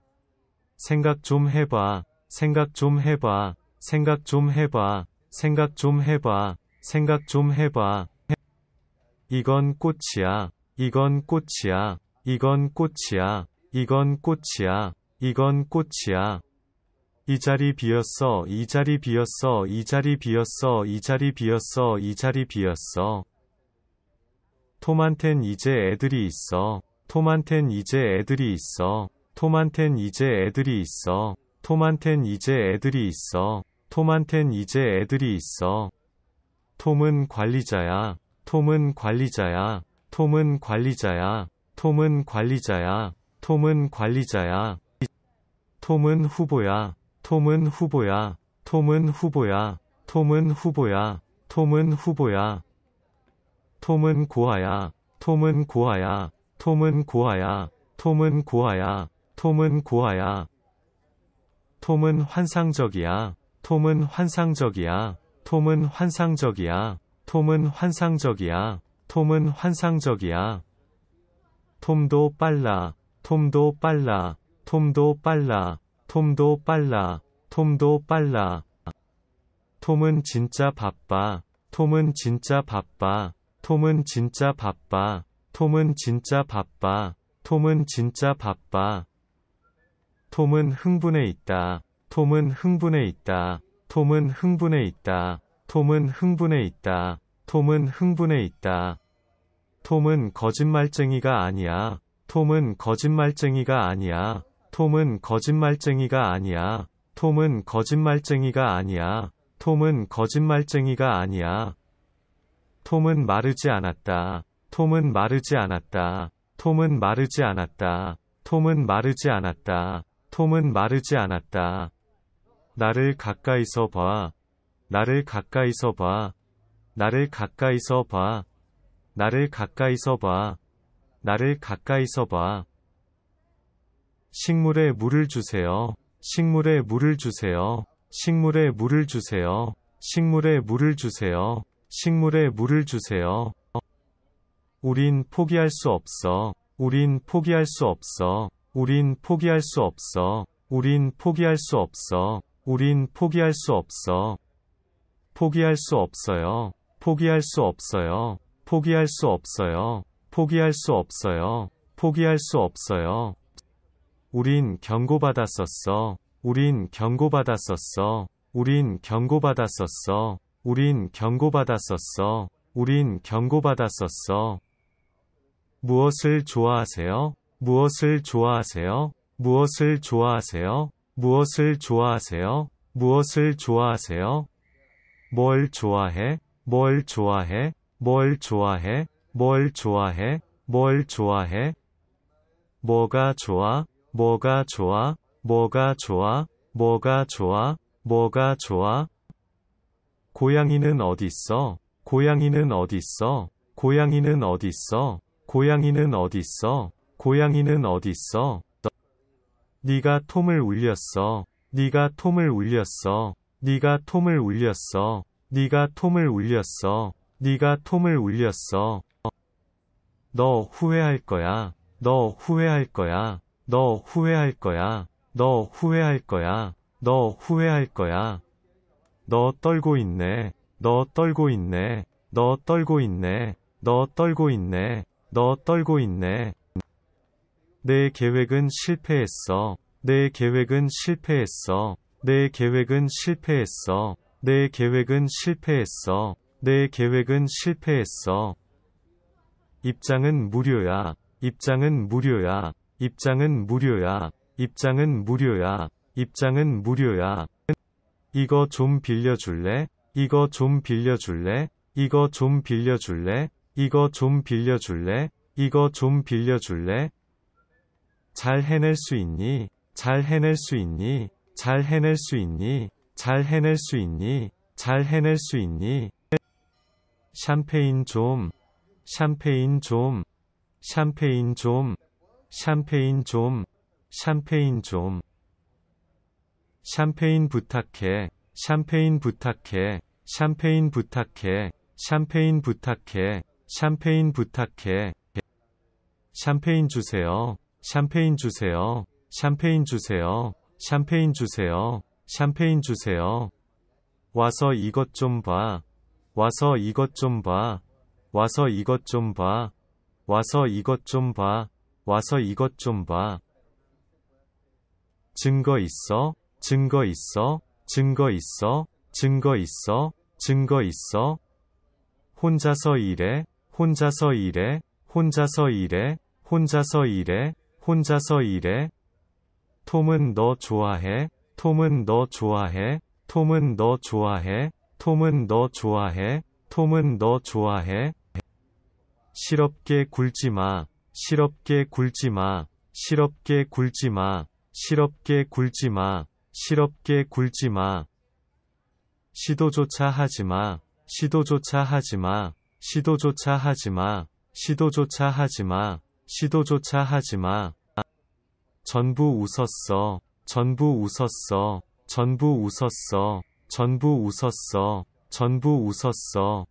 생각 좀 해봐. 생각 좀 해봐. 생각 좀 해봐. 생각 좀 해봐. 생각 좀 해봐. 이건 꽃이야. 이건 꽃이야. 이건 꽃이야. 이건 꽃이야. 이건 꽃이야. 이 자리 비었어 이 자리 비었어 이 자리 비었어 이 자리 비었어 이 자리 비었어 톰한텐 이제 애들이 있어 톰한텐 이제 애들이 있어 톰한텐 이제 애들이 있어 톰한텐 이제 애들이 있어 톰한텐 이제 애들이 있어 톰은 관리자야 톰은 관리자야 톰은 관리자야 톰은 관리자야 톰은 관리자야 톰은 후보야 톰은 후보야. 톰은 후보야. 톰은 후보야. 톰은 후보야. 톰은 고아야. 톰은 고아야. 톰은 고아야. 톰은 고아야. 톰은 고아야. 톰은 환상적이야. 톰은 환상적이야. 톰은 환상적이야. 톰은 환상적이야. 톰은 환상적이야. 톰도 빨라. 톰도 빨라. 톰도 빨라. 톰도 빨라. 톰도 빨라. 톰은 진짜 바빠. 톰은 진짜 바빠. 톰은 진짜 바빠. 톰은 진짜 바빠. 톰은 진짜 바빠. 톰은 흥분해 있다. 톰은 흥분해 있다. 톰은 흥분해 있다. 톰은 흥분해 있다. 톰은 흥분해 있다. 톰은 거짓말쟁이가 아니야. 톰은 거짓말쟁이가 아니야. 톰은 거짓말쟁이가 아니야. 톰은 거짓말쟁이가 아니야. 톰은 거짓말쟁이가 아니야. 톰은 마르지 않았다. 톰은 마르지 않았다. 톰은 마르지 않았다. 톰은 마르지 않았다. 톰은 마르지 않았다. 나를 가까이서 봐. 나를 가까이서 봐. 나를 가까이서 봐. 나를 가까이서 봐. 나를 가까이서 봐. 식물에 물을 주세요. 식물에 물을 주세요. 식물에 물을 주세요. 식물에 물을 주세요. 식물에 물을 주세요. 우린 포기할 수 없어. 우린 포기할 수 없어. 우린 포기할 수 없어. 우린 포기할 수 없어. 우린 포기할 수 없어. 포기할 수 없어요. 포기할 수 없어요. 포기할 수 없어요. 포기할 수 없어요. 포기할 수 없어요. 우린 경고받았었어. 우린 경고받았었어. 우린 경고받았었어. 우린 경고받았었어. 우린 경고받았었어. 무엇을 좋아하세요? 무엇을 좋아하세요? 무엇을 좋아하세요? 무엇을 좋아하세요? 무엇을 좋아하세요? 뭘 좋아해? 뭘 좋아해? 뭘 좋아해? 뭘 좋아해? 뭘 좋아해? 뭐가 좋아? 뭐가 좋아? 뭐가 좋아? 뭐가 좋아? 뭐가 좋아? 고양이는 어디 있어? 고양이는 어디 있어? 고양이는 어디 있어? 고양이는 어디 있어? 고양이는 어디 있어? 네가 톰을 울렸어. 네가 톰을 울렸어. 네가 톰을 울렸어. 네가 톰을 울렸어. 네가 톰을 울렸어. 너 후회할 거야. 너 후회할 거야. 너 후회할 거야. 너 후회할 거야. 너 후회할 거야. 너 떨고 있네. 너 떨고 있네. 너 떨고 있네. 너 떨고 있네. 너 떨고 있네. 내 계획은 실패했어. 내 계획은 실패했어. 내 계획은 실패했어. 내 계획은 실패했어. 내 계획은 실패했어. 입장은 무료야. 입장은 무료야. 입장은 무료야. 입장은 무료야. 입장은 무료야. 이거 좀 빌려줄래? 이거 좀 빌려줄래? 이거 좀 빌려줄래? 이거 좀 빌려줄래? 이거 좀 빌려줄래? 잘 해낼 수 있니? 잘 해낼 수 있니? 잘 해낼 수 있니? 잘 해낼 수 있니? 잘 해낼 수 있니? 샴페인 좀, 샴페인 좀, 샴페인 좀. 샴페인 좀, 샴페인 좀. 샴페인 부탁해, 샴페인 부탁해, 샴페인 부탁해, 샴페인 부탁해, 샴페인 부탁해. 샴페인 주세요, 샴페인 주세요, 샴페인 주세요, 샴페인 주세요, 샴페인 주세요. 와서 이것 좀 봐, 와서 이것 좀 봐, 와서 이것 좀 봐, 와서 이것 좀 봐. 와서 이것 좀 봐. 증거 있어, 증거 있어, 증거 있어, 증거 있어, 증거 있어. 혼자서 일해, 혼자서 일해, 혼자서 일해, 혼자서 일해, 혼자서 일해. 톰은 너 좋아해, 톰은 너 좋아해, 톰은 너 좋아해, 톰은 너 좋아해, 톰은 너 좋아해. 싫럽게 굴지 마. 실럽게 굴지 마, 시럽게 굴지 마, 시럽게 굴지 마, 시럽게 굴지 마. 시도조차 하지 마, 시도조차 하지 마, 시도조차 하지 마, 시도조차 하지 마, 시도조차 하지 마. 전부 웃었어, 전부 웃었어, 전부 웃었어, 전부 웃었어, 전부 웃었어.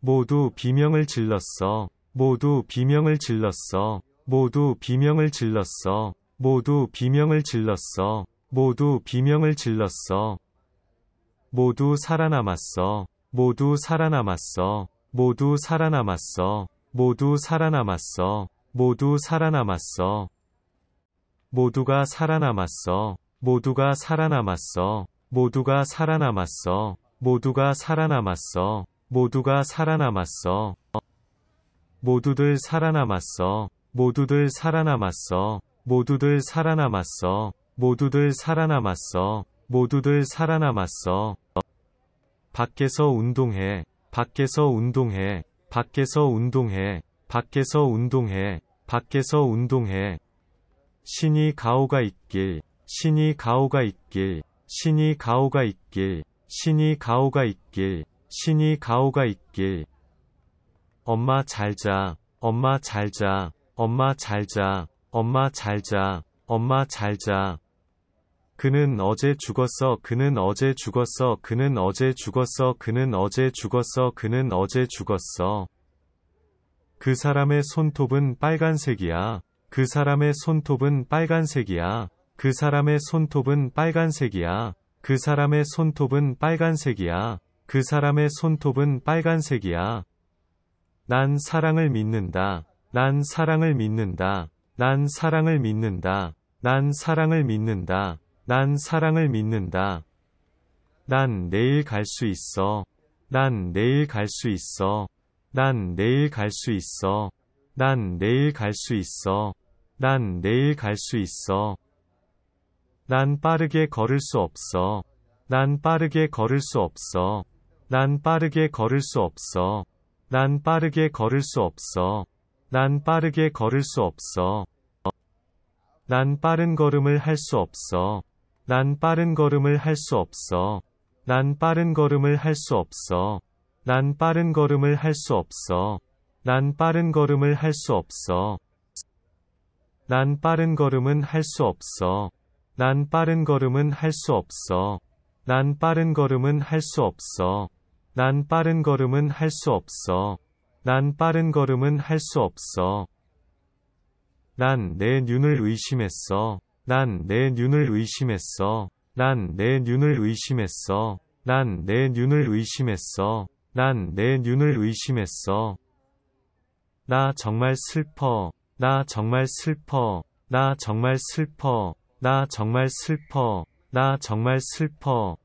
모두 비명을 질렀어. 모두 비명을 질렀어. 모두 비명을 질렀어. 모두 비명을 질렀어. 모두 비명을 질렀어. 모두 살아남았어. 모두 살아남았어. 모두 살아남았어. 모두 살아남았어. 모두 살아남았어. 모두가 살아남았어. 모두가 살아남았어. 모두가 살아남았어. 모두가 살아남았어. 모두가 살아남았어. 모두들 살아남았어. 모두들 살아남았어. 모두들 살아남았어. 모두들 살아남았어. 모두들 살아남았어. 밖에서 운동해. 밖에서 운동해. 밖에서 운동해. 밖에서 운동해. 밖에서 운동해. 신이 가오가 있길. 신이 가오가 있길. 신이 가오가 있길. 신이 가오가 있길. 신이 가오가 있길. 엄마 잘 자, 엄마 잘 자, 엄마 잘 자, 엄마 잘 자, 엄마 잘 자. 그는 어제 죽었어, 그는 어제 죽었어, 그는 어제 죽었어, 그는 어제 죽었어, 그는 어제 죽었어. 그 사람의 손톱은 빨간색이야. 그 사람의 손톱은 빨간색이야. 그 사람의 손톱은 빨간색이야. 그 사람의 손톱은 빨간색이야. 그 사람의 손톱은 빨간색이야. 그난 사랑을 믿는다. 난 사랑을 믿는다. 난 사랑을 믿는다. 난 사랑을 믿는다. 난 사랑을 믿는다. 난 내일 갈 수 있어. 난 내일 갈 수 있어. 난 내일 갈 수 있어. 난 내일 갈 수 있어. 난 내일 갈 수 있어. 난 빠르게 걸을 수 없어. 난 빠르게 걸을 수 없어. 난 빠르게 걸을 수 없어. 난 빠르게 걸을 수 없어. 난 빠르게 걸을 수 없어. 난 빠른 걸음을 할 수 없어. 난 빠른 걸음을 할 수 없어. 난 빠른 걸음을 할 수 없어. 난 빠른 걸음을 할 수 없어. 난 빠른 걸음을 할 수 없어. 난 빠른 걸음은 할 수 없어. 난 빠른 걸음은 할 수 없어. 난 빠른 걸음은 할 수 없어. 난 빠른 걸음은 할 수 없어. 난 빠른 걸음은 할 수 없어. 난 내 눈을 의심했어. 난 내 눈을 의심했어. 난 내 눈을 의심했어. 난 내 눈을 의심했어. 난 내 눈을 의심했어. 나 정말 슬퍼. 나 정말 슬퍼. 나 정말 슬퍼. 나 정말 슬퍼. 나 정말 슬퍼.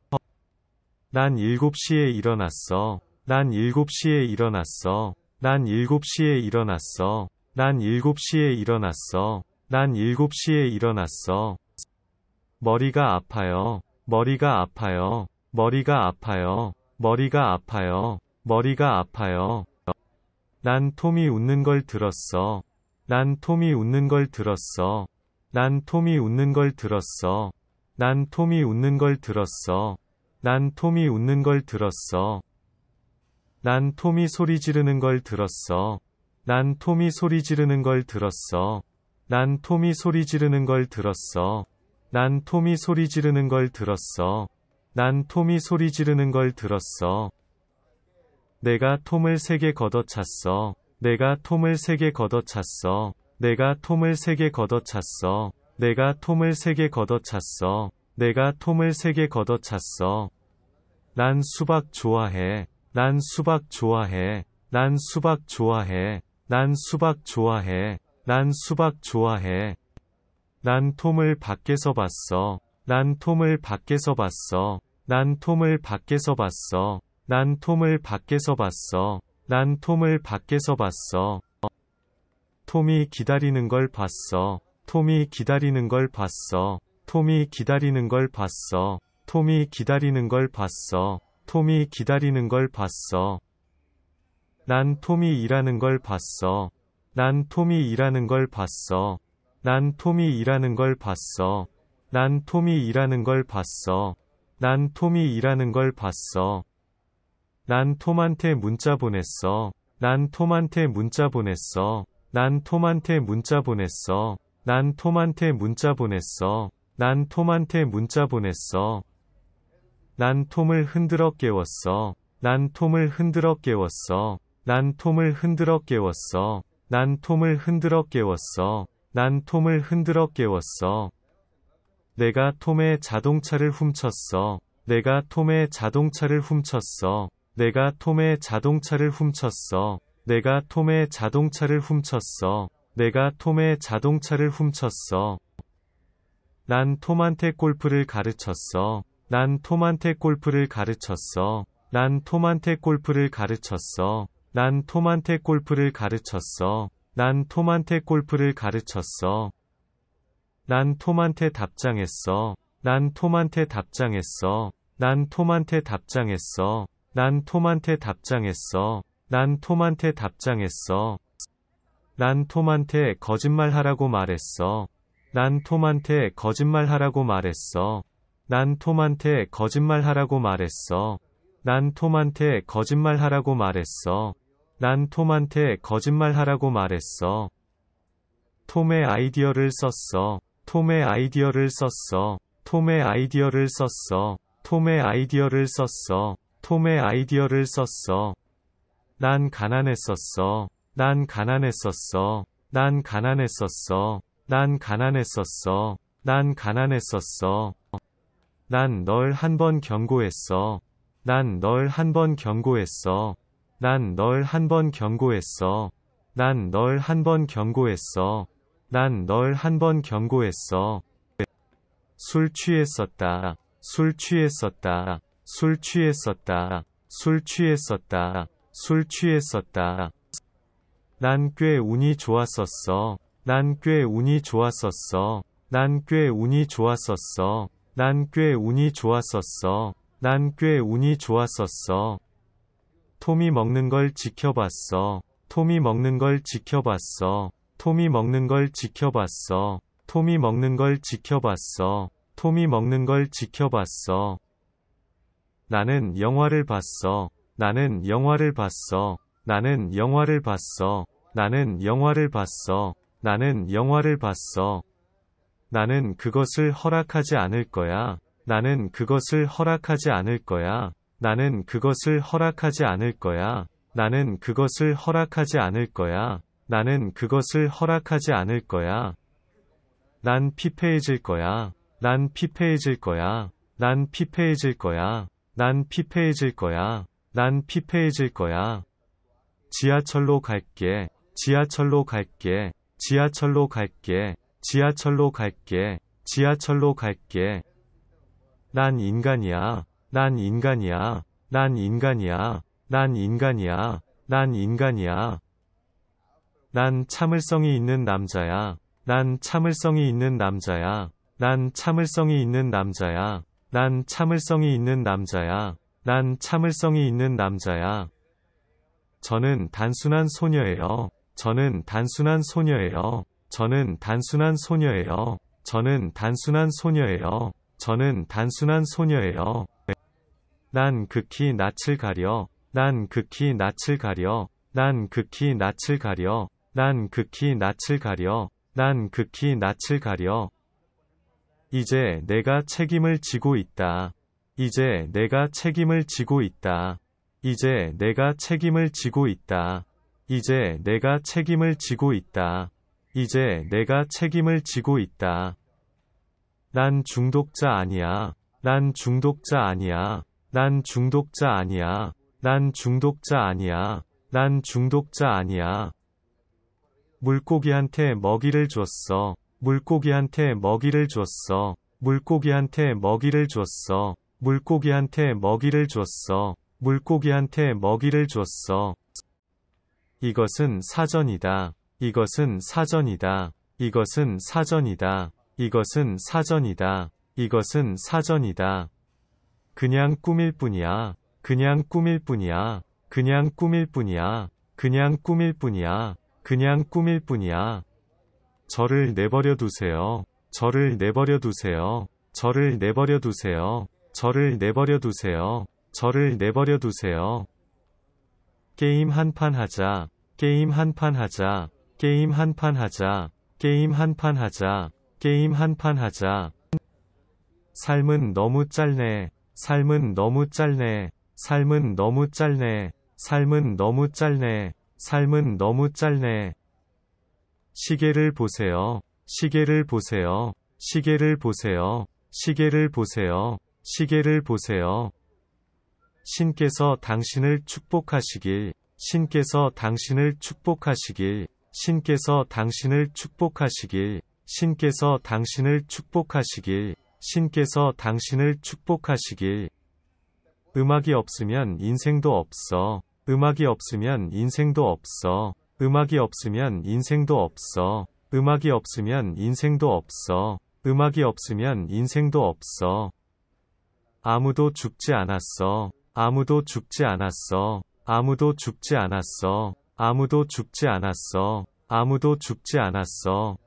난 7시에 일어났어. 난 7시에 일어났어. 난 7시에 일어났어. 난 7시에 일어났어. 난 7시에 일어났어. 머리가 아파요. 머리가 아파요. 머리가 아파요. 머리가 아파요. 머리가 아파요. 난 톰이 웃는 걸 들었어. 난 톰이 웃는 걸 들었어. 난 톰이 웃는 걸 들었어. 난 톰이 웃는 걸 들었어. 난 톰이 웃는 걸 들었어. 난 톰이 소리 지르는 걸 들었어. 난 톰이 소리 지르는 걸 들었어. 난 톰이 소리 지르는 걸 들었어. 난 톰이 소리 지르는 걸 들었어. 난 톰이 소리 지르는 걸 들었어. 내가 톰을 세게 걷어찼어. 내가 톰을 세게 걷어찼어. 내가 톰을 세게 걷어찼어. 내가 톰을 세게 걷어찼어. 내가 톰을 세게 걷어찼어. 난 수박 좋아해. 난 수박 좋아해. 난 수박 좋아해. 난 수박 좋아해. 난 수박 좋아해. 난 톰을 밖에서 봤어. 난 톰을 밖에서 봤어. 난 톰을 밖에서 봤어. 난 톰을 밖에서 봤어. 난 톰을 밖에서 봤어. 톰이 기다리는 걸 봤어. 톰이 기다리는 걸 봤어. 톰이 기다리는 걸 봤어. 톰이 기다리는 걸 봤어. 톰이 기다리는 걸 봤어. 난 톰이 일하는 걸 봤어. 난 톰이 일하는 걸 봤어. 난 톰이 일하는 걸 봤어. 난 톰이 일하는 걸 봤어. 난 톰이 일하는 걸 봤어. 난 톰한테 문자 보냈어. 난 톰한테 문자 보냈어. 난 톰한테 문자 보냈어. 난 톰한테 문자 보냈어. 난 톰한테 문자 보냈어. 난 톰을 흔들어 깨웠어. 난 톰을 흔들어 깨웠어. 난 톰을 흔들어 깨웠어. 난 톰을 흔들어 깨웠어. 난 톰을 흔들어 깨웠어. 내가 톰의 자동차를 훔쳤어. 내가 톰의 자동차를 훔쳤어. 내가 톰의 자동차를 훔쳤어. 내가 톰의 자동차를 훔쳤어. 내가 톰의 자동차를 훔쳤어. 난 톰한테 골프를 가르쳤어. 난 톰한테 골프를 가르쳤어. 난 톰한테 골프를 가르쳤어. 난 톰한테 골프를 가르쳤어. 난 톰한테 골프를 가르쳤어. 난 톰한테 답장했어. 난 톰한테 답장했어. 난 톰한테 답장했어. 난 톰한테 답장했어. 난 톰한테 답장했어. 난 톰한테 거짓말하라고 말했어. 난 톰한테 거짓말하라고 말했어. 난 톰한테 거짓말하라고 말했어. 난 톰한테 거짓말하라고 말했어. 난 톰한테 거짓말하라고 말했어. 톰의 아이디어를 썼어. 톰의 아이디어를 썼어. 톰의 아이디어를 썼어. 톰의 아이디어를 썼어. 톰의 아이디어를 썼어. 난 가난했었어. 난 가난했었어. 난 가난했었어. 난 가난했었어. 난 가난했었어. 난널한번 경고했어. 난 널 한 번 경고했어. 난 널 한 번 경고했어. 난 널 한 번 경고했어. 난 널 한 번 경고했어. 술 취했었다. 술 취했었다. 술 취했었다. 술 취했었다. 술 취했었다. 난 꽤 운이 좋았었어. 난 꽤 운이 좋았었어. 난 꽤 운이 좋았었어. 난꽤 운이 좋았었어. 난 꽤 운이 좋았었어. 톰이 먹는 걸 지켜봤어. 톰이 먹는 걸 지켜봤어. 톰이 먹는 걸 지켜봤어. 톰이 먹는 걸 지켜봤어. 톰이 먹는 걸 지켜봤어. 나는 영화를 봤어. 나는 영화를 봤어. 나는 영화를 봤어. 나는 영화를 봤어. 나는 영화를 봤어. 나는 그것을 허락하지 않을 거야. 나는 그것을 허락하지 않을 거야. 나는 그것을 허락하지 않을 거야. 나는 그것을 허락하지 않을 거야. 나는 그것을 허락하지 않을 거야. 난 피폐해질 거야. 난 피폐해질 거야. 난 피폐해질 거야. 난 피폐해질 거야. 난 피폐해질 거야. 지하철로 갈게. 지하철로 갈게. 지하철로 갈게. 지하철로 갈게. 지하철로 갈게. 난 인간이야. 난 인간이야. 난 인간이야. 난 인간이야. 난 인간이야. 난 참을성이 있는 남자야. 난 참을성이 있는 남자야. 난 참을성이 있는 남자야. 난 참을성이 있는 남자야. 난 참을성이 있는 남자야. 저는 단순한 소녀예요. 저는 단순한 소녀예요. 저는 단순한 소녀예요. 저는 단순한 소녀예요. 저는 단순한 소녀예요. 난 극히 낯을 가려. 난 극히 낯을 가려. 난 극히 낯을 가려. 난 극히 낯을 가려. 난 극히 낯을 가려. 이제 내가 책임을 지고 있다. 이제 내가 책임을 지고 있다. 이제 내가 책임을 지고 있다. 이제 내가 책임을 지고 있다. 이제 내가 책임을 지고 있다. 난 중독자 아니야. 난 중독자 아니야. 난 중독자 아니야. 난 중독자 아니야. 난 중독자 아니야. 물고기한테 먹이를 줬어. 물고기한테 먹이를 줬어. 물고기한테 먹이를 줬어. 물고기한테 먹이를 줬어. 물고기한테 먹이를 줬어. 이것은 사전이다. 이것은 사전이다. 이것은 사전이다. 이것은 사전이다. 이것은 사전이다. 그냥 꿈일 뿐이야. 그냥 꿈일 뿐이야. 그냥 꿈일 뿐이야. 그냥 꿈일 뿐이야. 그냥 꿈일 뿐이야. 저를 내버려 두세요. 저를 내버려 두세요. 저를 내버려 두세요. 저를 내버려 두세요. 저를 내버려 두세요. 게임 한 판 하자. 게임 한 판 하자. 게임 한 판 하자. 게임 한 판 하자. 게임 한 판 하자. 삶은 너무 짧네. 삶은 너무 짧네. 삶은 너무 짧네. 삶은 너무 짧네. 삶은 너무 짧네. 시계를 보세요. 시계를 보세요. 시계를 보세요. 시계를 보세요. 시계를 보세요. 신께서 당신을 축복하시길. 신께서 당신을 축복하시길. 신께서 당신을 축복하시길, 신께서 당신을 축복하시길, 신께서 당신을 축복하시길. 음악이 없으면 인생도 없어. 음악이 없으면 인생도 없어. 음악이 없으면 인생도 없어. 음악이 없으면 인생도 없어. 음악이 없으면 인생도 없어. 아무도 죽지 않았어. 아무도 죽지 않았어. 아무도 죽지 않았어. 아무도 죽지 않았어. 아무도 죽지 않았어.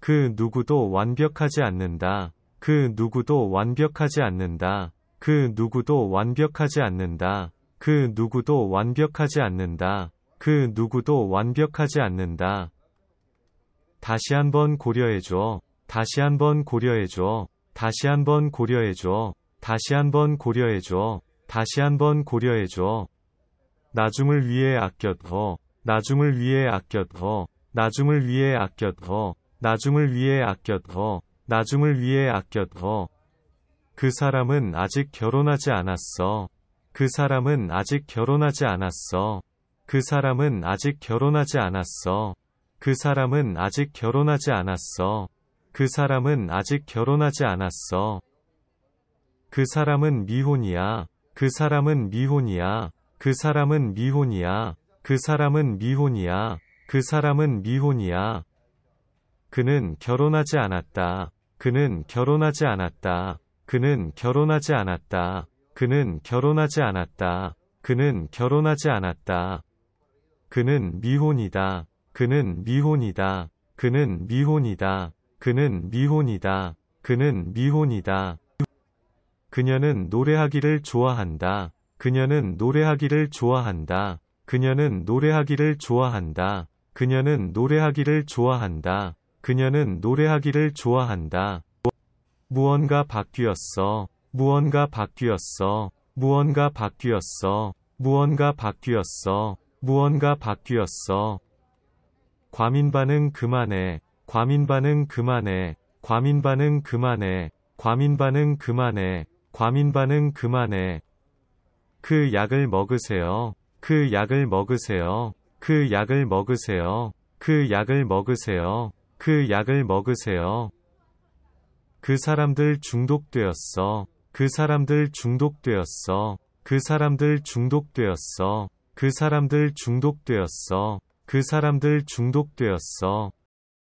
그 누구도 완벽하지 않는다. 그 누구도 완벽하지 않는다. 그 누구도 완벽하지 않는다. 그 누구도 완벽하지 않는다. 그 누구도 완벽하지 않는다. 다시 한번 고려해줘. 다시 한번 고려해줘. 다시 한번 고려해줘. 다시 한번 고려해줘. 다시 한번 고려해줘. 나중을 위해 아껴둬 나중을 위해 아껴둬 나중을 위해 아껴둬 나중을 위해 아껴둬 나중을 위해 아껴둬 그 사람은 아직 결혼하지 않았어 그 사람은 아직 결혼하지 않았어 그 사람은 아직 결혼하지 않았어 그 사람은 아직 결혼하지 않았어 그 사람은 아직 결혼하지 않았어 그 사람은 미혼이야 그 사람은 미혼이야 그 사람은 미혼이야. 그 사람은 미혼이야. 그 사람은 미혼이야. 그는 결혼하지 않았다. 그는 결혼하지 않았다. 그는 결혼하지 않았다. 그는 결혼하지 않았다. 그는 결혼하지 않았다. 그는 미혼이다. 그는 미혼이다. 그는 미혼이다. 그는 미혼이다. 그는 미혼이다. 그녀는 노래하기를 좋아한다. 그녀는 노래하기를 좋아한다. 그녀는 노래하기를 좋아한다. 그녀는 노래하기를 좋아한다. 그녀는 노래하기를 좋아한다. 무언가 바뀌었어. 무언가 바뀌었어. 무언가 바뀌었어. 무언가 바뀌었어. 무언가 바뀌었어. 과민 반응 그만해. 과민 반응 그만해. 과민 반응 그만해. 과민 반응 그만해. 과민 반응 그만해. 그 약을 먹으세요. 그 약을 먹으세요. 그 약을 먹으세요. 그 약을 먹으세요. 그 약을 먹으세요. 그 사람들 중독되었어. 그 사람들 중독되었어. 그 사람들 중독되었어. 그 사람들 중독되었어. 그 사람들 중독되었어.